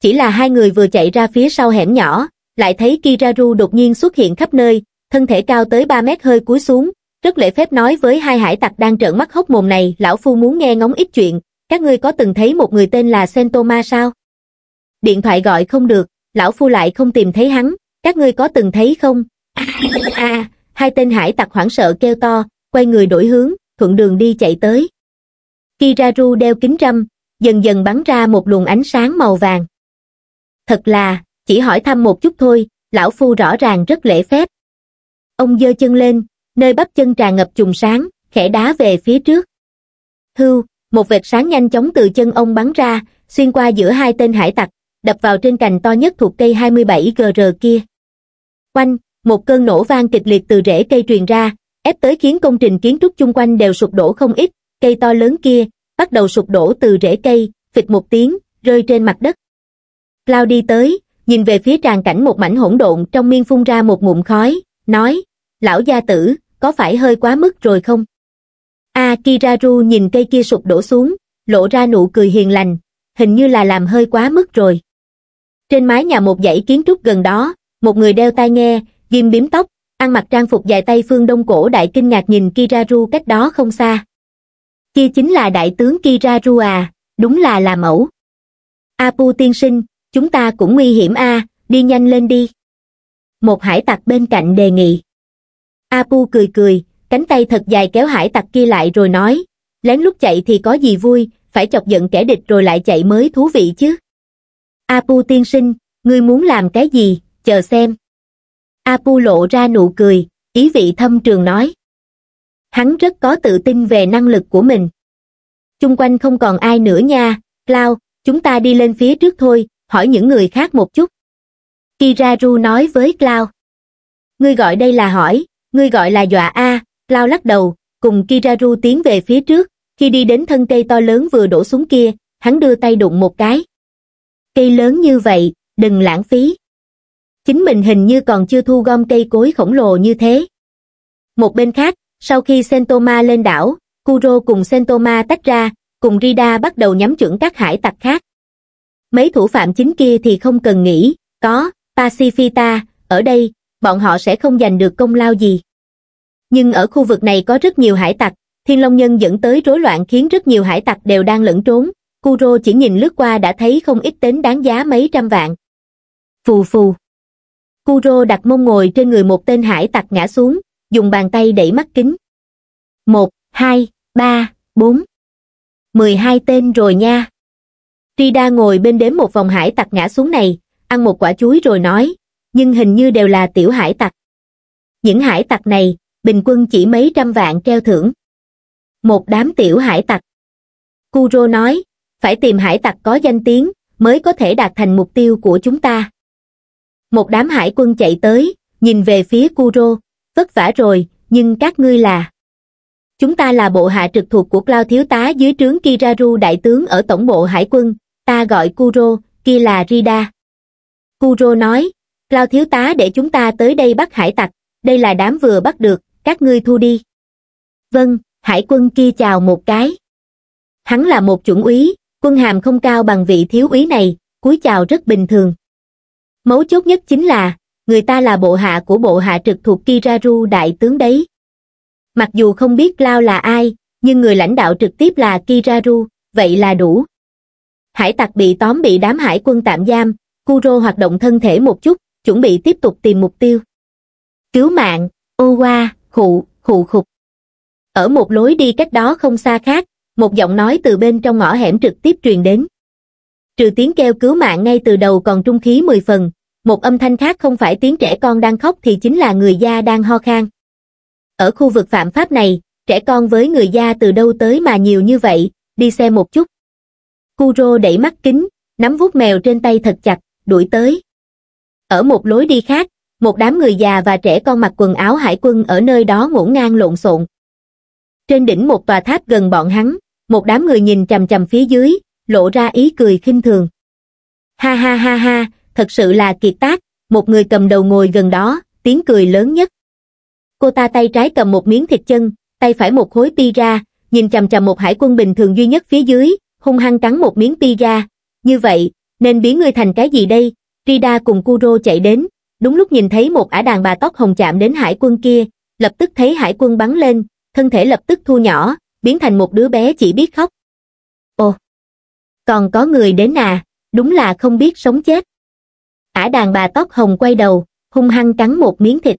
Chỉ là hai người vừa chạy ra phía sau hẻm nhỏ, lại thấy Kiraru đột nhiên xuất hiện khắp nơi, thân thể cao tới 3 mét hơi cúi xuống, rất lễ phép nói với hai hải tặc đang trợn mắt hốc mồm này, lão phu muốn nghe ngóng ít chuyện, các ngươi có từng thấy một người tên là Sentoma sao? Điện thoại gọi không được, lão phu lại không tìm thấy hắn, các ngươi có từng thấy không? A, hai tên hải tặc hoảng sợ kêu to, quay người đổi hướng, thuận đường đi chạy tới kiraru đeo kính râm dần dần bắn ra một luồng ánh sáng màu vàng thật là chỉ hỏi thăm một chút thôi lão phu rõ ràng rất lễ phép ông dơ chân lên nơi bắp chân tràn ngập chùm sáng khẽ đá về phía trước hưu một vệt sáng nhanh chóng từ chân ông bắn ra xuyên qua giữa hai tên hải tặc đập vào trên cành to nhất thuộc cây 27 gr kia quanh một cơn nổ vang kịch liệt từ rễ cây truyền ra ép tới khiến công trình kiến trúc chung quanh đều sụp đổ không ít cây to lớn kia, bắt đầu sụp đổ từ rễ cây, phịch một tiếng, rơi trên mặt đất. Lao đi tới, nhìn về phía tràn cảnh một mảnh hỗn độn trong miên phun ra một ngụm khói, nói, lão gia tử, có phải hơi quá mức rồi không? A à, Kiraru nhìn cây kia sụp đổ xuống, lộ ra nụ cười hiền lành, hình như là làm hơi quá mức rồi. Trên mái nhà một dãy kiến trúc gần đó, một người đeo tai nghe, ghim biếm tóc, ăn mặc trang phục dài tay phương đông cổ đại kinh ngạc nhìn Kiraru cách đó không xa kia chính là đại tướng Kira Rua, đúng là là mẫu. Apu tiên sinh, chúng ta cũng nguy hiểm a, đi nhanh lên đi. Một hải tặc bên cạnh đề nghị. Apu cười cười, cánh tay thật dài kéo hải tặc kia lại rồi nói, lén lút chạy thì có gì vui, phải chọc giận kẻ địch rồi lại chạy mới thú vị chứ. Apu tiên sinh, ngươi muốn làm cái gì, chờ xem. Apu lộ ra nụ cười, ý vị thâm trường nói hắn rất có tự tin về năng lực của mình chung quanh không còn ai nữa nha lao chúng ta đi lên phía trước thôi hỏi những người khác một chút kiraru nói với cloud ngươi gọi đây là hỏi ngươi gọi là dọa a lao lắc đầu cùng kiraru tiến về phía trước khi đi đến thân cây to lớn vừa đổ xuống kia hắn đưa tay đụng một cái cây lớn như vậy đừng lãng phí chính mình hình như còn chưa thu gom cây cối khổng lồ như thế một bên khác sau khi Sentoma lên đảo, Kuro cùng Sentoma tách ra, cùng Rida bắt đầu nhắm chuẩn các hải tặc khác. Mấy thủ phạm chính kia thì không cần nghĩ, có, Pacifita, ở đây, bọn họ sẽ không giành được công lao gì. Nhưng ở khu vực này có rất nhiều hải tặc, Thiên Long Nhân dẫn tới rối loạn khiến rất nhiều hải tặc đều đang lẫn trốn, Kuro chỉ nhìn lướt qua đã thấy không ít đến đáng giá mấy trăm vạn. Phù phù. Kuro đặt mông ngồi trên người một tên hải tặc ngã xuống, dùng bàn tay đẩy mắt kính một hai ba bốn mười hai tên rồi nha tuy đa ngồi bên đếm một vòng hải tặc ngã xuống này ăn một quả chuối rồi nói nhưng hình như đều là tiểu hải tặc những hải tặc này bình quân chỉ mấy trăm vạn treo thưởng một đám tiểu hải tặc Kuro nói, phải tìm hải tặc có danh tiếng mới có thể đạt thành mục tiêu của chúng ta. Một đám hải quân chạy tới, nhìn về phía Kuro, vất vả rồi, nhưng các ngươi là... Chúng ta là bộ hạ trực thuộc của Cloud Thiếu tá dưới trướng Kiraru Đại tướng ở Tổng bộ Hải quân, ta gọi Kuro, kia là Rida. Kuro nói, Cloud Thiếu tá để chúng ta tới đây bắt hải tặc, đây là đám vừa bắt được, các ngươi thu đi. Vâng, hải quân kia chào một cái. Hắn là một chuẩn úy, quân hàm không cao bằng vị thiếu úy này, cúi chào rất bình thường. Mấu chốt nhất chính là, người ta là bộ hạ của bộ hạ trực thuộc Kiraru đại tướng đấy. Mặc dù không biết Lao là ai, nhưng người lãnh đạo trực tiếp là Kiraru, vậy là đủ. Hải tặc bị tóm bị đám hải quân tạm giam, Kuro hoạt động thân thể một chút, chuẩn bị tiếp tục tìm mục tiêu. Cứu mạng, ô khụ, khụ khục. Ở một lối đi cách đó không xa khác, một giọng nói từ bên trong ngõ hẻm trực tiếp truyền đến. Trừ tiếng kêu cứu mạng ngay từ đầu còn trung khí 10 phần, một âm thanh khác không phải tiếng trẻ con đang khóc thì chính là người da đang ho khan. Ở khu vực phạm pháp này, trẻ con với người da từ đâu tới mà nhiều như vậy, đi xem một chút. Kuro đẩy mắt kính, nắm vuốt mèo trên tay thật chặt, đuổi tới. Ở một lối đi khác, một đám người già và trẻ con mặc quần áo hải quân ở nơi đó ngổn ngang lộn xộn. Trên đỉnh một tòa tháp gần bọn hắn, một đám người nhìn chằm chằm phía dưới, lộ ra ý cười khinh thường. Ha ha ha ha, thật sự là kiệt tác, một người cầm đầu ngồi gần đó, tiếng cười lớn nhất. Cô ta tay trái cầm một miếng thịt chân, tay phải một khối pi ra, nhìn chằm chằm một hải quân bình thường duy nhất phía dưới, hung hăng cắn một miếng pi ra. Như vậy, nên biến ngươi thành cái gì đây? Rida cùng Kuro chạy đến, đúng lúc nhìn thấy một ả đàn bà tóc hồng chạm đến hải quân kia, lập tức thấy hải quân bắn lên, thân thể lập tức thu nhỏ, biến thành một đứa bé chỉ biết khóc. Ồ, còn có người đến à, đúng là không biết sống chết ả đàn bà tóc hồng quay đầu, hung hăng cắn một miếng thịt.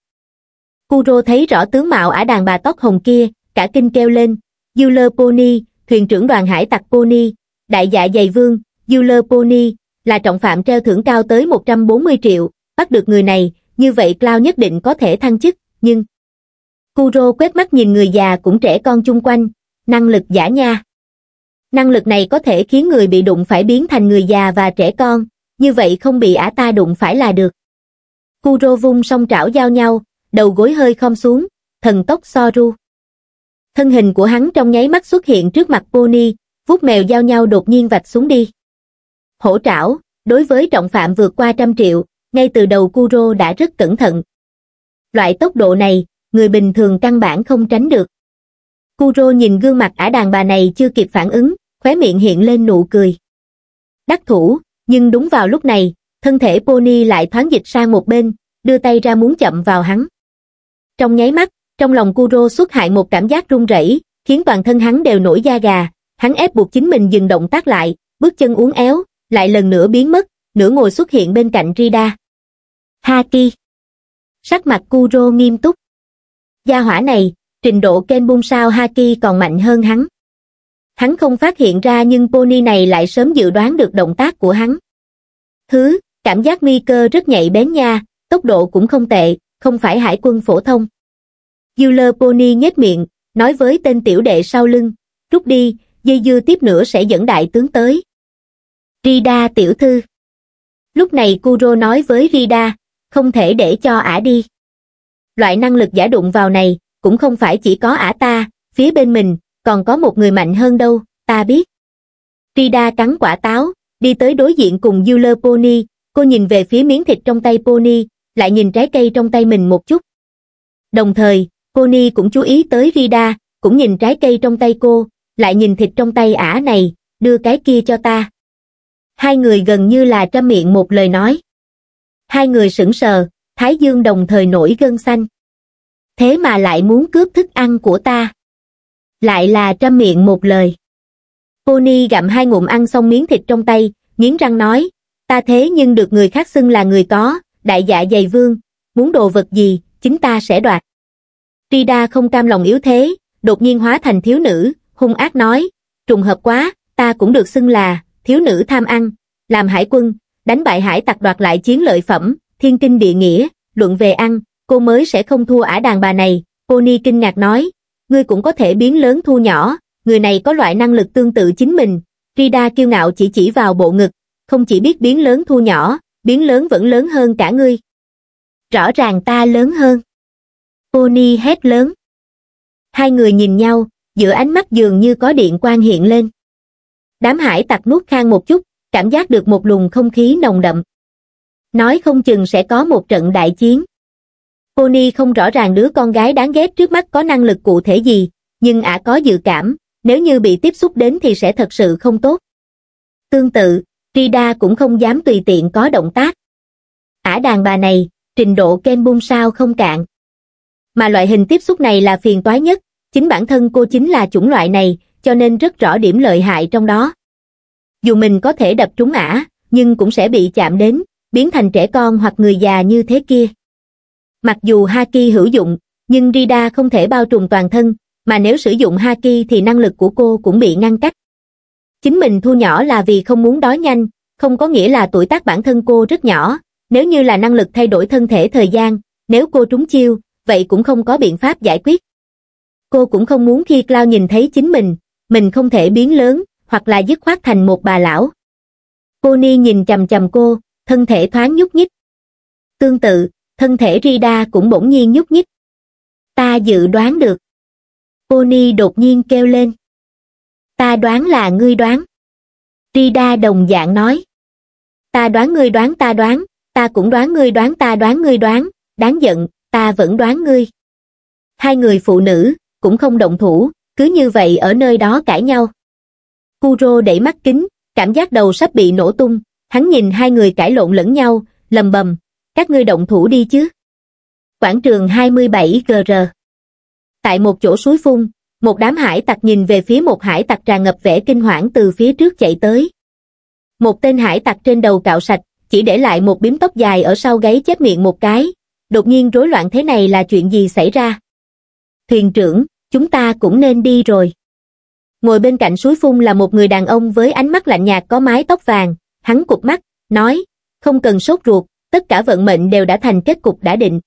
Kuro thấy rõ tướng mạo ả đàn bà tóc hồng kia, cả kinh kêu lên, Euler Pony, thuyền trưởng đoàn hải tặc Pony, đại dạ dày vương, Euler Pony, là trọng phạm treo thưởng cao tới 140 triệu, bắt được người này, như vậy Cloud nhất định có thể thăng chức, nhưng... Kuro quét mắt nhìn người già cũng trẻ con chung quanh, năng lực giả nha. Năng lực này có thể khiến người bị đụng phải biến thành người già và trẻ con, như vậy không bị ả ta đụng phải là được. Kuro vung song trảo giao nhau, đầu gối hơi khom xuống, thần tốc so ru. Thân hình của hắn trong nháy mắt xuất hiện trước mặt Pony, vuốt mèo giao nhau đột nhiên vạch xuống đi. Hổ trảo, đối với trọng phạm vượt qua trăm triệu, ngay từ đầu Kuro đã rất cẩn thận. Loại tốc độ này, người bình thường căn bản không tránh được. Kuro nhìn gương mặt ả đàn bà này chưa kịp phản ứng, khóe miệng hiện lên nụ cười. Đắc thủ, nhưng đúng vào lúc này thân thể pony lại thoáng dịch sang một bên đưa tay ra muốn chậm vào hắn trong nháy mắt trong lòng kuro xuất hại một cảm giác run rẩy khiến toàn thân hắn đều nổi da gà hắn ép buộc chính mình dừng động tác lại bước chân uốn éo lại lần nữa biến mất nửa ngồi xuất hiện bên cạnh rida haki sắc mặt kuro nghiêm túc gia hỏa này trình độ ken bung sao haki còn mạnh hơn hắn hắn không phát hiện ra nhưng pony này lại sớm dự đoán được động tác của hắn thứ cảm giác nguy cơ rất nhạy bén nha tốc độ cũng không tệ không phải hải quân phổ thông Euler pony nhếch miệng nói với tên tiểu đệ sau lưng rút đi dây dưa tiếp nữa sẽ dẫn đại tướng tới rida tiểu thư lúc này kuro nói với rida không thể để cho ả đi loại năng lực giả đụng vào này cũng không phải chỉ có ả ta phía bên mình còn có một người mạnh hơn đâu, ta biết. Frida cắn quả táo, đi tới đối diện cùng Euler Pony, cô nhìn về phía miếng thịt trong tay Pony, lại nhìn trái cây trong tay mình một chút. Đồng thời, Pony cũng chú ý tới Frida, cũng nhìn trái cây trong tay cô, lại nhìn thịt trong tay ả này, đưa cái kia cho ta. Hai người gần như là trăm miệng một lời nói. Hai người sững sờ, Thái Dương đồng thời nổi gân xanh. Thế mà lại muốn cướp thức ăn của ta lại là trăm miệng một lời. Pony gặm hai ngụm ăn xong miếng thịt trong tay, nghiến răng nói, ta thế nhưng được người khác xưng là người có, đại dạ dày vương, muốn đồ vật gì, chính ta sẽ đoạt. Trida không cam lòng yếu thế, đột nhiên hóa thành thiếu nữ, hung ác nói, trùng hợp quá, ta cũng được xưng là, thiếu nữ tham ăn, làm hải quân, đánh bại hải tặc đoạt lại chiến lợi phẩm, thiên kinh địa nghĩa, luận về ăn, cô mới sẽ không thua ả đàn bà này, Pony kinh ngạc nói, ngươi cũng có thể biến lớn thu nhỏ, người này có loại năng lực tương tự chính mình. Rida kiêu ngạo chỉ chỉ vào bộ ngực, không chỉ biết biến lớn thu nhỏ, biến lớn vẫn lớn hơn cả ngươi. Rõ ràng ta lớn hơn. Pony hét lớn. Hai người nhìn nhau, giữa ánh mắt dường như có điện quang hiện lên. Đám hải tặc nuốt khang một chút, cảm giác được một luồng không khí nồng đậm. Nói không chừng sẽ có một trận đại chiến. Connie không rõ ràng đứa con gái đáng ghét trước mắt có năng lực cụ thể gì, nhưng ả có dự cảm, nếu như bị tiếp xúc đến thì sẽ thật sự không tốt. Tương tự, Rida cũng không dám tùy tiện có động tác. Ả đàn bà này, trình độ ken bung sao không cạn. Mà loại hình tiếp xúc này là phiền toái nhất, chính bản thân cô chính là chủng loại này, cho nên rất rõ điểm lợi hại trong đó. Dù mình có thể đập trúng ả, nhưng cũng sẽ bị chạm đến, biến thành trẻ con hoặc người già như thế kia. Mặc dù Haki hữu dụng, nhưng Rida không thể bao trùm toàn thân, mà nếu sử dụng Haki thì năng lực của cô cũng bị ngăn cách. Chính mình thu nhỏ là vì không muốn đói nhanh, không có nghĩa là tuổi tác bản thân cô rất nhỏ, nếu như là năng lực thay đổi thân thể thời gian, nếu cô trúng chiêu, vậy cũng không có biện pháp giải quyết. Cô cũng không muốn khi Cloud nhìn thấy chính mình, mình không thể biến lớn, hoặc là dứt khoát thành một bà lão. Cô Ni nhìn chầm chầm cô, thân thể thoáng nhúc nhích. Tương tự, thân thể Rida cũng bỗng nhiên nhúc nhích. Ta dự đoán được. Pony đột nhiên kêu lên. Ta đoán là ngươi đoán. Rida đồng dạng nói. Ta đoán ngươi đoán ta đoán, ta cũng đoán ngươi đoán ta đoán ngươi đoán, đáng giận, ta vẫn đoán ngươi. Hai người phụ nữ, cũng không động thủ, cứ như vậy ở nơi đó cãi nhau. Kuro đẩy mắt kính, cảm giác đầu sắp bị nổ tung, hắn nhìn hai người cãi lộn lẫn nhau, lầm bầm, các ngươi động thủ đi chứ. Quảng trường 27GR Tại một chỗ suối phun, một đám hải tặc nhìn về phía một hải tặc tràn ngập vẻ kinh hoảng từ phía trước chạy tới. Một tên hải tặc trên đầu cạo sạch, chỉ để lại một bím tóc dài ở sau gáy chép miệng một cái. Đột nhiên rối loạn thế này là chuyện gì xảy ra? Thuyền trưởng, chúng ta cũng nên đi rồi. Ngồi bên cạnh suối phun là một người đàn ông với ánh mắt lạnh nhạt có mái tóc vàng, hắn cụp mắt, nói, không cần sốt ruột, tất cả vận mệnh đều đã thành kết cục đã định.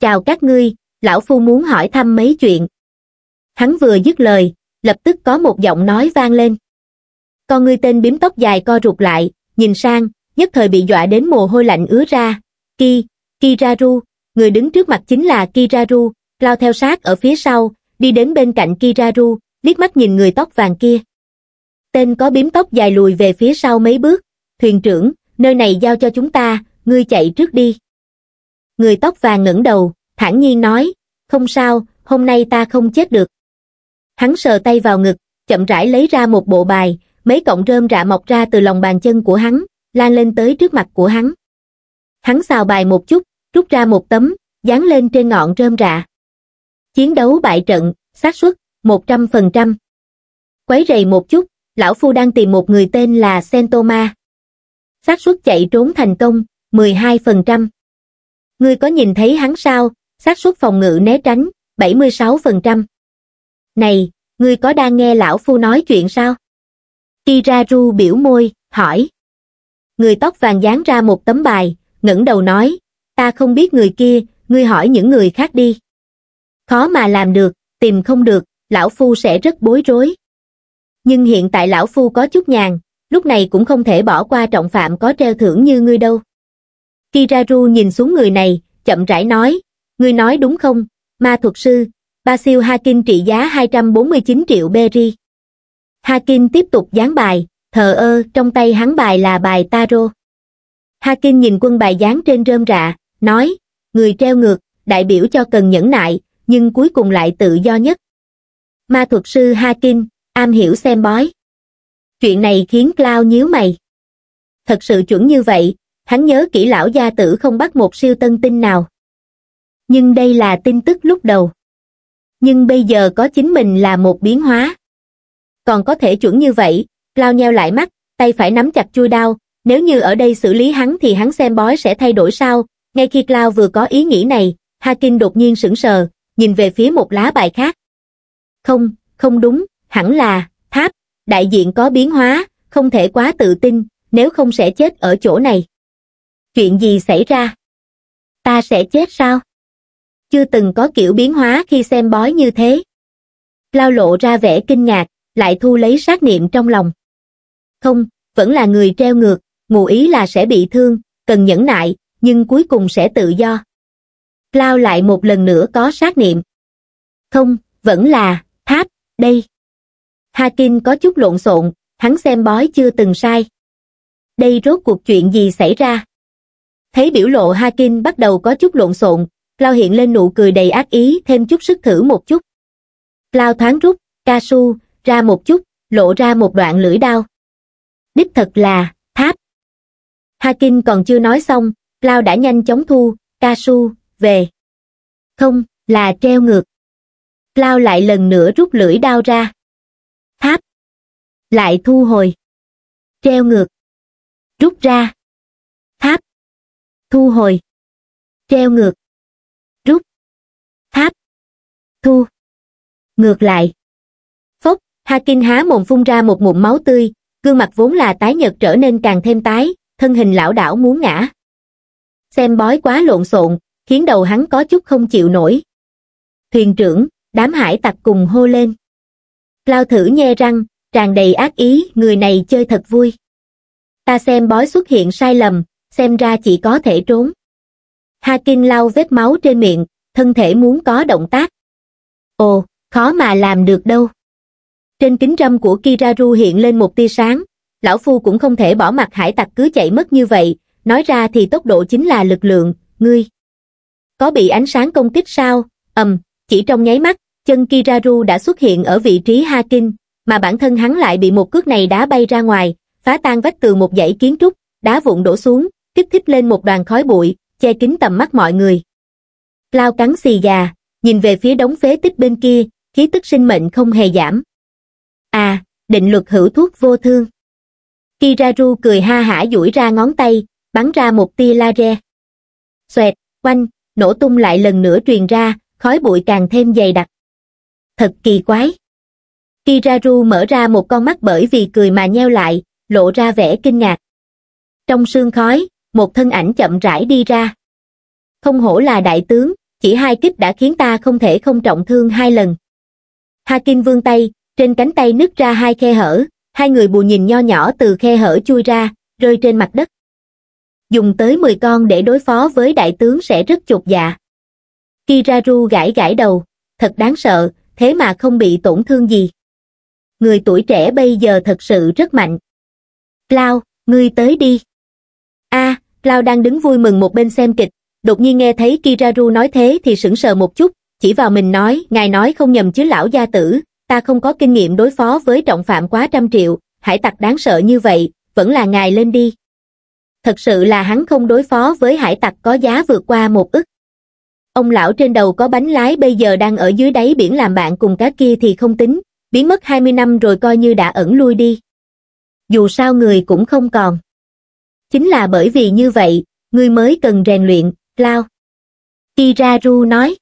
Chào các ngươi, lão phu muốn hỏi thăm mấy chuyện. Hắn vừa dứt lời, lập tức có một giọng nói vang lên. Con ngươi tên bím tóc dài co rụt lại, nhìn sang, nhất thời bị dọa đến mồ hôi lạnh ứa ra. Ki, Kiraru, người đứng trước mặt chính là Kiraru, lao theo sát ở phía sau, đi đến bên cạnh Kiraru, liếc mắt nhìn người tóc vàng kia. Tên có bím tóc dài lùi về phía sau mấy bước, thuyền trưởng, nơi này giao cho chúng ta, ngươi chạy trước đi. Người tóc vàng ngẩng đầu, thản nhiên nói, không sao, hôm nay ta không chết được. Hắn sờ tay vào ngực, chậm rãi lấy ra một bộ bài, mấy cọng rơm rạ mọc ra từ lòng bàn chân của hắn, lan lên tới trước mặt của hắn. Hắn xào bài một chút, rút ra một tấm, dán lên trên ngọn rơm rạ. Chiến đấu bại trận, xác suất 100%. Quấy rầy một chút, lão phu đang tìm một người tên là Sentoma. xác suất chạy trốn thành công 12%. Ngươi có nhìn thấy hắn sao? xác suất phòng ngự né tránh, 76%. Này, ngươi có đang nghe lão phu nói chuyện sao? Kiraru biểu môi, hỏi. Người tóc vàng dán ra một tấm bài, ngẩng đầu nói, ta không biết người kia, ngươi hỏi những người khác đi. Khó mà làm được, tìm không được, lão phu sẽ rất bối rối. Nhưng hiện tại lão phu có chút nhàn, lúc này cũng không thể bỏ qua trọng phạm có treo thưởng như ngươi đâu kiraru nhìn xuống người này chậm rãi nói ngươi nói đúng không ma thuật sư ba siêu hakin trị giá 249 triệu berry hakin tiếp tục gián bài thờ ơ trong tay hắn bài là bài taro hakin nhìn quân bài dán trên rơm rạ nói người treo ngược đại biểu cho cần nhẫn nại nhưng cuối cùng lại tự do nhất ma thuật sư hakin am hiểu xem bói chuyện này khiến Cloud nhíu mày. Thật sự chuẩn như vậy, hắn nhớ kỹ lão gia tử không bắt một siêu tân tinh nào nhưng đây là tin tức lúc đầu nhưng bây giờ có chính mình là một biến hóa còn có thể chuẩn như vậy lao nheo lại mắt tay phải nắm chặt chui đao nếu như ở đây xử lý hắn thì hắn xem bói sẽ thay đổi sao ngay khi Cloud vừa có ý nghĩ này Hakin đột nhiên sững sờ nhìn về phía một lá bài khác không không đúng hẳn là tháp đại diện có biến hóa không thể quá tự tin nếu không sẽ chết ở chỗ này Chuyện gì xảy ra? Ta sẽ chết sao? Chưa từng có kiểu biến hóa khi xem bói như thế. Lao lộ ra vẻ kinh ngạc, lại thu lấy sát niệm trong lòng. Không, vẫn là người treo ngược, ngụ ý là sẽ bị thương, cần nhẫn nại, nhưng cuối cùng sẽ tự do. Lao lại một lần nữa có sát niệm. Không, vẫn là, tháp, đây. Hakin có chút lộn xộn, hắn xem bói chưa từng sai. Đây rốt cuộc chuyện gì xảy ra? Thấy biểu lộ Hakim bắt đầu có chút lộn xộn, Lao hiện lên nụ cười đầy ác ý thêm chút sức thử một chút. Lao thoáng rút, ca su, ra một chút, lộ ra một đoạn lưỡi đao. Đích thật là, tháp. Hakim còn chưa nói xong, Lao đã nhanh chóng thu, ca su, về. Không, là treo ngược. Lao lại lần nữa rút lưỡi đao ra. Tháp. Lại thu hồi. Treo ngược. Rút ra thu hồi treo ngược rút tháp thu ngược lại phốc hakin há mồm phun ra một mụn máu tươi gương mặt vốn là tái nhợt trở nên càng thêm tái thân hình lão đảo muốn ngã xem bói quá lộn xộn khiến đầu hắn có chút không chịu nổi thuyền trưởng đám hải tặc cùng hô lên lao thử nhe răng tràn đầy ác ý người này chơi thật vui ta xem bói xuất hiện sai lầm xem ra chỉ có thể trốn. Hakin lau vết máu trên miệng, thân thể muốn có động tác. Ồ, khó mà làm được đâu. Trên kính râm của Kiraru hiện lên một tia sáng, lão phu cũng không thể bỏ mặt hải tặc cứ chạy mất như vậy, nói ra thì tốc độ chính là lực lượng, ngươi. Có bị ánh sáng công kích sao? ầm, chỉ trong nháy mắt, chân Kiraru đã xuất hiện ở vị trí Hakin, mà bản thân hắn lại bị một cước này đá bay ra ngoài, phá tan vách tường một dãy kiến trúc, đá vụn đổ xuống, tiếp thích lên một đoàn khói bụi, che kín tầm mắt mọi người. Lao cắn xì gà, nhìn về phía đống phế tích bên kia, khí tức sinh mệnh không hề giảm. À, định luật hữu thuốc vô thương. Kiraru cười ha hả duỗi ra ngón tay, bắn ra một tia laser. Xoẹt, quanh, nổ tung lại lần nữa truyền ra, khói bụi càng thêm dày đặc. Thật kỳ quái. Kiraru mở ra một con mắt bởi vì cười mà nheo lại, lộ ra vẻ kinh ngạc. Trong sương khói, một thân ảnh chậm rãi đi ra không hổ là đại tướng chỉ hai kích đã khiến ta không thể không trọng thương hai lần ha kim vươn tay trên cánh tay nứt ra hai khe hở hai người bù nhìn nho nhỏ từ khe hở chui ra rơi trên mặt đất dùng tới mười con để đối phó với đại tướng sẽ rất chột dạ kiraru gãi gãi đầu thật đáng sợ thế mà không bị tổn thương gì người tuổi trẻ bây giờ thật sự rất mạnh lao ngươi tới đi a à, Cloud đang đứng vui mừng một bên xem kịch, đột nhiên nghe thấy Kiraru nói thế thì sững sờ một chút, chỉ vào mình nói, ngài nói không nhầm chứ lão gia tử, ta không có kinh nghiệm đối phó với trọng phạm quá trăm triệu, hải tặc đáng sợ như vậy, vẫn là ngài lên đi. Thật sự là hắn không đối phó với hải tặc có giá vượt qua một ức. Ông lão trên đầu có bánh lái bây giờ đang ở dưới đáy biển làm bạn cùng cá kia thì không tính, biến mất 20 năm rồi coi như đã ẩn lui đi. Dù sao người cũng không còn. Chính là bởi vì như vậy, ngươi mới cần rèn luyện, Lao. Kiraru nói.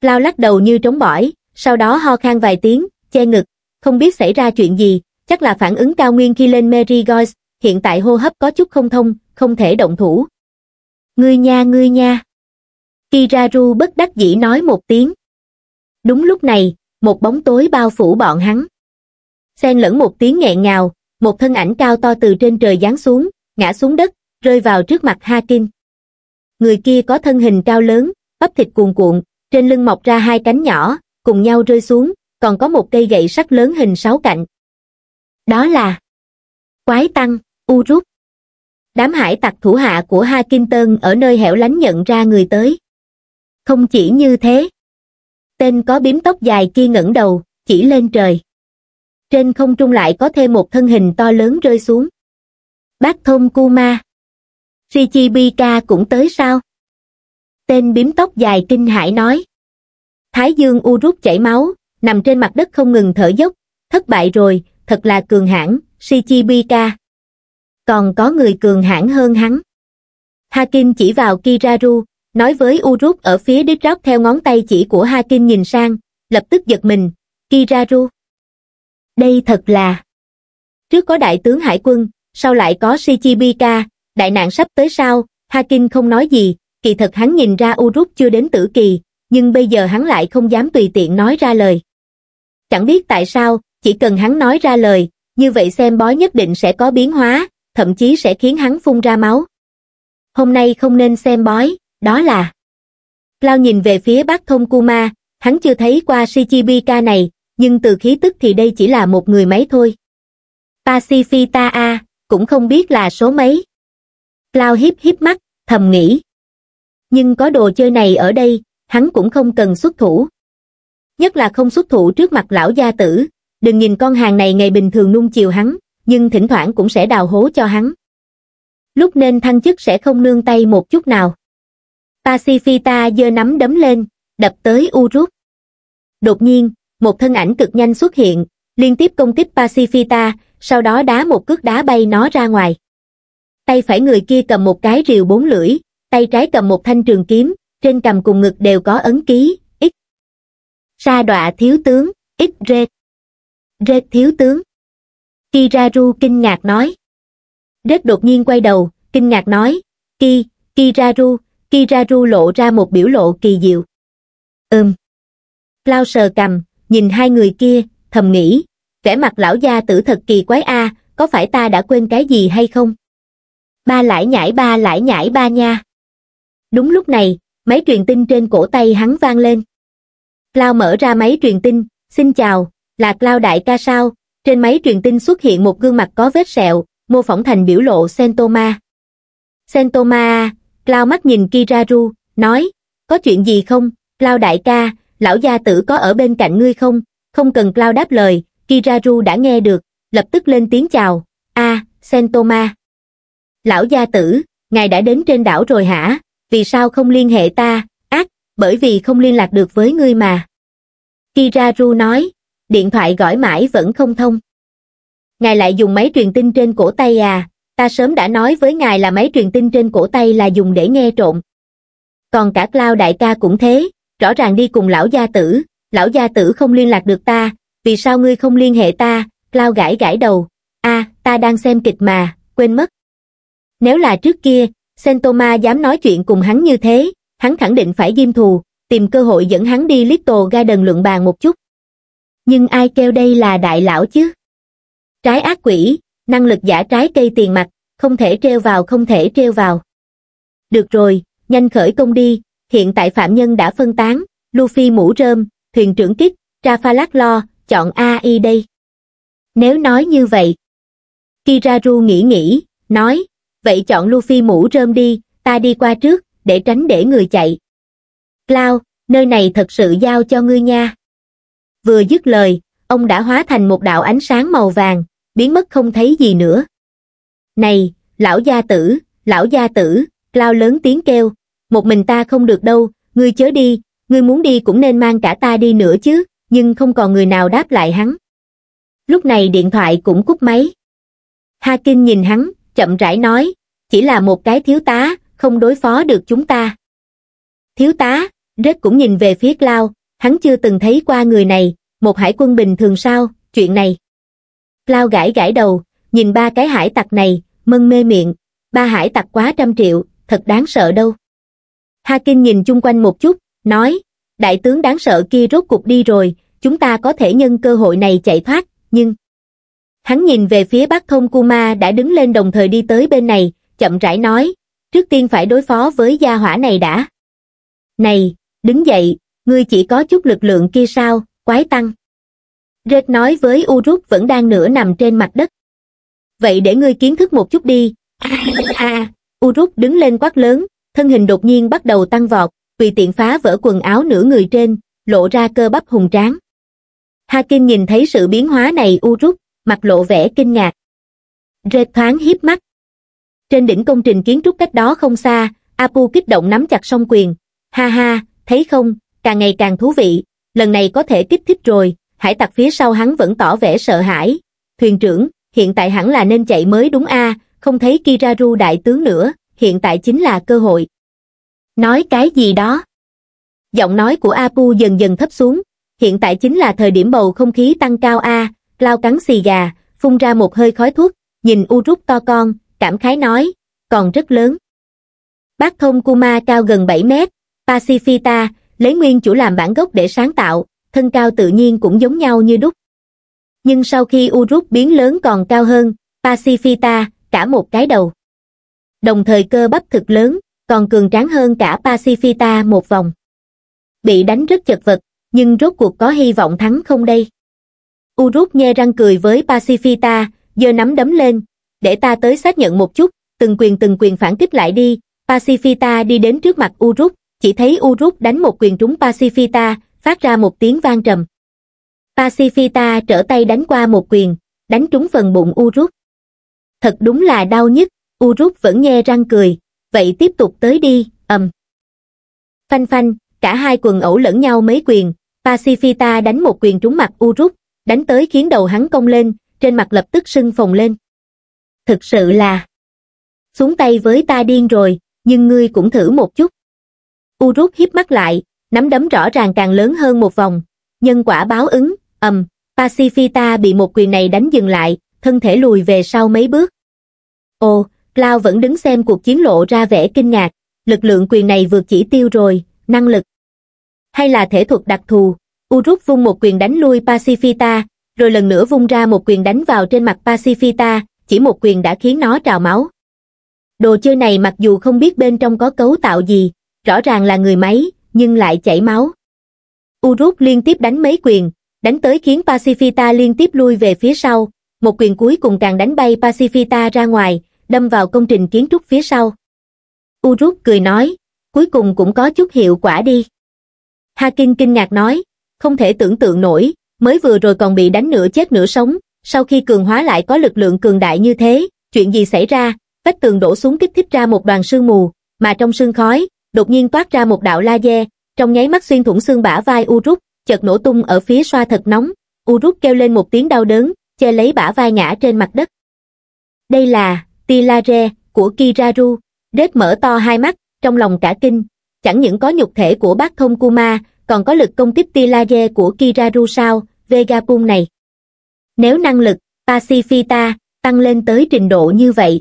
Lao lắc đầu như trống bỏi, sau đó ho khan vài tiếng, che ngực, không biết xảy ra chuyện gì, chắc là phản ứng cao nguyên khi lên Mary hiện tại hô hấp có chút không thông, không thể động thủ. Ngươi nha ngươi nha. Kiraru bất đắc dĩ nói một tiếng. Đúng lúc này, một bóng tối bao phủ bọn hắn. Xen lẫn một tiếng nghẹn ngào, một thân ảnh cao to từ trên trời giáng xuống, ngã xuống đất, rơi vào trước mặt Ha Kim. Người kia có thân hình cao lớn, bắp thịt cuồn cuộn, trên lưng mọc ra hai cánh nhỏ, cùng nhau rơi xuống, còn có một cây gậy sắt lớn hình sáu cạnh. Đó là Quái Tăng, U Rút. Đám hải tặc thủ hạ của Ha Kim Tân ở nơi hẻo lánh nhận ra người tới. Không chỉ như thế. Tên có bím tóc dài kia ngẩng đầu, chỉ lên trời. Trên không trung lại có thêm một thân hình to lớn rơi xuống bác thôn Kuma. Shichibika cũng tới sao? Tên bím tóc dài kinh hãi nói. Thái dương u rút chảy máu, nằm trên mặt đất không ngừng thở dốc, thất bại rồi, thật là cường hãn, Shichibika. Còn có người cường hãn hơn hắn. hakin chỉ vào Kiraru, nói với Uruk ở phía đít rót theo ngón tay chỉ của hakin nhìn sang, lập tức giật mình, Kiraru. Đây thật là... Trước có đại tướng hải quân, sau lại có Shichibika, đại nạn sắp tới sao, Hakin không nói gì, kỳ thật hắn nhìn ra Uruk chưa đến tử kỳ, nhưng bây giờ hắn lại không dám tùy tiện nói ra lời. Chẳng biết tại sao, chỉ cần hắn nói ra lời, như vậy xem bói nhất định sẽ có biến hóa, thậm chí sẽ khiến hắn phun ra máu. Hôm nay không nên xem bói, đó là... Lao nhìn về phía bắc thông Kuma, hắn chưa thấy qua Shichibika này, nhưng từ khí tức thì đây chỉ là một người máy thôi. Pacifita A, cũng không biết là số mấy. Lao hiếp hiếp mắt, thầm nghĩ. Nhưng có đồ chơi này ở đây, hắn cũng không cần xuất thủ. Nhất là không xuất thủ trước mặt lão gia tử, đừng nhìn con hàng này ngày bình thường nung chiều hắn, nhưng thỉnh thoảng cũng sẽ đào hố cho hắn. Lúc nên thăng chức sẽ không nương tay một chút nào. Pacifita giơ nắm đấm lên, đập tới u rút. Đột nhiên, một thân ảnh cực nhanh xuất hiện, liên tiếp công kích Pacifita, sau đó đá một cước đá bay nó ra ngoài. Tay phải người kia cầm một cái rìu bốn lưỡi, tay trái cầm một thanh trường kiếm, trên cầm cùng ngực đều có ấn ký, ít. Sa đọa thiếu tướng, ít rệt. Rệt thiếu tướng. Kiraru kinh ngạc nói. Rết đột nhiên quay đầu, kinh ngạc nói, Ki, Kiraru, Kiraru lộ ra một biểu lộ kỳ diệu. Ừm. Lao sờ cầm, nhìn hai người kia, thầm nghĩ, vẻ mặt lão gia tử thật kỳ quái a có phải ta đã quên cái gì hay không? Ba lải nhảy ba lải nhảy ba nha. Đúng lúc này, máy truyền tin trên cổ tay hắn vang lên. Lao mở ra máy truyền tin, xin chào, là Lao đại ca sao? Trên máy truyền tin xuất hiện một gương mặt có vết sẹo, mô phỏng thành biểu lộ Sentoma. Sentoma, Lao mắt nhìn Kiraru, nói, có chuyện gì không, Lao đại ca, lão gia tử có ở bên cạnh ngươi không? Không cần Lao đáp lời, Kiraru đã nghe được, lập tức lên tiếng chào, a Sentoma. Lão gia tử, ngài đã đến trên đảo rồi hả, vì sao không liên hệ ta, ác, bởi vì không liên lạc được với ngươi mà. Kiraru nói, điện thoại gọi mãi vẫn không thông. Ngài lại dùng máy truyền tin trên cổ tay à, ta sớm đã nói với ngài là máy truyền tin trên cổ tay là dùng để nghe trộm. Còn cả Cloud đại ca cũng thế, rõ ràng đi cùng lão gia tử, lão gia tử không liên lạc được ta, vì sao ngươi không liên hệ ta lao gãi gãi đầu a ta đang xem kịch mà quên mất nếu là trước kia sentoma dám nói chuyện cùng hắn như thế hắn khẳng định phải diêm thù tìm cơ hội dẫn hắn đi little garden luận bàn một chút nhưng ai kêu đây là đại lão chứ trái ác quỷ năng lực giả trái cây tiền mặt không thể treo vào không thể treo vào được rồi nhanh khởi công đi hiện tại phạm nhân đã phân tán luffy mũ rơm thuyền trưởng kích ra lo chọn AI đây. Nếu nói như vậy, Kiraru nghĩ nghĩ, nói, vậy chọn Luffy mũ rơm đi, ta đi qua trước, để tránh để người chạy. Cloud, nơi này thật sự giao cho ngươi nha. Vừa dứt lời, ông đã hóa thành một đạo ánh sáng màu vàng, biến mất không thấy gì nữa. Này, lão gia tử, lão gia tử, Cloud lớn tiếng kêu, một mình ta không được đâu, ngươi chớ đi, ngươi muốn đi cũng nên mang cả ta đi nữa chứ nhưng không còn người nào đáp lại hắn. Lúc này điện thoại cũng cúp máy. Ha Kinh nhìn hắn, chậm rãi nói, chỉ là một cái thiếu tá, không đối phó được chúng ta. Thiếu tá, Rết cũng nhìn về phía Cloud, hắn chưa từng thấy qua người này, một hải quân bình thường sao, chuyện này. Cloud gãi gãi đầu, nhìn ba cái hải tặc này, mân mê miệng, ba hải tặc quá trăm triệu, thật đáng sợ đâu. Ha Kinh nhìn chung quanh một chút, nói, đại tướng đáng sợ kia rốt cục đi rồi, chúng ta có thể nhân cơ hội này chạy thoát, nhưng... Hắn nhìn về phía bác thông Kuma đã đứng lên đồng thời đi tới bên này, chậm rãi nói, trước tiên phải đối phó với gia hỏa này đã. Này, đứng dậy, ngươi chỉ có chút lực lượng kia sao, quái tăng. Rệt nói với Uruk vẫn đang nửa nằm trên mặt đất. Vậy để ngươi kiến thức một chút đi. À, Uruk đứng lên quát lớn, thân hình đột nhiên bắt đầu tăng vọt, tùy tiện phá vỡ quần áo nửa người trên, lộ ra cơ bắp hùng tráng. Hakim nhìn thấy sự biến hóa này u rút, mặt lộ vẻ kinh ngạc. Rệt thoáng hiếp mắt. Trên đỉnh công trình kiến trúc cách đó không xa, Apu kích động nắm chặt song quyền. Ha ha, thấy không, càng ngày càng thú vị, lần này có thể kích thích rồi, hải tặc phía sau hắn vẫn tỏ vẻ sợ hãi. Thuyền trưởng, hiện tại hẳn là nên chạy mới đúng a không thấy Kiraru đại tướng nữa, hiện tại chính là cơ hội nói cái gì đó giọng nói của apu dần dần thấp xuống hiện tại chính là thời điểm bầu không khí tăng cao a lao cắn xì gà phun ra một hơi khói thuốc nhìn u rút to con cảm khái nói còn rất lớn bác thông kuma cao gần 7 mét pacifita lấy nguyên chủ làm bản gốc để sáng tạo thân cao tự nhiên cũng giống nhau như đúc nhưng sau khi u rút biến lớn còn cao hơn pacifita cả một cái đầu đồng thời cơ bắp thực lớn còn cường tráng hơn cả Pacifista một vòng. Bị đánh rất chật vật, nhưng rốt cuộc có hy vọng thắng không đây? Uruk nhe răng cười với Pacifista, giơ nắm đấm lên, để ta tới xác nhận một chút, từng quyền từng quyền phản kích lại đi. Pacifista đi đến trước mặt Uruk, chỉ thấy Uruk đánh một quyền trúng Pacifista, phát ra một tiếng vang trầm. Pacifista trở tay đánh qua một quyền, đánh trúng phần bụng Uruk. Thật đúng là đau nhất, Uruk vẫn nhe răng cười, vậy tiếp tục tới đi ầm phanh phanh cả hai quần ẩu lẫn nhau mấy quyền pacifita đánh một quyền trúng mặt uruk đánh tới khiến đầu hắn cong lên trên mặt lập tức sưng phồng lên thực sự là xuống tay với ta điên rồi nhưng ngươi cũng thử một chút uruk hiếp mắt lại nắm đấm rõ ràng càng lớn hơn một vòng nhân quả báo ứng ầm pacifita bị một quyền này đánh dừng lại thân thể lùi về sau mấy bước ồ Cloud vẫn đứng xem cuộc chiến lộ ra vẻ kinh ngạc, lực lượng quyền này vượt chỉ tiêu rồi, năng lực. Hay là thể thuật đặc thù, Uruk vung một quyền đánh lui Pacifita, rồi lần nữa vung ra một quyền đánh vào trên mặt Pacifita, chỉ một quyền đã khiến nó trào máu. Đồ chơi này mặc dù không biết bên trong có cấu tạo gì, rõ ràng là người máy, nhưng lại chảy máu. Uruk liên tiếp đánh mấy quyền, đánh tới khiến Pacifita liên tiếp lui về phía sau, một quyền cuối cùng càng đánh bay Pacifita ra ngoài, đâm vào công trình kiến trúc phía sau. Uruk cười nói, cuối cùng cũng có chút hiệu quả đi. Hakin kinh ngạc nói, không thể tưởng tượng nổi, mới vừa rồi còn bị đánh nửa chết nửa sống, sau khi cường hóa lại có lực lượng cường đại như thế, chuyện gì xảy ra, vách tường đổ xuống kích thích ra một đoàn sương mù, mà trong sương khói, đột nhiên toát ra một đạo laser, trong nháy mắt xuyên thủng xương bả vai Uruk, chợt nổ tung ở phía xoa thật nóng, Uruk kêu lên một tiếng đau đớn, che lấy bả vai ngã trên mặt đất. Đây là Tilare, của Kiraru, Đết mở to hai mắt, trong lòng cả kinh, chẳng những có nhục thể của bác thông Kuma, còn có lực công kích Tilare của Kiraru sao, Vegapunk này. Nếu năng lực, Pacifita, tăng lên tới trình độ như vậy.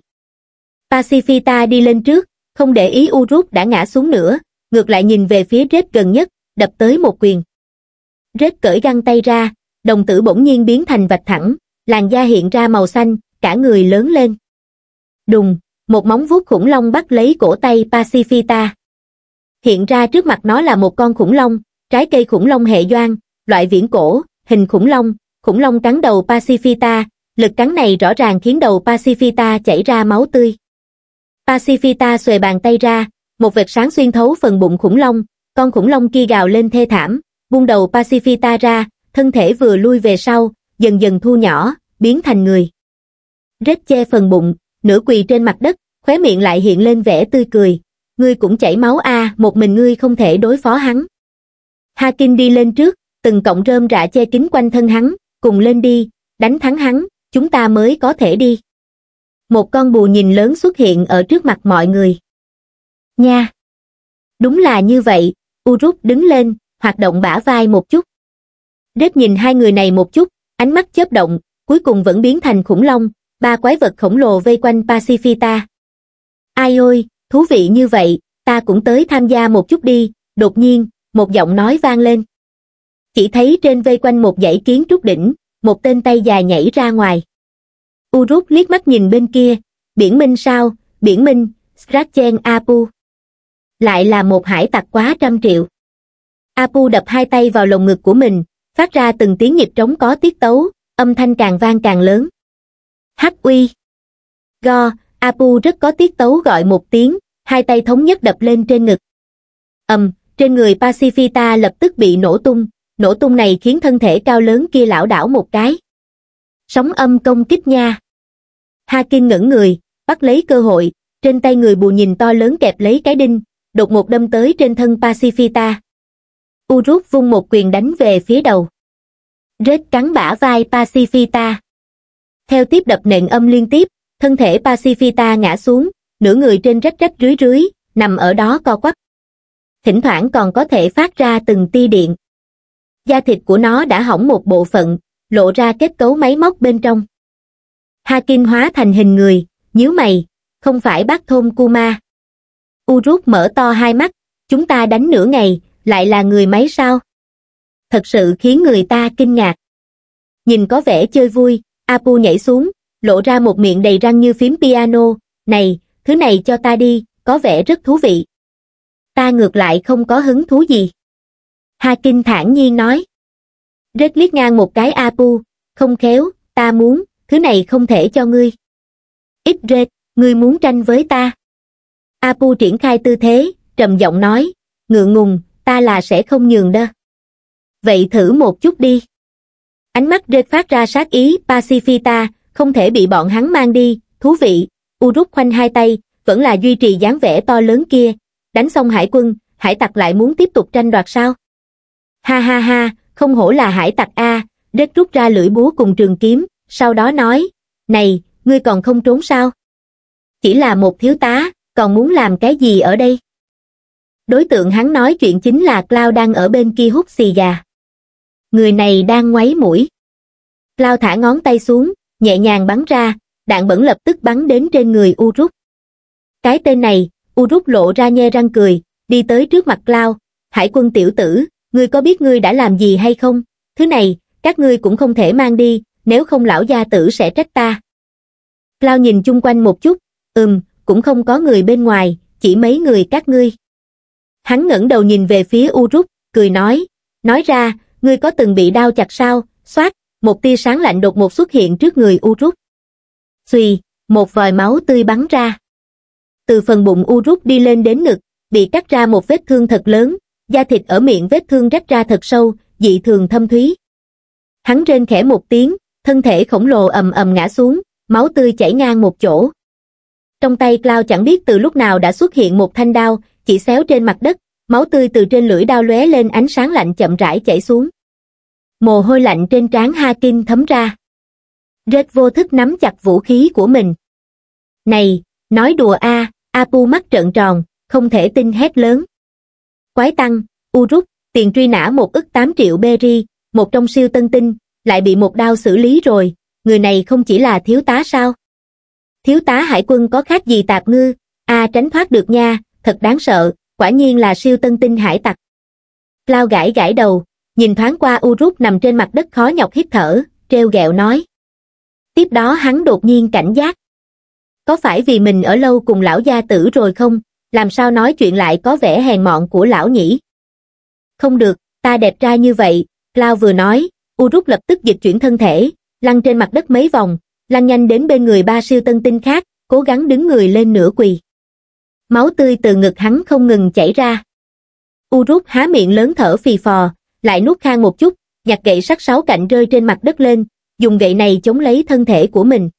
Pacifita đi lên trước, không để ý Uruk đã ngã xuống nữa, ngược lại nhìn về phía Rết gần nhất, đập tới một quyền. Rết cởi găng tay ra, đồng tử bỗng nhiên biến thành vạch thẳng, làn da hiện ra màu xanh, cả người lớn lên đùng một móng vuốt khủng long bắt lấy cổ tay pacifita hiện ra trước mặt nó là một con khủng long trái cây khủng long hệ doan loại viễn cổ hình khủng long khủng long cắn đầu pacifita lực cắn này rõ ràng khiến đầu pacifita chảy ra máu tươi pacifita xuề bàn tay ra một vệt sáng xuyên thấu phần bụng khủng long con khủng long kia gào lên thê thảm buông đầu pacifita ra thân thể vừa lui về sau dần dần thu nhỏ biến thành người rết che phần bụng nửa quỳ trên mặt đất, khóe miệng lại hiện lên vẻ tươi cười. Ngươi cũng chảy máu a, à, một mình ngươi không thể đối phó hắn. Hakim đi lên trước, từng cọng rơm rạ che kín quanh thân hắn, cùng lên đi, đánh thắng hắn, chúng ta mới có thể đi. Một con bù nhìn lớn xuất hiện ở trước mặt mọi người. Nha! Đúng là như vậy, Uruk đứng lên, hoạt động bả vai một chút. Rết nhìn hai người này một chút, ánh mắt chớp động, cuối cùng vẫn biến thành khủng long, ba quái vật khổng lồ vây quanh Pacifita. Ai ôi, thú vị như vậy, ta cũng tới tham gia một chút đi, đột nhiên, một giọng nói vang lên. Chỉ thấy trên vây quanh một dãy kiến trúc đỉnh, một tên tay dài nhảy ra ngoài. Uruk liếc mắt nhìn bên kia, biển minh sao, biển minh, Strachen Apu. Lại là một hải tặc quá trăm triệu. Apu đập hai tay vào lồng ngực của mình, phát ra từng tiếng nhịp trống có tiết tấu, âm thanh càng vang càng lớn hắc uy go apu rất có tiết tấu gọi một tiếng hai tay thống nhất đập lên trên ngực ầm trên người pacifita lập tức bị nổ tung nổ tung này khiến thân thể cao lớn kia lão đảo một cái sóng âm công kích nha Hakin kinh ngẩng người bắt lấy cơ hội trên tay người bù nhìn to lớn kẹp lấy cái đinh đột một đâm tới trên thân pacifita Uruk vung một quyền đánh về phía đầu rết cắn bả vai pacifita theo tiếp đập nện âm liên tiếp thân thể pacifita ngã xuống nửa người trên rách rách rưới rưới nằm ở đó co quắp thỉnh thoảng còn có thể phát ra từng tia điện da thịt của nó đã hỏng một bộ phận lộ ra kết cấu máy móc bên trong hakin hóa thành hình người nhíu mày không phải bác thôn kuma uruk mở to hai mắt chúng ta đánh nửa ngày lại là người máy sao thật sự khiến người ta kinh ngạc nhìn có vẻ chơi vui apu nhảy xuống lộ ra một miệng đầy răng như phím piano này thứ này cho ta đi có vẻ rất thú vị ta ngược lại không có hứng thú gì ha kinh thản nhiên nói rết liếc ngang một cái apu không khéo ta muốn thứ này không thể cho ngươi ít rết ngươi muốn tranh với ta apu triển khai tư thế trầm giọng nói ngượng ngùng ta là sẽ không nhường đơ vậy thử một chút đi Ánh mắt Drake phát ra sát ý Pacifita, không thể bị bọn hắn mang đi, thú vị. Uruk khoanh hai tay, vẫn là duy trì dáng vẻ to lớn kia. Đánh xong hải quân, hải tặc lại muốn tiếp tục tranh đoạt sao? Ha ha ha, không hổ là hải tặc A, Drake rút ra lưỡi búa cùng trường kiếm, sau đó nói, này, ngươi còn không trốn sao? Chỉ là một thiếu tá, còn muốn làm cái gì ở đây? Đối tượng hắn nói chuyện chính là Cloud đang ở bên kia hút xì gà người này đang ngoáy mũi. Lao thả ngón tay xuống, nhẹ nhàng bắn ra, đạn bẩn lập tức bắn đến trên người uruk. Cái tên này, uruk lộ ra nhe răng cười, đi tới trước mặt Lao, hải quân tiểu tử, ngươi có biết ngươi đã làm gì hay không? Thứ này, các ngươi cũng không thể mang đi, nếu không lão gia tử sẽ trách ta. Lao nhìn chung quanh một chút, ừm, cũng không có người bên ngoài, chỉ mấy người các ngươi. Hắn ngẩng đầu nhìn về phía uruk, cười nói, nói ra, ngươi có từng bị đau chặt sao, xoát, một tia sáng lạnh đột một xuất hiện trước người U Rút. Xùy, một vòi máu tươi bắn ra. Từ phần bụng U Rút đi lên đến ngực, bị cắt ra một vết thương thật lớn, da thịt ở miệng vết thương rách ra thật sâu, dị thường thâm thúy. Hắn rên khẽ một tiếng, thân thể khổng lồ ầm ầm ngã xuống, máu tươi chảy ngang một chỗ. Trong tay Cloud chẳng biết từ lúc nào đã xuất hiện một thanh đao, chỉ xéo trên mặt đất, máu tươi từ trên lưỡi đao lóe lên ánh sáng lạnh chậm rãi chảy xuống. Mồ hôi lạnh trên trán Ha Hakim thấm ra. Rết vô thức nắm chặt vũ khí của mình. Này, nói đùa a Apu mắt trợn tròn, không thể tin hét lớn. Quái tăng, Uruk, tiền truy nã một ức 8 triệu beri, một trong siêu tân tinh, lại bị một đao xử lý rồi, người này không chỉ là thiếu tá sao? Thiếu tá hải quân có khác gì tạp ngư, a tránh thoát được nha, thật đáng sợ, quả nhiên là siêu tân tinh hải tặc. Lao gãi gãi đầu, nhìn thoáng qua u nằm trên mặt đất khó nhọc hít thở, treo gẹo nói. Tiếp đó hắn đột nhiên cảnh giác. Có phải vì mình ở lâu cùng lão gia tử rồi không, làm sao nói chuyện lại có vẻ hèn mọn của lão nhỉ? Không được, ta đẹp trai như vậy, Lao vừa nói, u lập tức dịch chuyển thân thể, lăn trên mặt đất mấy vòng, lăn nhanh đến bên người ba siêu tân tinh khác, cố gắng đứng người lên nửa quỳ máu tươi từ ngực hắn không ngừng chảy ra. Uruk há miệng lớn thở phì phò, lại nuốt khang một chút, nhặt gậy sắt sáu cạnh rơi trên mặt đất lên, dùng gậy này chống lấy thân thể của mình.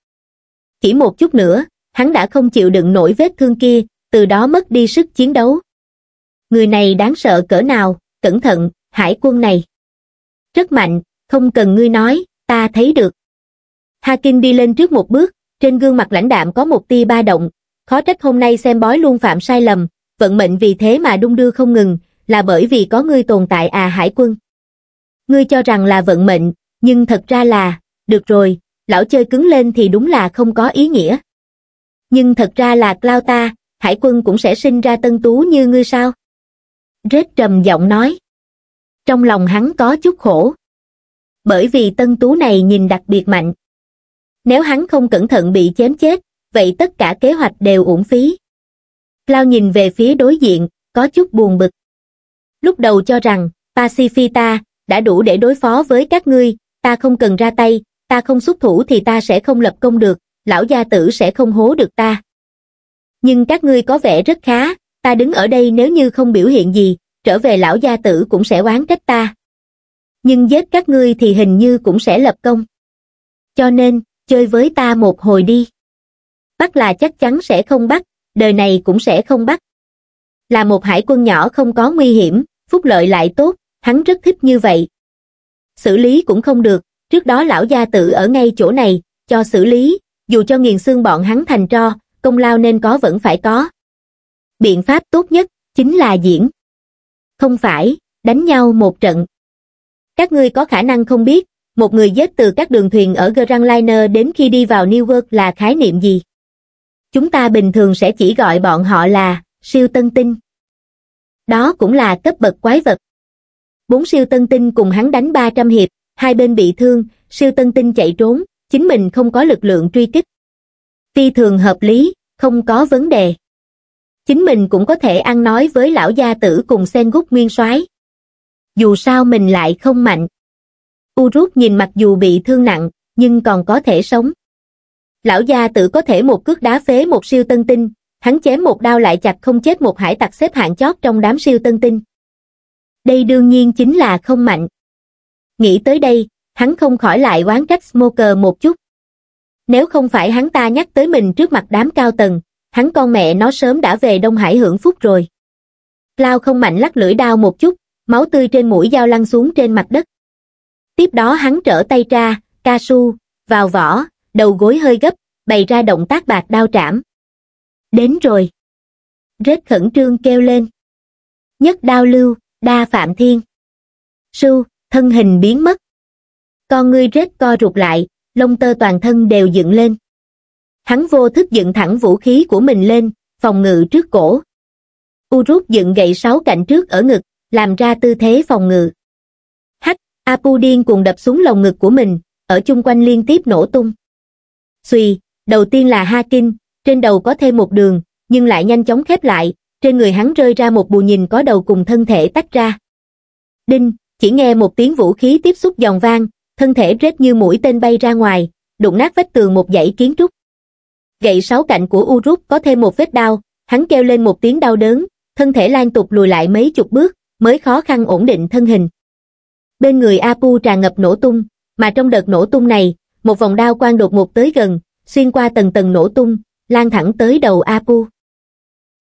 Chỉ một chút nữa, hắn đã không chịu đựng nổi vết thương kia, từ đó mất đi sức chiến đấu. Người này đáng sợ cỡ nào, cẩn thận, hải quân này. Rất mạnh, không cần ngươi nói, ta thấy được. Hakim đi lên trước một bước, trên gương mặt lãnh đạm có một tia ba động, Khó trách hôm nay xem bói luôn phạm sai lầm, vận mệnh vì thế mà đung đưa không ngừng, là bởi vì có ngươi tồn tại à hải quân. Ngươi cho rằng là vận mệnh, nhưng thật ra là, được rồi, lão chơi cứng lên thì đúng là không có ý nghĩa. Nhưng thật ra là Cloud ta, hải quân cũng sẽ sinh ra tân tú như ngươi sao? Rết trầm giọng nói. Trong lòng hắn có chút khổ. Bởi vì tân tú này nhìn đặc biệt mạnh. Nếu hắn không cẩn thận bị chém chết, vậy tất cả kế hoạch đều uổng phí. Lao nhìn về phía đối diện, có chút buồn bực. Lúc đầu cho rằng, Pacifita, đã đủ để đối phó với các ngươi, ta không cần ra tay, ta không xuất thủ thì ta sẽ không lập công được, lão gia tử sẽ không hố được ta. Nhưng các ngươi có vẻ rất khá, ta đứng ở đây nếu như không biểu hiện gì, trở về lão gia tử cũng sẽ oán trách ta. Nhưng giết các ngươi thì hình như cũng sẽ lập công. Cho nên, chơi với ta một hồi đi bắt là chắc chắn sẽ không bắt, đời này cũng sẽ không bắt. Là một hải quân nhỏ không có nguy hiểm, phúc lợi lại tốt, hắn rất thích như vậy. Xử lý cũng không được, trước đó lão gia tự ở ngay chỗ này, cho xử lý, dù cho nghiền xương bọn hắn thành tro, công lao nên có vẫn phải có. Biện pháp tốt nhất chính là diễn. Không phải, đánh nhau một trận. Các ngươi có khả năng không biết, một người chết từ các đường thuyền ở Grand Liner đến khi đi vào new Newark là khái niệm gì chúng ta bình thường sẽ chỉ gọi bọn họ là siêu tân tinh. Đó cũng là cấp bậc quái vật. Bốn siêu tân tinh cùng hắn đánh 300 hiệp, hai bên bị thương, siêu tân tinh chạy trốn, chính mình không có lực lượng truy kích. Phi thường hợp lý, không có vấn đề. Chính mình cũng có thể ăn nói với lão gia tử cùng sen gút nguyên soái Dù sao mình lại không mạnh. U rút nhìn mặc dù bị thương nặng, nhưng còn có thể sống lão gia tự có thể một cước đá phế một siêu tân tinh, hắn chém một đao lại chặt không chết một hải tặc xếp hạng chót trong đám siêu tân tinh. Đây đương nhiên chính là không mạnh. Nghĩ tới đây, hắn không khỏi lại oán trách Smoker một chút. Nếu không phải hắn ta nhắc tới mình trước mặt đám cao tầng, hắn con mẹ nó sớm đã về Đông Hải hưởng phúc rồi. Lao không mạnh lắc lưỡi đao một chút, máu tươi trên mũi dao lăn xuống trên mặt đất. Tiếp đó hắn trở tay ra, ca su, vào vỏ, đầu gối hơi gấp bày ra động tác bạc đao trảm đến rồi rết khẩn trương kêu lên nhất đao lưu đa phạm thiên sưu thân hình biến mất con ngươi rết co rụt lại lông tơ toàn thân đều dựng lên hắn vô thức dựng thẳng vũ khí của mình lên phòng ngự trước cổ u rút dựng gậy sáu cạnh trước ở ngực làm ra tư thế phòng ngự hắc apu điên cuồng đập xuống lồng ngực của mình ở chung quanh liên tiếp nổ tung Xùy, đầu tiên là ha kinh, trên đầu có thêm một đường, nhưng lại nhanh chóng khép lại, trên người hắn rơi ra một bù nhìn có đầu cùng thân thể tách ra. Đinh, chỉ nghe một tiếng vũ khí tiếp xúc giòn vang, thân thể rết như mũi tên bay ra ngoài, đụng nát vách tường một dãy kiến trúc. Gậy sáu cạnh của Uruk có thêm một vết đau, hắn kêu lên một tiếng đau đớn, thân thể lan tục lùi lại mấy chục bước, mới khó khăn ổn định thân hình. Bên người Apu tràn ngập nổ tung, mà trong đợt nổ tung này, một vòng đao quang đột ngột tới gần, xuyên qua tầng tầng nổ tung, lan thẳng tới đầu Apu.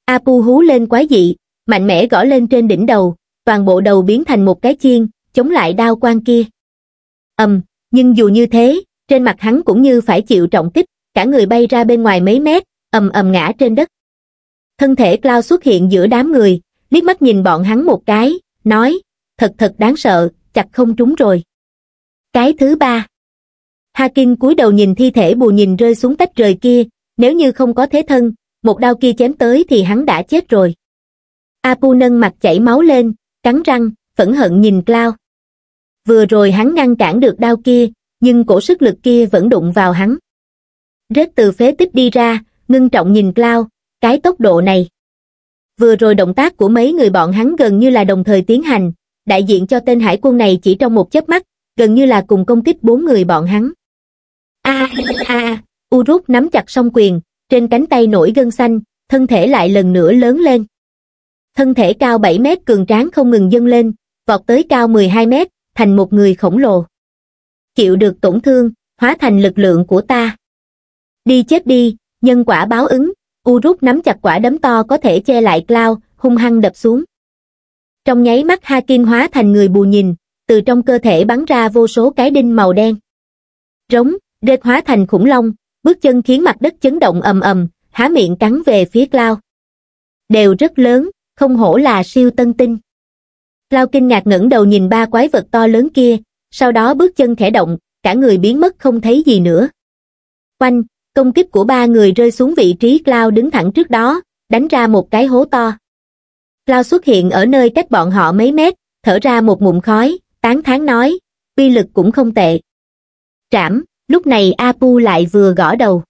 Apu hú lên quái dị, mạnh mẽ gõ lên trên đỉnh đầu, toàn bộ đầu biến thành một cái chiên, chống lại đao quang kia. ầm, um, nhưng dù như thế, trên mặt hắn cũng như phải chịu trọng kích, cả người bay ra bên ngoài mấy mét, ầm ầm ngã trên đất. Thân thể Cloud xuất hiện giữa đám người, liếc mắt nhìn bọn hắn một cái, nói, thật thật đáng sợ, chặt không trúng rồi. Cái thứ ba Hakim cúi đầu nhìn thi thể bù nhìn rơi xuống tách rời kia, nếu như không có thế thân, một đao kia chém tới thì hắn đã chết rồi. Apu nâng mặt chảy máu lên, cắn răng, phẫn hận nhìn clau Vừa rồi hắn ngăn cản được đao kia, nhưng cổ sức lực kia vẫn đụng vào hắn. Rết từ phế tích đi ra, ngưng trọng nhìn clau cái tốc độ này. Vừa rồi động tác của mấy người bọn hắn gần như là đồng thời tiến hành, đại diện cho tên hải quân này chỉ trong một chớp mắt, gần như là cùng công kích bốn người bọn hắn a a Uruk nắm chặt song quyền trên cánh tay nổi gân xanh thân thể lại lần nữa lớn lên thân thể cao 7 mét cường tráng không ngừng dâng lên vọt tới cao 12 mét thành một người khổng lồ chịu được tổn thương hóa thành lực lượng của ta đi chết đi nhân quả báo ứng Uruk nắm chặt quả đấm to có thể che lại cloud hung hăng đập xuống trong nháy mắt hakin hóa thành người bù nhìn từ trong cơ thể bắn ra vô số cái đinh màu đen rống Đệt hóa thành khủng long, bước chân khiến mặt đất chấn động ầm ầm, há miệng cắn về phía Cloud. Đều rất lớn, không hổ là siêu tân tinh. Cloud kinh ngạc ngẩng đầu nhìn ba quái vật to lớn kia, sau đó bước chân khẽ động, cả người biến mất không thấy gì nữa. Quanh, công kích của ba người rơi xuống vị trí Cloud đứng thẳng trước đó, đánh ra một cái hố to. Cloud xuất hiện ở nơi cách bọn họ mấy mét, thở ra một mụn khói, tán thán nói, uy lực cũng không tệ. Trảm lúc này apu lại vừa gõ đầu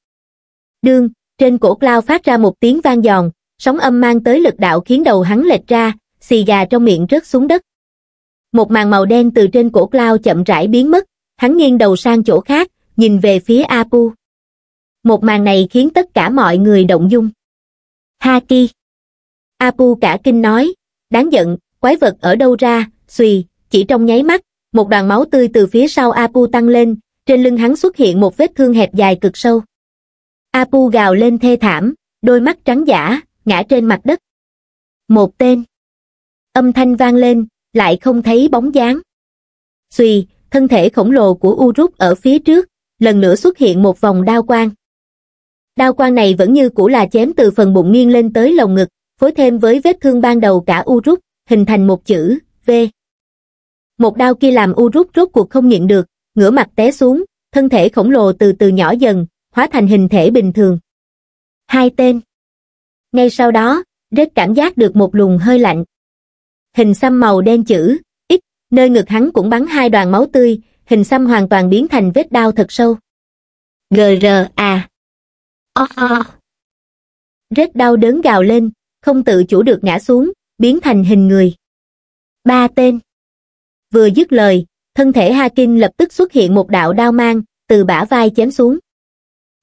đương trên cổ cloud phát ra một tiếng vang giòn sóng âm mang tới lực đạo khiến đầu hắn lệch ra xì gà trong miệng rớt xuống đất một màn màu đen từ trên cổ cloud chậm rãi biến mất hắn nghiêng đầu sang chỗ khác nhìn về phía apu một màn này khiến tất cả mọi người động dung haki apu cả kinh nói đáng giận quái vật ở đâu ra xùy chỉ trong nháy mắt một đoàn máu tươi từ phía sau apu tăng lên trên lưng hắn xuất hiện một vết thương hẹp dài cực sâu. Apu gào lên thê thảm, đôi mắt trắng giả, ngã trên mặt đất. Một tên. Âm thanh vang lên, lại không thấy bóng dáng. Xùy, thân thể khổng lồ của Uruk ở phía trước, lần nữa xuất hiện một vòng đao quang. Đao quang này vẫn như cũ là chém từ phần bụng nghiêng lên tới lồng ngực, phối thêm với vết thương ban đầu cả Uruk, hình thành một chữ V. Một đao kia làm Uruk rốt cuộc không nhịn được, ngửa mặt té xuống, thân thể khổng lồ từ từ nhỏ dần, hóa thành hình thể bình thường. Hai tên. Ngay sau đó, Rết cảm giác được một luồng hơi lạnh. Hình xăm màu đen chữ, ít, nơi ngực hắn cũng bắn hai đoàn máu tươi, hình xăm hoàn toàn biến thành vết đau thật sâu. GR à. O o. Rết đau đớn gào lên, không tự chủ được ngã xuống, biến thành hình người. Ba tên. Vừa dứt lời, thân thể Hakim lập tức xuất hiện một đạo đao mang, từ bả vai chém xuống.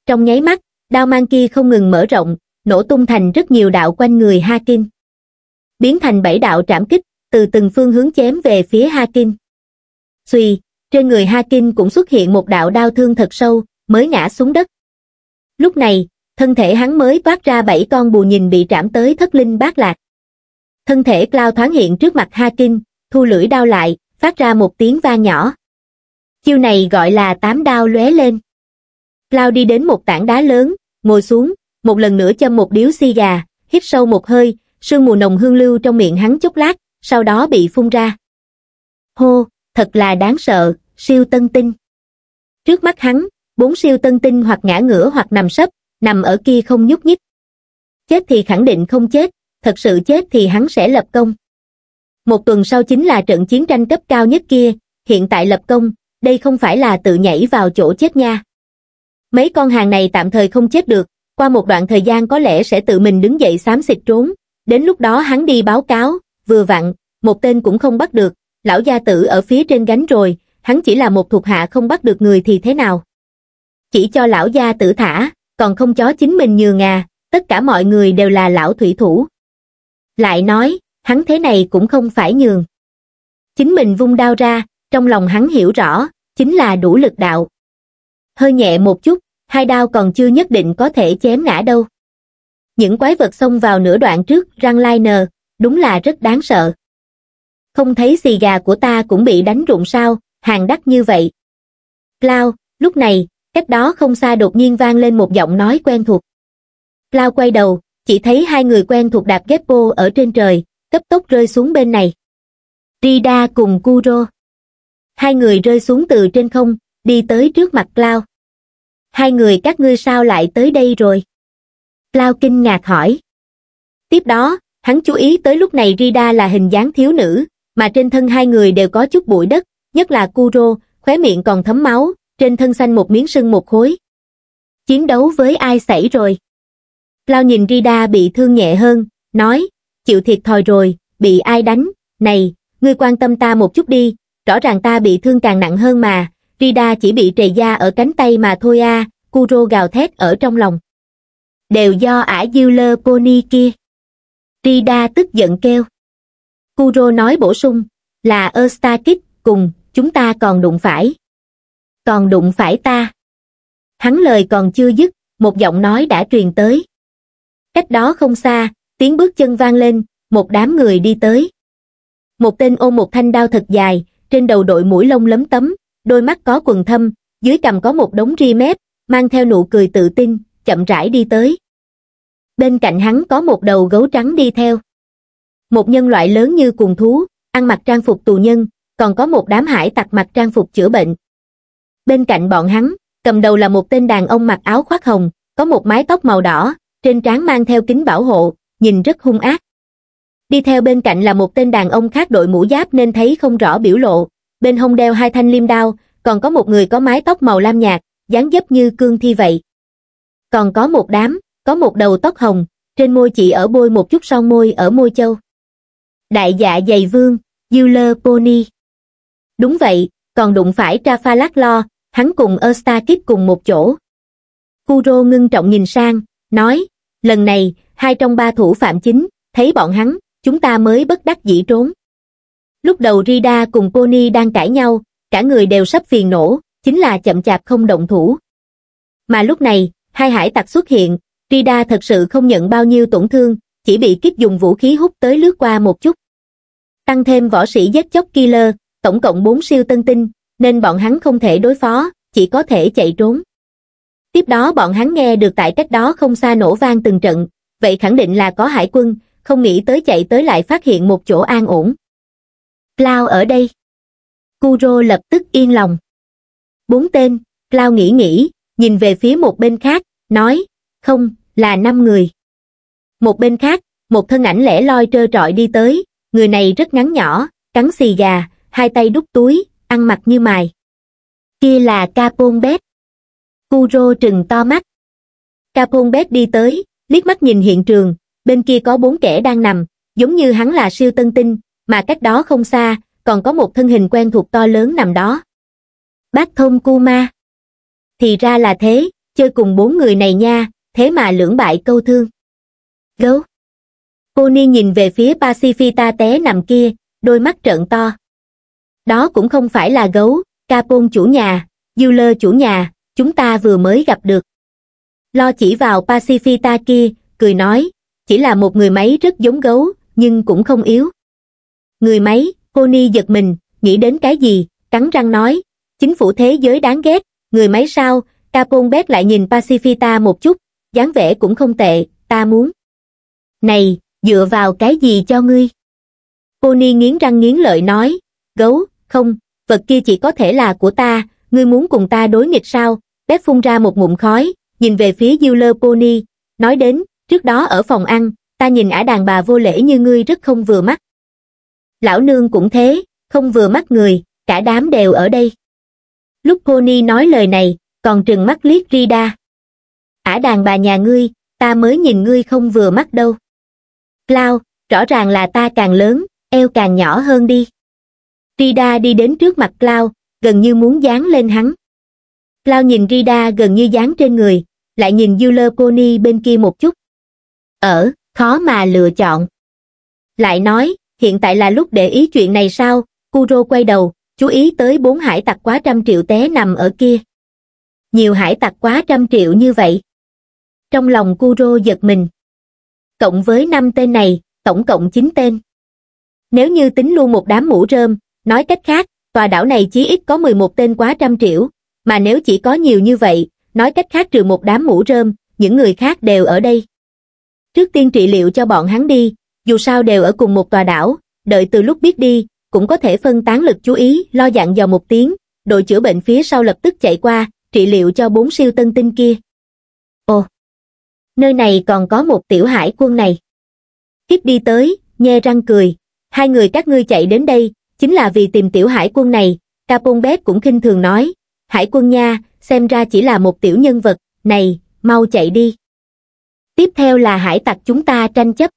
Trong nháy mắt, đao mang kia không ngừng mở rộng, nổ tung thành rất nhiều đạo quanh người Hakim. Biến thành bảy đạo trảm kích, từ từng phương hướng chém về phía Hakim. Xùy, trên người Hakim cũng xuất hiện một đạo đao thương thật sâu, mới ngã xuống đất. Lúc này, thân thể hắn mới toát ra bảy con bù nhìn bị trảm tới thất linh bát lạc. Thân thể Cloud thoáng hiện trước mặt Hakim, thu lưỡi đao lại, phát ra một tiếng va nhỏ. Chiêu này gọi là tám đao lóe lên. Lao đi đến một tảng đá lớn, ngồi xuống, một lần nữa châm một điếu xi gà, hít sâu một hơi, sương mù nồng hương lưu trong miệng hắn chốc lát, sau đó bị phun ra. Hô, thật là đáng sợ, siêu tân tinh. Trước mắt hắn, bốn siêu tân tinh hoặc ngã ngửa hoặc nằm sấp, nằm ở kia không nhúc nhích. Chết thì khẳng định không chết, thật sự chết thì hắn sẽ lập công một tuần sau chính là trận chiến tranh cấp cao nhất kia hiện tại lập công đây không phải là tự nhảy vào chỗ chết nha mấy con hàng này tạm thời không chết được qua một đoạn thời gian có lẽ sẽ tự mình đứng dậy xám xịt trốn đến lúc đó hắn đi báo cáo vừa vặn một tên cũng không bắt được lão gia tử ở phía trên gánh rồi hắn chỉ là một thuộc hạ không bắt được người thì thế nào chỉ cho lão gia tử thả còn không chó chính mình nhường à tất cả mọi người đều là lão thủy thủ lại nói hắn thế này cũng không phải nhường. Chính mình vung đao ra, trong lòng hắn hiểu rõ, chính là đủ lực đạo. Hơi nhẹ một chút, hai đao còn chưa nhất định có thể chém ngã đâu. Những quái vật xông vào nửa đoạn trước răng lai nờ, đúng là rất đáng sợ. Không thấy xì gà của ta cũng bị đánh rụng sao, hàng đắt như vậy. Lao, lúc này, cách đó không xa đột nhiên vang lên một giọng nói quen thuộc. Lao quay đầu, chỉ thấy hai người quen thuộc đạp ghép vô ở trên trời, cấp tốc rơi xuống bên này. Rida cùng Kuro. Hai người rơi xuống từ trên không, đi tới trước mặt Cloud. Hai người các ngươi sao lại tới đây rồi? Cloud kinh ngạc hỏi. Tiếp đó, hắn chú ý tới lúc này Rida là hình dáng thiếu nữ, mà trên thân hai người đều có chút bụi đất, nhất là Kuro, khóe miệng còn thấm máu, trên thân xanh một miếng sưng một khối. Chiến đấu với ai xảy rồi? Lao nhìn Rida bị thương nhẹ hơn, nói, chịu thiệt thòi rồi, bị ai đánh, này, ngươi quan tâm ta một chút đi, rõ ràng ta bị thương càng nặng hơn mà, Rida chỉ bị trề da ở cánh tay mà thôi a, à, Kuro gào thét ở trong lòng. Đều do ả diêu lơ pony kia. Rida tức giận kêu. Kuro nói bổ sung, là Erstakis, cùng, chúng ta còn đụng phải. Còn đụng phải ta. Hắn lời còn chưa dứt, một giọng nói đã truyền tới. Cách đó không xa, tiếng bước chân vang lên một đám người đi tới một tên ôm một thanh đao thật dài trên đầu đội mũi lông lấm tấm đôi mắt có quần thâm dưới cầm có một đống ri mép mang theo nụ cười tự tin chậm rãi đi tới bên cạnh hắn có một đầu gấu trắng đi theo một nhân loại lớn như cuồng thú ăn mặc trang phục tù nhân còn có một đám hải tặc mặc trang phục chữa bệnh bên cạnh bọn hắn cầm đầu là một tên đàn ông mặc áo khoác hồng có một mái tóc màu đỏ trên trán mang theo kính bảo hộ nhìn rất hung ác. Đi theo bên cạnh là một tên đàn ông khác đội mũ giáp nên thấy không rõ biểu lộ, bên hông đeo hai thanh liêm đao, còn có một người có mái tóc màu lam nhạt, dáng dấp như cương thi vậy. Còn có một đám, có một đầu tóc hồng, trên môi chỉ ở bôi một chút son môi ở môi châu. Đại dạ dày vương, Euler Pony. Đúng vậy, còn đụng phải Trafalgar hắn cùng Erstakip cùng một chỗ. Kuro ngưng trọng nhìn sang, nói, lần này, hai trong ba thủ phạm chính, thấy bọn hắn, chúng ta mới bất đắc dĩ trốn. Lúc đầu Rida cùng Pony đang cãi nhau, cả người đều sắp phiền nổ, chính là chậm chạp không động thủ. Mà lúc này, hai hải tặc xuất hiện, Rida thật sự không nhận bao nhiêu tổn thương, chỉ bị kích dùng vũ khí hút tới lướt qua một chút. Tăng thêm võ sĩ giết chóc killer, tổng cộng 4 siêu tân tinh, nên bọn hắn không thể đối phó, chỉ có thể chạy trốn. Tiếp đó bọn hắn nghe được tại cách đó không xa nổ vang từng trận, vậy khẳng định là có hải quân, không nghĩ tới chạy tới lại phát hiện một chỗ an ổn. clau ở đây. Kuro lập tức yên lòng. Bốn tên, clau nghĩ nghĩ, nhìn về phía một bên khác, nói, không, là năm người. Một bên khác, một thân ảnh lẻ loi trơ trọi đi tới, người này rất ngắn nhỏ, cắn xì gà, hai tay đút túi, ăn mặc như mài. Kia là capone Bét. Kuro trừng to mắt. capone Bét đi tới, liếc mắt nhìn hiện trường, bên kia có bốn kẻ đang nằm, giống như hắn là siêu tân tinh, mà cách đó không xa, còn có một thân hình quen thuộc to lớn nằm đó. Bác thông cu ma. Thì ra là thế, chơi cùng bốn người này nha, thế mà lưỡng bại câu thương. Gấu. Cô ni nhìn về phía Pacifita té nằm kia, đôi mắt trợn to. Đó cũng không phải là gấu, Capone chủ nhà, Yuler chủ nhà, chúng ta vừa mới gặp được lo chỉ vào pacifita kia cười nói chỉ là một người máy rất giống gấu nhưng cũng không yếu người máy pony giật mình nghĩ đến cái gì cắn răng nói chính phủ thế giới đáng ghét người máy sao capon bét lại nhìn pacifita một chút dáng vẻ cũng không tệ ta muốn này dựa vào cái gì cho ngươi pony nghiến răng nghiến lợi nói gấu không vật kia chỉ có thể là của ta ngươi muốn cùng ta đối nghịch sao bét phun ra một ngụm khói nhìn về phía Euler Pony, nói đến, trước đó ở phòng ăn, ta nhìn ả đàn bà vô lễ như ngươi rất không vừa mắt. Lão nương cũng thế, không vừa mắt người, cả đám đều ở đây. Lúc Pony nói lời này, còn trừng mắt liếc Rida. Ả đàn bà nhà ngươi, ta mới nhìn ngươi không vừa mắt đâu. Clau rõ ràng là ta càng lớn, eo càng nhỏ hơn đi. Rida đi đến trước mặt Clau gần như muốn dán lên hắn. Clau nhìn Rida gần như dán trên người, lại nhìn Euler Pony bên kia một chút. Ở, khó mà lựa chọn. Lại nói, hiện tại là lúc để ý chuyện này sao, Kuro quay đầu, chú ý tới bốn hải tặc quá trăm triệu té nằm ở kia. Nhiều hải tặc quá trăm triệu như vậy. Trong lòng Kuro giật mình. Cộng với năm tên này, tổng cộng 9 tên. Nếu như tính luôn một đám mũ rơm, nói cách khác, tòa đảo này chí ít có 11 tên quá trăm triệu, mà nếu chỉ có nhiều như vậy, nói cách khác trừ một đám mũ rơm, những người khác đều ở đây. Trước tiên trị liệu cho bọn hắn đi, dù sao đều ở cùng một tòa đảo, đợi từ lúc biết đi, cũng có thể phân tán lực chú ý, lo dặn dò một tiếng, đội chữa bệnh phía sau lập tức chạy qua, trị liệu cho bốn siêu tân tinh kia. Ồ, nơi này còn có một tiểu hải quân này. Tiếp đi tới, nhe răng cười, hai người các ngươi chạy đến đây, chính là vì tìm tiểu hải quân này, Capon Bét cũng khinh thường nói, hải quân nha, xem ra chỉ là một tiểu nhân vật, này, mau chạy đi. Tiếp theo là hải tặc chúng ta tranh chấp.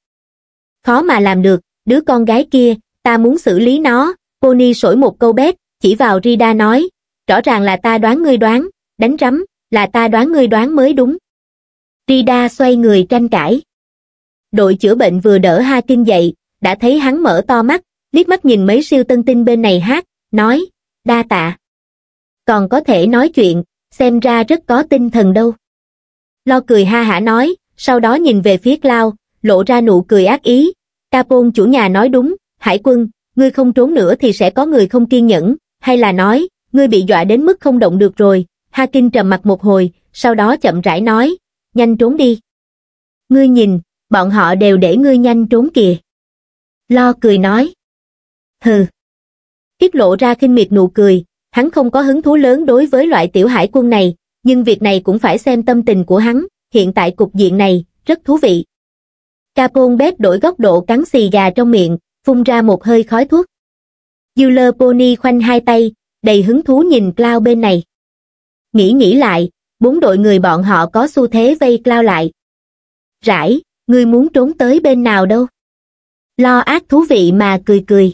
Khó mà làm được, đứa con gái kia, ta muốn xử lý nó, Pony sổi một câu bét, chỉ vào Rida nói, rõ ràng là ta đoán ngươi đoán, đánh rắm, là ta đoán ngươi đoán mới đúng. Rida xoay người tranh cãi. Đội chữa bệnh vừa đỡ Ha Kinh dậy, đã thấy hắn mở to mắt, liếc mắt nhìn mấy siêu tân tinh bên này hát, nói, đa tạ còn có thể nói chuyện, xem ra rất có tinh thần đâu. Lo cười ha hả nói, sau đó nhìn về phía Cloud, lộ ra nụ cười ác ý. Capone chủ nhà nói đúng, hải quân, ngươi không trốn nữa thì sẽ có người không kiên nhẫn, hay là nói, ngươi bị dọa đến mức không động được rồi. Hakin trầm mặt một hồi, sau đó chậm rãi nói, nhanh trốn đi. Ngươi nhìn, bọn họ đều để ngươi nhanh trốn kìa. Lo cười nói. Hừ. Tiết lộ ra khinh miệt nụ cười, hắn không có hứng thú lớn đối với loại tiểu hải quân này, nhưng việc này cũng phải xem tâm tình của hắn, hiện tại cục diện này, rất thú vị. Capone bếp đổi góc độ cắn xì gà trong miệng, phun ra một hơi khói thuốc. Euler Pony khoanh hai tay, đầy hứng thú nhìn Cloud bên này. Nghĩ nghĩ lại, bốn đội người bọn họ có xu thế vây Cloud lại. Rải, ngươi muốn trốn tới bên nào đâu? Lo ác thú vị mà cười cười.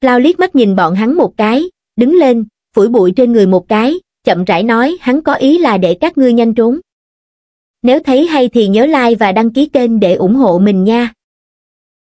Cloud liếc mắt nhìn bọn hắn một cái, đứng lên, phủi bụi trên người một cái, chậm rãi nói hắn có ý là để các ngươi nhanh trốn. Nếu thấy hay thì nhớ like và đăng ký kênh để ủng hộ mình nha.